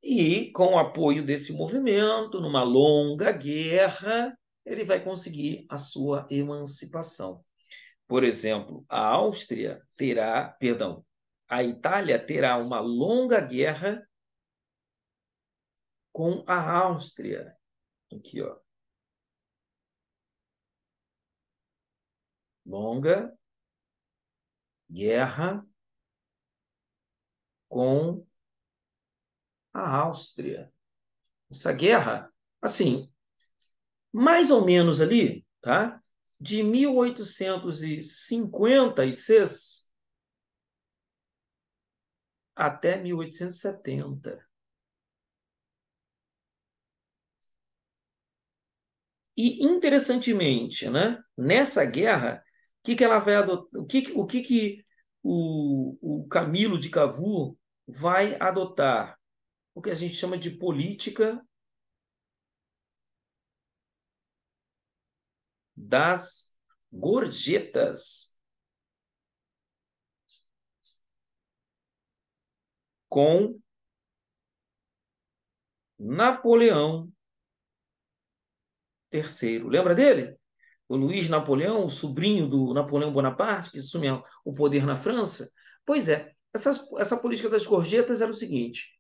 E com o apoio desse movimento, numa longa guerra, ele vai conseguir a sua emancipação. Por exemplo, a Áustria terá, perdão, a Itália terá uma longa guerra com a Áustria. Aqui, ó. Longa guerra com a Áustria. Essa guerra, assim, mais ou menos ali, tá? De 1856 até 1870. E interessantemente, né? Nessa guerra, o que, que ela vai adotar, o que, o que, que o, o Camilo de Cavour vai adotar? o que a gente chama de política das gorjetas. Com Napoleão III. Lembra dele? O Luiz Napoleão, o sobrinho do Napoleão Bonaparte, que assumiu o poder na França. Pois é, essa, essa política das gorjetas era o seguinte: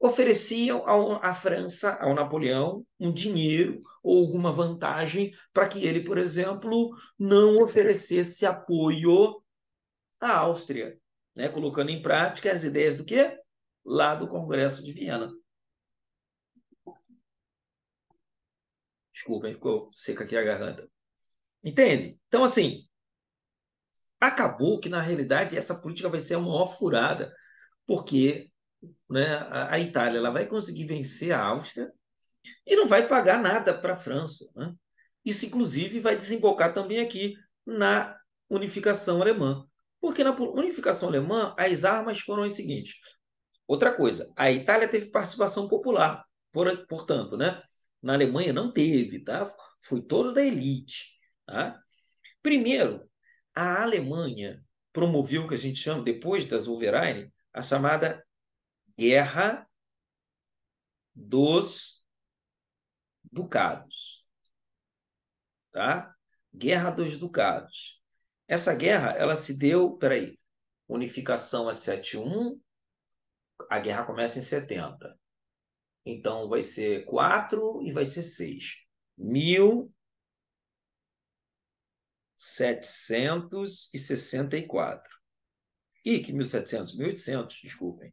ofereciam ao, à França, ao Napoleão, um dinheiro ou alguma vantagem para que ele, por exemplo, não oferecesse apoio à Áustria, né? colocando em prática as ideias do quê? Lá do Congresso de Viena. Desculpem, ficou seca aqui a garganta. Entende? Então, assim, acabou que, na realidade, essa política vai ser uma furada, porque né, a, a Itália ela vai conseguir vencer a Áustria e não vai pagar nada para a França. Né? Isso, inclusive, vai desembocar também aqui na unificação alemã. Porque na unificação alemã, as armas foram as seguintes. Outra coisa, a Itália teve participação popular, portanto, né? Na Alemanha não teve, tá? Foi todo da elite, tá? Primeiro, a Alemanha promoveu o que a gente chama, depois das Wolverine, a chamada guerra dos ducados. Tá? Guerra dos ducados. Essa guerra, ela se deu, peraí, unificação é 71, a guerra começa em 70. Então vai ser 4 e vai ser 6. 1764. Ih, que 1700, 1800, desculpem.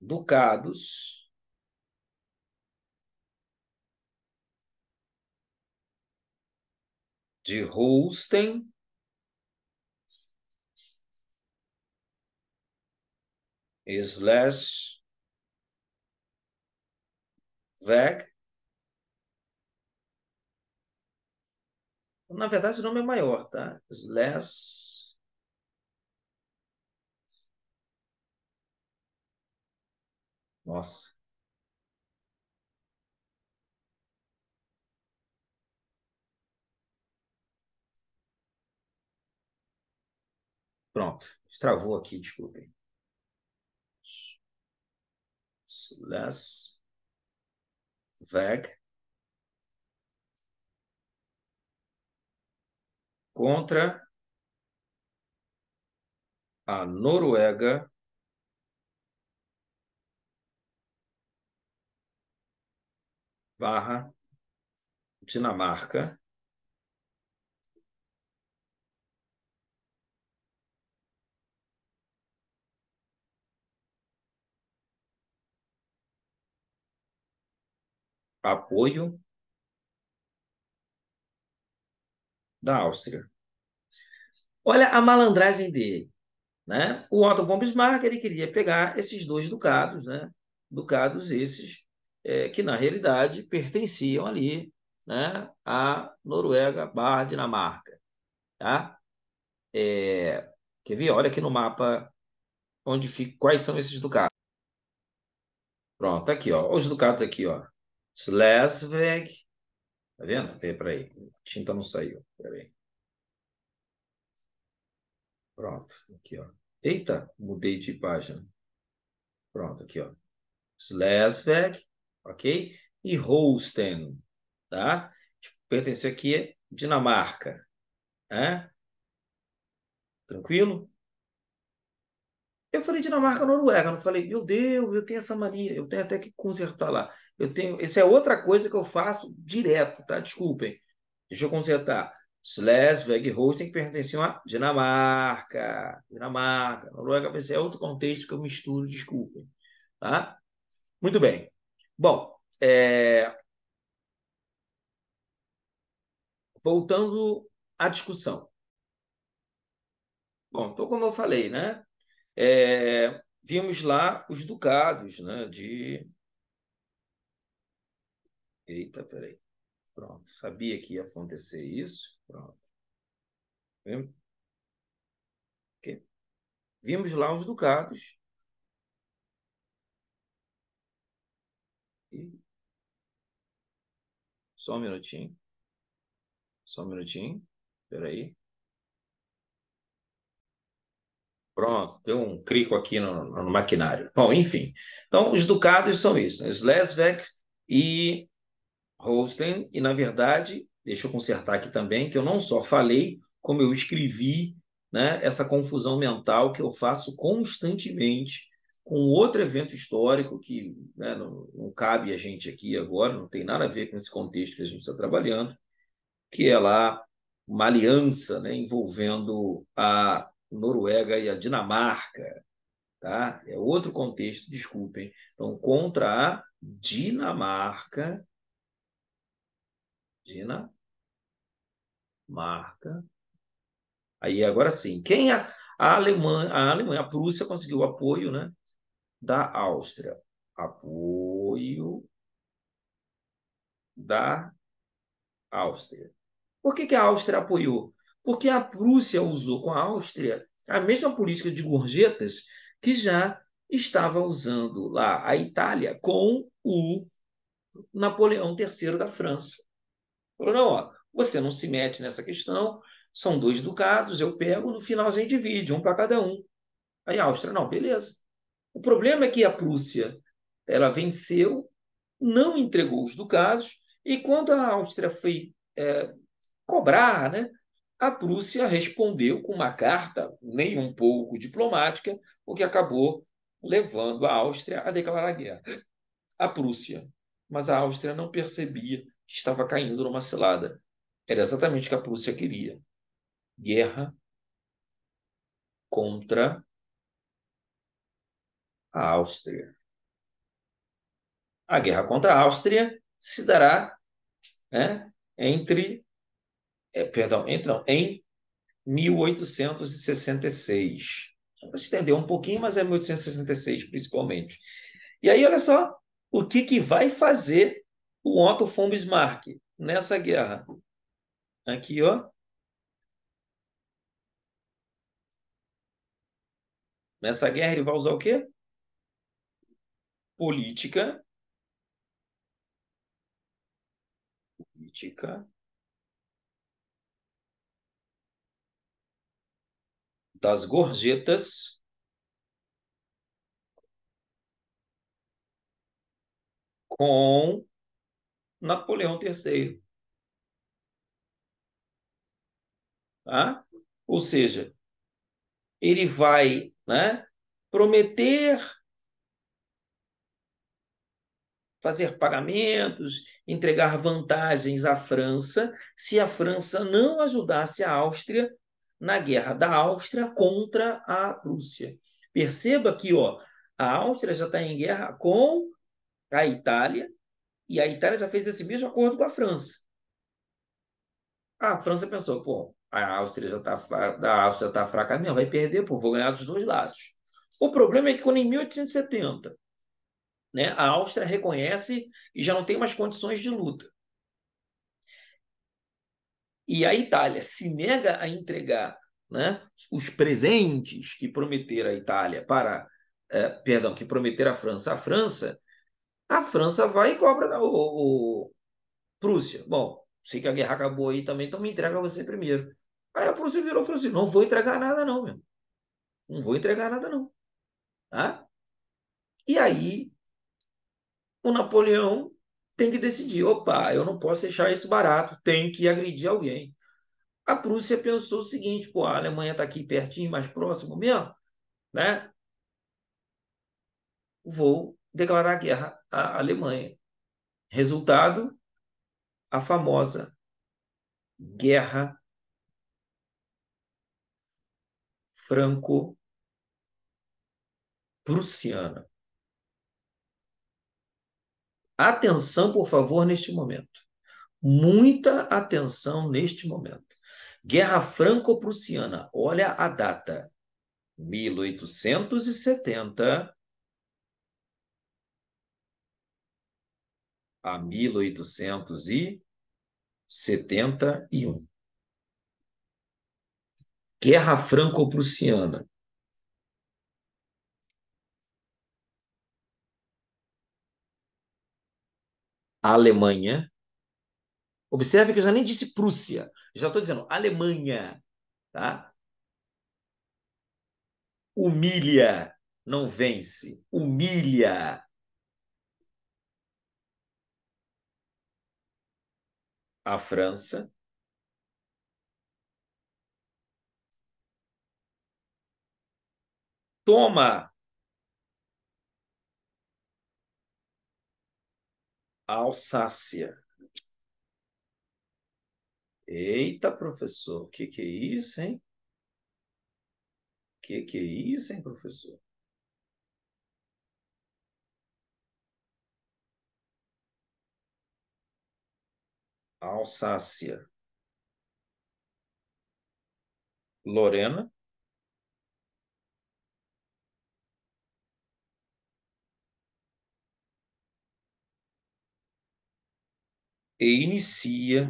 ducados, de Holstein, slash Veg. Na verdade, o nome é maior, tá? Slash Nossa. Pronto. Travou aqui, desculpem. Less veg contra a Noruega barra Dinamarca. Apoio da Áustria. Olha a malandragem dele. Né? O Otto von Bismarck ele queria pegar esses dois ducados, né? ducados esses, é, que na realidade pertenciam ali né, à Noruega barra Dinamarca. Tá? É, quer ver? Olha aqui no mapa onde fica, quais são esses ducados. Pronto, tá aqui, ó. Os ducados aqui, ó. Slesvig. Tá vendo? Peraí, a tinta não saiu. Peraí. Pronto, aqui, ó. Eita, mudei de página. Pronto, aqui, ó. Slesvig, ok? E Holsten, tá? Pertence aqui a é Dinamarca, né? Tranquilo? Eu falei Dinamarca, Noruega, não falei, meu Deus, eu tenho essa mania, eu tenho até que consertar lá. Eu tenho, isso é outra coisa que eu faço direto, tá? Desculpem. Deixa eu consertar. Schleswig Holstein pertenciam a Dinamarca. Dinamarca. Noruega vai ser é outro contexto que eu misturo, desculpem. Tá? Muito bem. Bom, é... voltando à discussão. Bom, então, como eu falei, né? É... Vimos lá os ducados né? de. Eita, peraí. Pronto, sabia que ia acontecer isso. Pronto. Vimos, okay. Vimos lá os ducados Só um minutinho. Só um minutinho. Espera aí. Pronto, deu um crico aqui no, no, maquinário. Bom, enfim. Então, os ducados são isso: né? Slesvig e Holstein. E, na verdade, deixa eu consertar aqui também, que eu não só falei, como eu escrevi né, essa confusão mental que eu faço constantemente com outro evento histórico que né, não, não, cabe a gente aqui agora, não tem nada a ver com esse contexto que a gente está trabalhando, que é lá uma aliança né, envolvendo a Noruega e a Dinamarca. Tá? É outro contexto, desculpem. Então, contra a Dinamarca. Dinamarca. Aí agora sim, quem é a Alemanha, a Alemanha, a Prússia conseguiu apoio, né? da Áustria. Apoio da Áustria. Por que, que a Áustria apoiou? Porque a Prússia usou com a Áustria a mesma política de gorjetas que já estava usando lá a Itália com o Napoleão III da França. Falou, não, ó, você não se mete nessa questão, são dois ducados, eu pego, no final a gente divide, um para cada um. Aí a Áustria, não, beleza. O problema é que a Prússia ela venceu, não entregou os ducados, e quando a Áustria foi é, cobrar, né, a Prússia respondeu com uma carta nem um pouco diplomática, o que acabou levando a Áustria a declarar guerra. A Prússia. Mas a Áustria não percebia que estava caindo numa cilada. Era exatamente o que a Prússia queria: guerra contra a Áustria. A guerra contra a Áustria se dará né, entre, é, perdão, entre, não, em 1866. Para estender um pouquinho, mas é 1866 principalmente. E aí, olha só, o que, que vai fazer o Otto von Bismarck nessa guerra? Aqui, ó. Nessa guerra ele vai usar o quê? política política das gorjetas com Napoleão III. Tá? Ou seja, ele vai né, prometer fazer pagamentos, entregar vantagens à França, se a França não ajudasse a Áustria na guerra da Áustria contra a Prússia. Perceba que ó, a Áustria já está em guerra com a Itália e a Itália já fez esse mesmo acordo com a França. A França pensou, pô, a Áustria já está Áustria tá fraca mesmo, vai perder, pô, vou ganhar dos dois lados. O problema é que quando em 1870 né? A Áustria reconhece e já não tem mais condições de luta. E a Itália se nega a entregar né, os presentes que prometeram a Itália para, é, perdão, que prometeram a França à França, a França vai e cobra o, o, Prússia. Bom, sei que a guerra acabou aí também, então me entrega você primeiro. Aí a Prússia virou e falou assim: não vou entregar nada, não, meu. Não vou entregar nada, não. Tá? E aí o Napoleão tem que decidir: opa, eu não posso deixar isso barato, tem que agredir alguém. A Prússia pensou o seguinte: pô, a Alemanha está aqui pertinho, mais próximo mesmo, né? Vou declarar guerra à Alemanha. Resultado: a famosa guerra franco-prussiana. Atenção, por favor, neste momento. Muita atenção neste momento. Guerra Franco-Prussiana, olha a data. 1870 a 1871. Guerra Franco-Prussiana. Alemanha. Observe que eu já nem disse Prússia, já estou dizendo Alemanha, tá? Humilha, não vence, humilha. A França. Toma Alsácia. Eita, professor, o que, que é isso, hein? O que, que é isso, hein, professor? Alsácia. Lorena? e inicia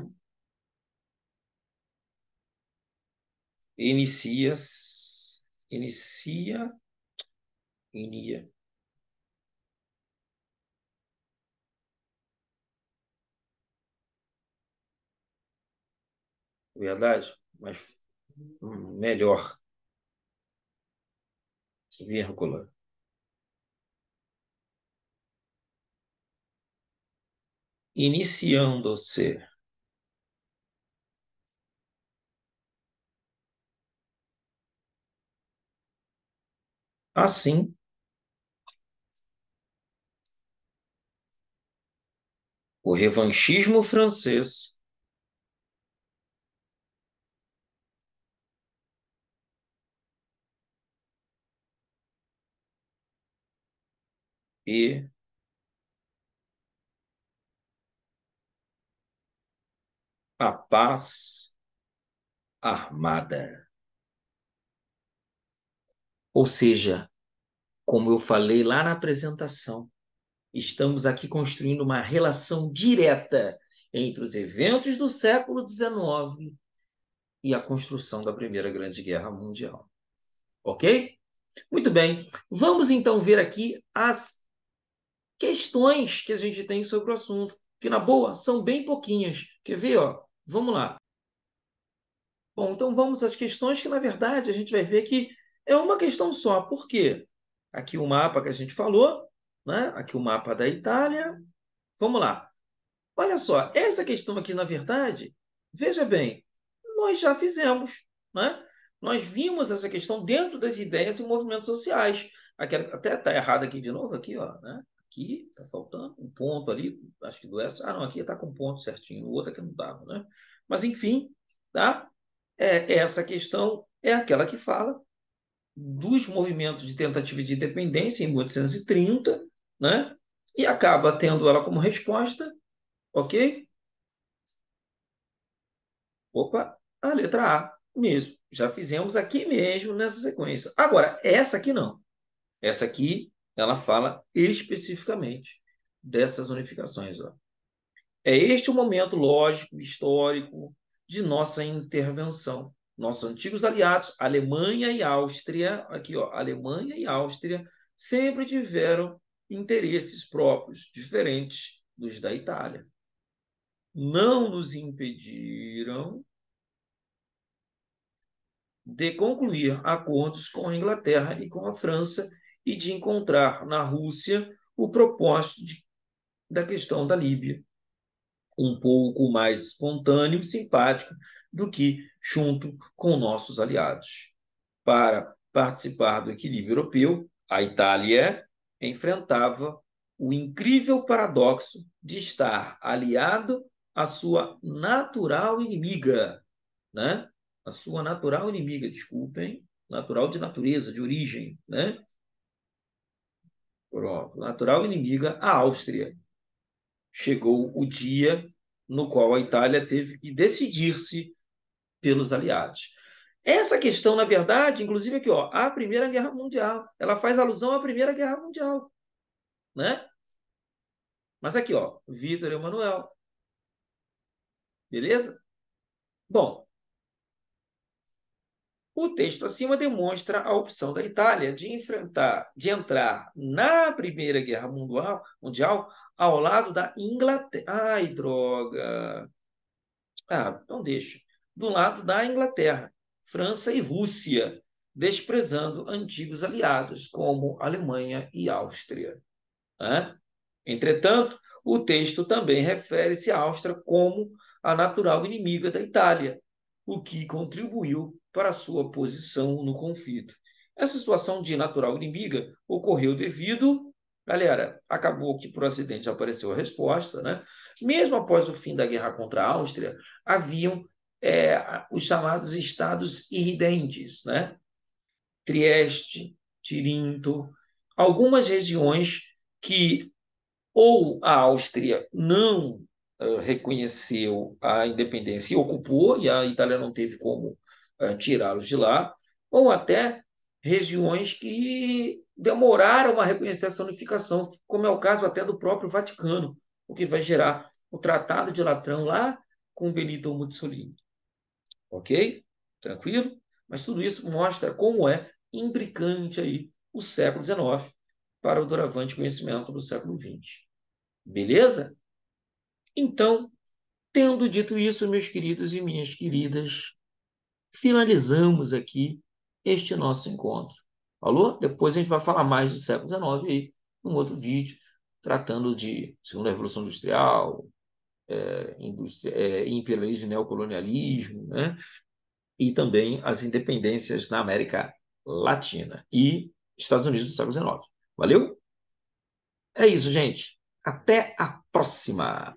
inicia inicia inia verdade mas hum, melhor vírgula iniciando-se. Assim, o revanchismo francês e a paz armada. Ou seja, como eu falei lá na apresentação, estamos aqui construindo uma relação direta entre os eventos do século XIX e a construção da Primeira Grande Guerra Mundial. Ok? Muito bem, vamos então ver aqui as questões que a gente tem sobre o assunto, que na boa são bem pouquinhas. Quer ver? Ó? Vamos lá. Bom, então vamos às questões que, na verdade, a gente vai ver que é uma questão só. Por quê? Aqui o mapa que a gente falou, né? aqui o mapa da Itália. Vamos lá. Olha só, essa questão aqui, na verdade, veja bem, nós já fizemos. Né? Nós vimos essa questão dentro das ideias e movimentos sociais. Aqui, até está errado aqui de novo, aqui, ó, né? aqui está faltando um ponto ali, acho que do S. Ah, não, aqui está com um ponto certinho, o outro aqui não estava, né? Mas, enfim, tá? É, é, essa questão é aquela que fala dos movimentos de tentativa de independência em 1830, né? E acaba tendo ela como resposta, ok? Opa, a letra A mesmo. Já fizemos aqui mesmo nessa sequência. Agora, essa aqui não. Essa aqui ela fala especificamente dessas unificações. Ó. É este o momento lógico, histórico, de nossa intervenção. Nossos antigos aliados, Alemanha e Áustria, aqui, ó, Alemanha e Áustria, sempre tiveram interesses próprios, diferentes dos da Itália. Não nos impediram de concluir acordos com a Inglaterra e com a França e de encontrar na Rússia o propósito de, da questão da Líbia, um pouco mais espontâneo e simpático do que junto com nossos aliados. Para participar do equilíbrio europeu, a Itália enfrentava o incrível paradoxo de estar aliado à sua natural inimiga, né? A sua natural inimiga, desculpem, natural de natureza, de origem, né? Europa, natural inimiga, a Áustria. Chegou o dia no qual a Itália teve que decidir-se pelos aliados. Essa questão, na verdade, inclusive aqui, ó, a Primeira Guerra Mundial, ela faz alusão à Primeira Guerra Mundial, né? Mas aqui, ó, Vitor Emanuel. Beleza? Bom, o texto acima demonstra a opção da Itália de enfrentar, de entrar na Primeira Guerra Mundial, mundial ao lado da Inglaterra. Ai, droga! Ah, não deixa. Do lado da Inglaterra, França e Rússia, desprezando antigos aliados como Alemanha e Áustria. Né? Entretanto, o texto também refere-se à Áustria como a natural inimiga da Itália, o que contribuiu para sua posição no conflito. Essa situação de natural inimiga ocorreu devido, galera, acabou que por acidente apareceu a resposta, né? Mesmo após o fim da guerra contra a Áustria, haviam é, os chamados estados irridentes, né? Trieste, Tirinto, algumas regiões que ou a Áustria não uh, reconheceu a independência e ocupou, e a Itália não teve como eh, tirá-los de lá, ou até regiões que demoraram a reconhecer essa unificação, como é o caso até do próprio Vaticano, o que vai gerar o Tratado de Latrão lá com Benito Mussolini. Ok? Tranquilo? Mas tudo isso mostra como é imbricante aí o século XIX para o doravante conhecimento do século XX. Beleza? Então, tendo dito isso, meus queridos e minhas queridas, finalizamos aqui este nosso encontro. Falou? Depois a gente vai falar mais do século XIX aí, num outro vídeo, tratando de Segunda Revolução Industrial, é, indústria, é, imperialismo e neocolonialismo, né? e também as independências na América Latina e Estados Unidos do século XIX. Valeu? É isso, gente. Até a próxima!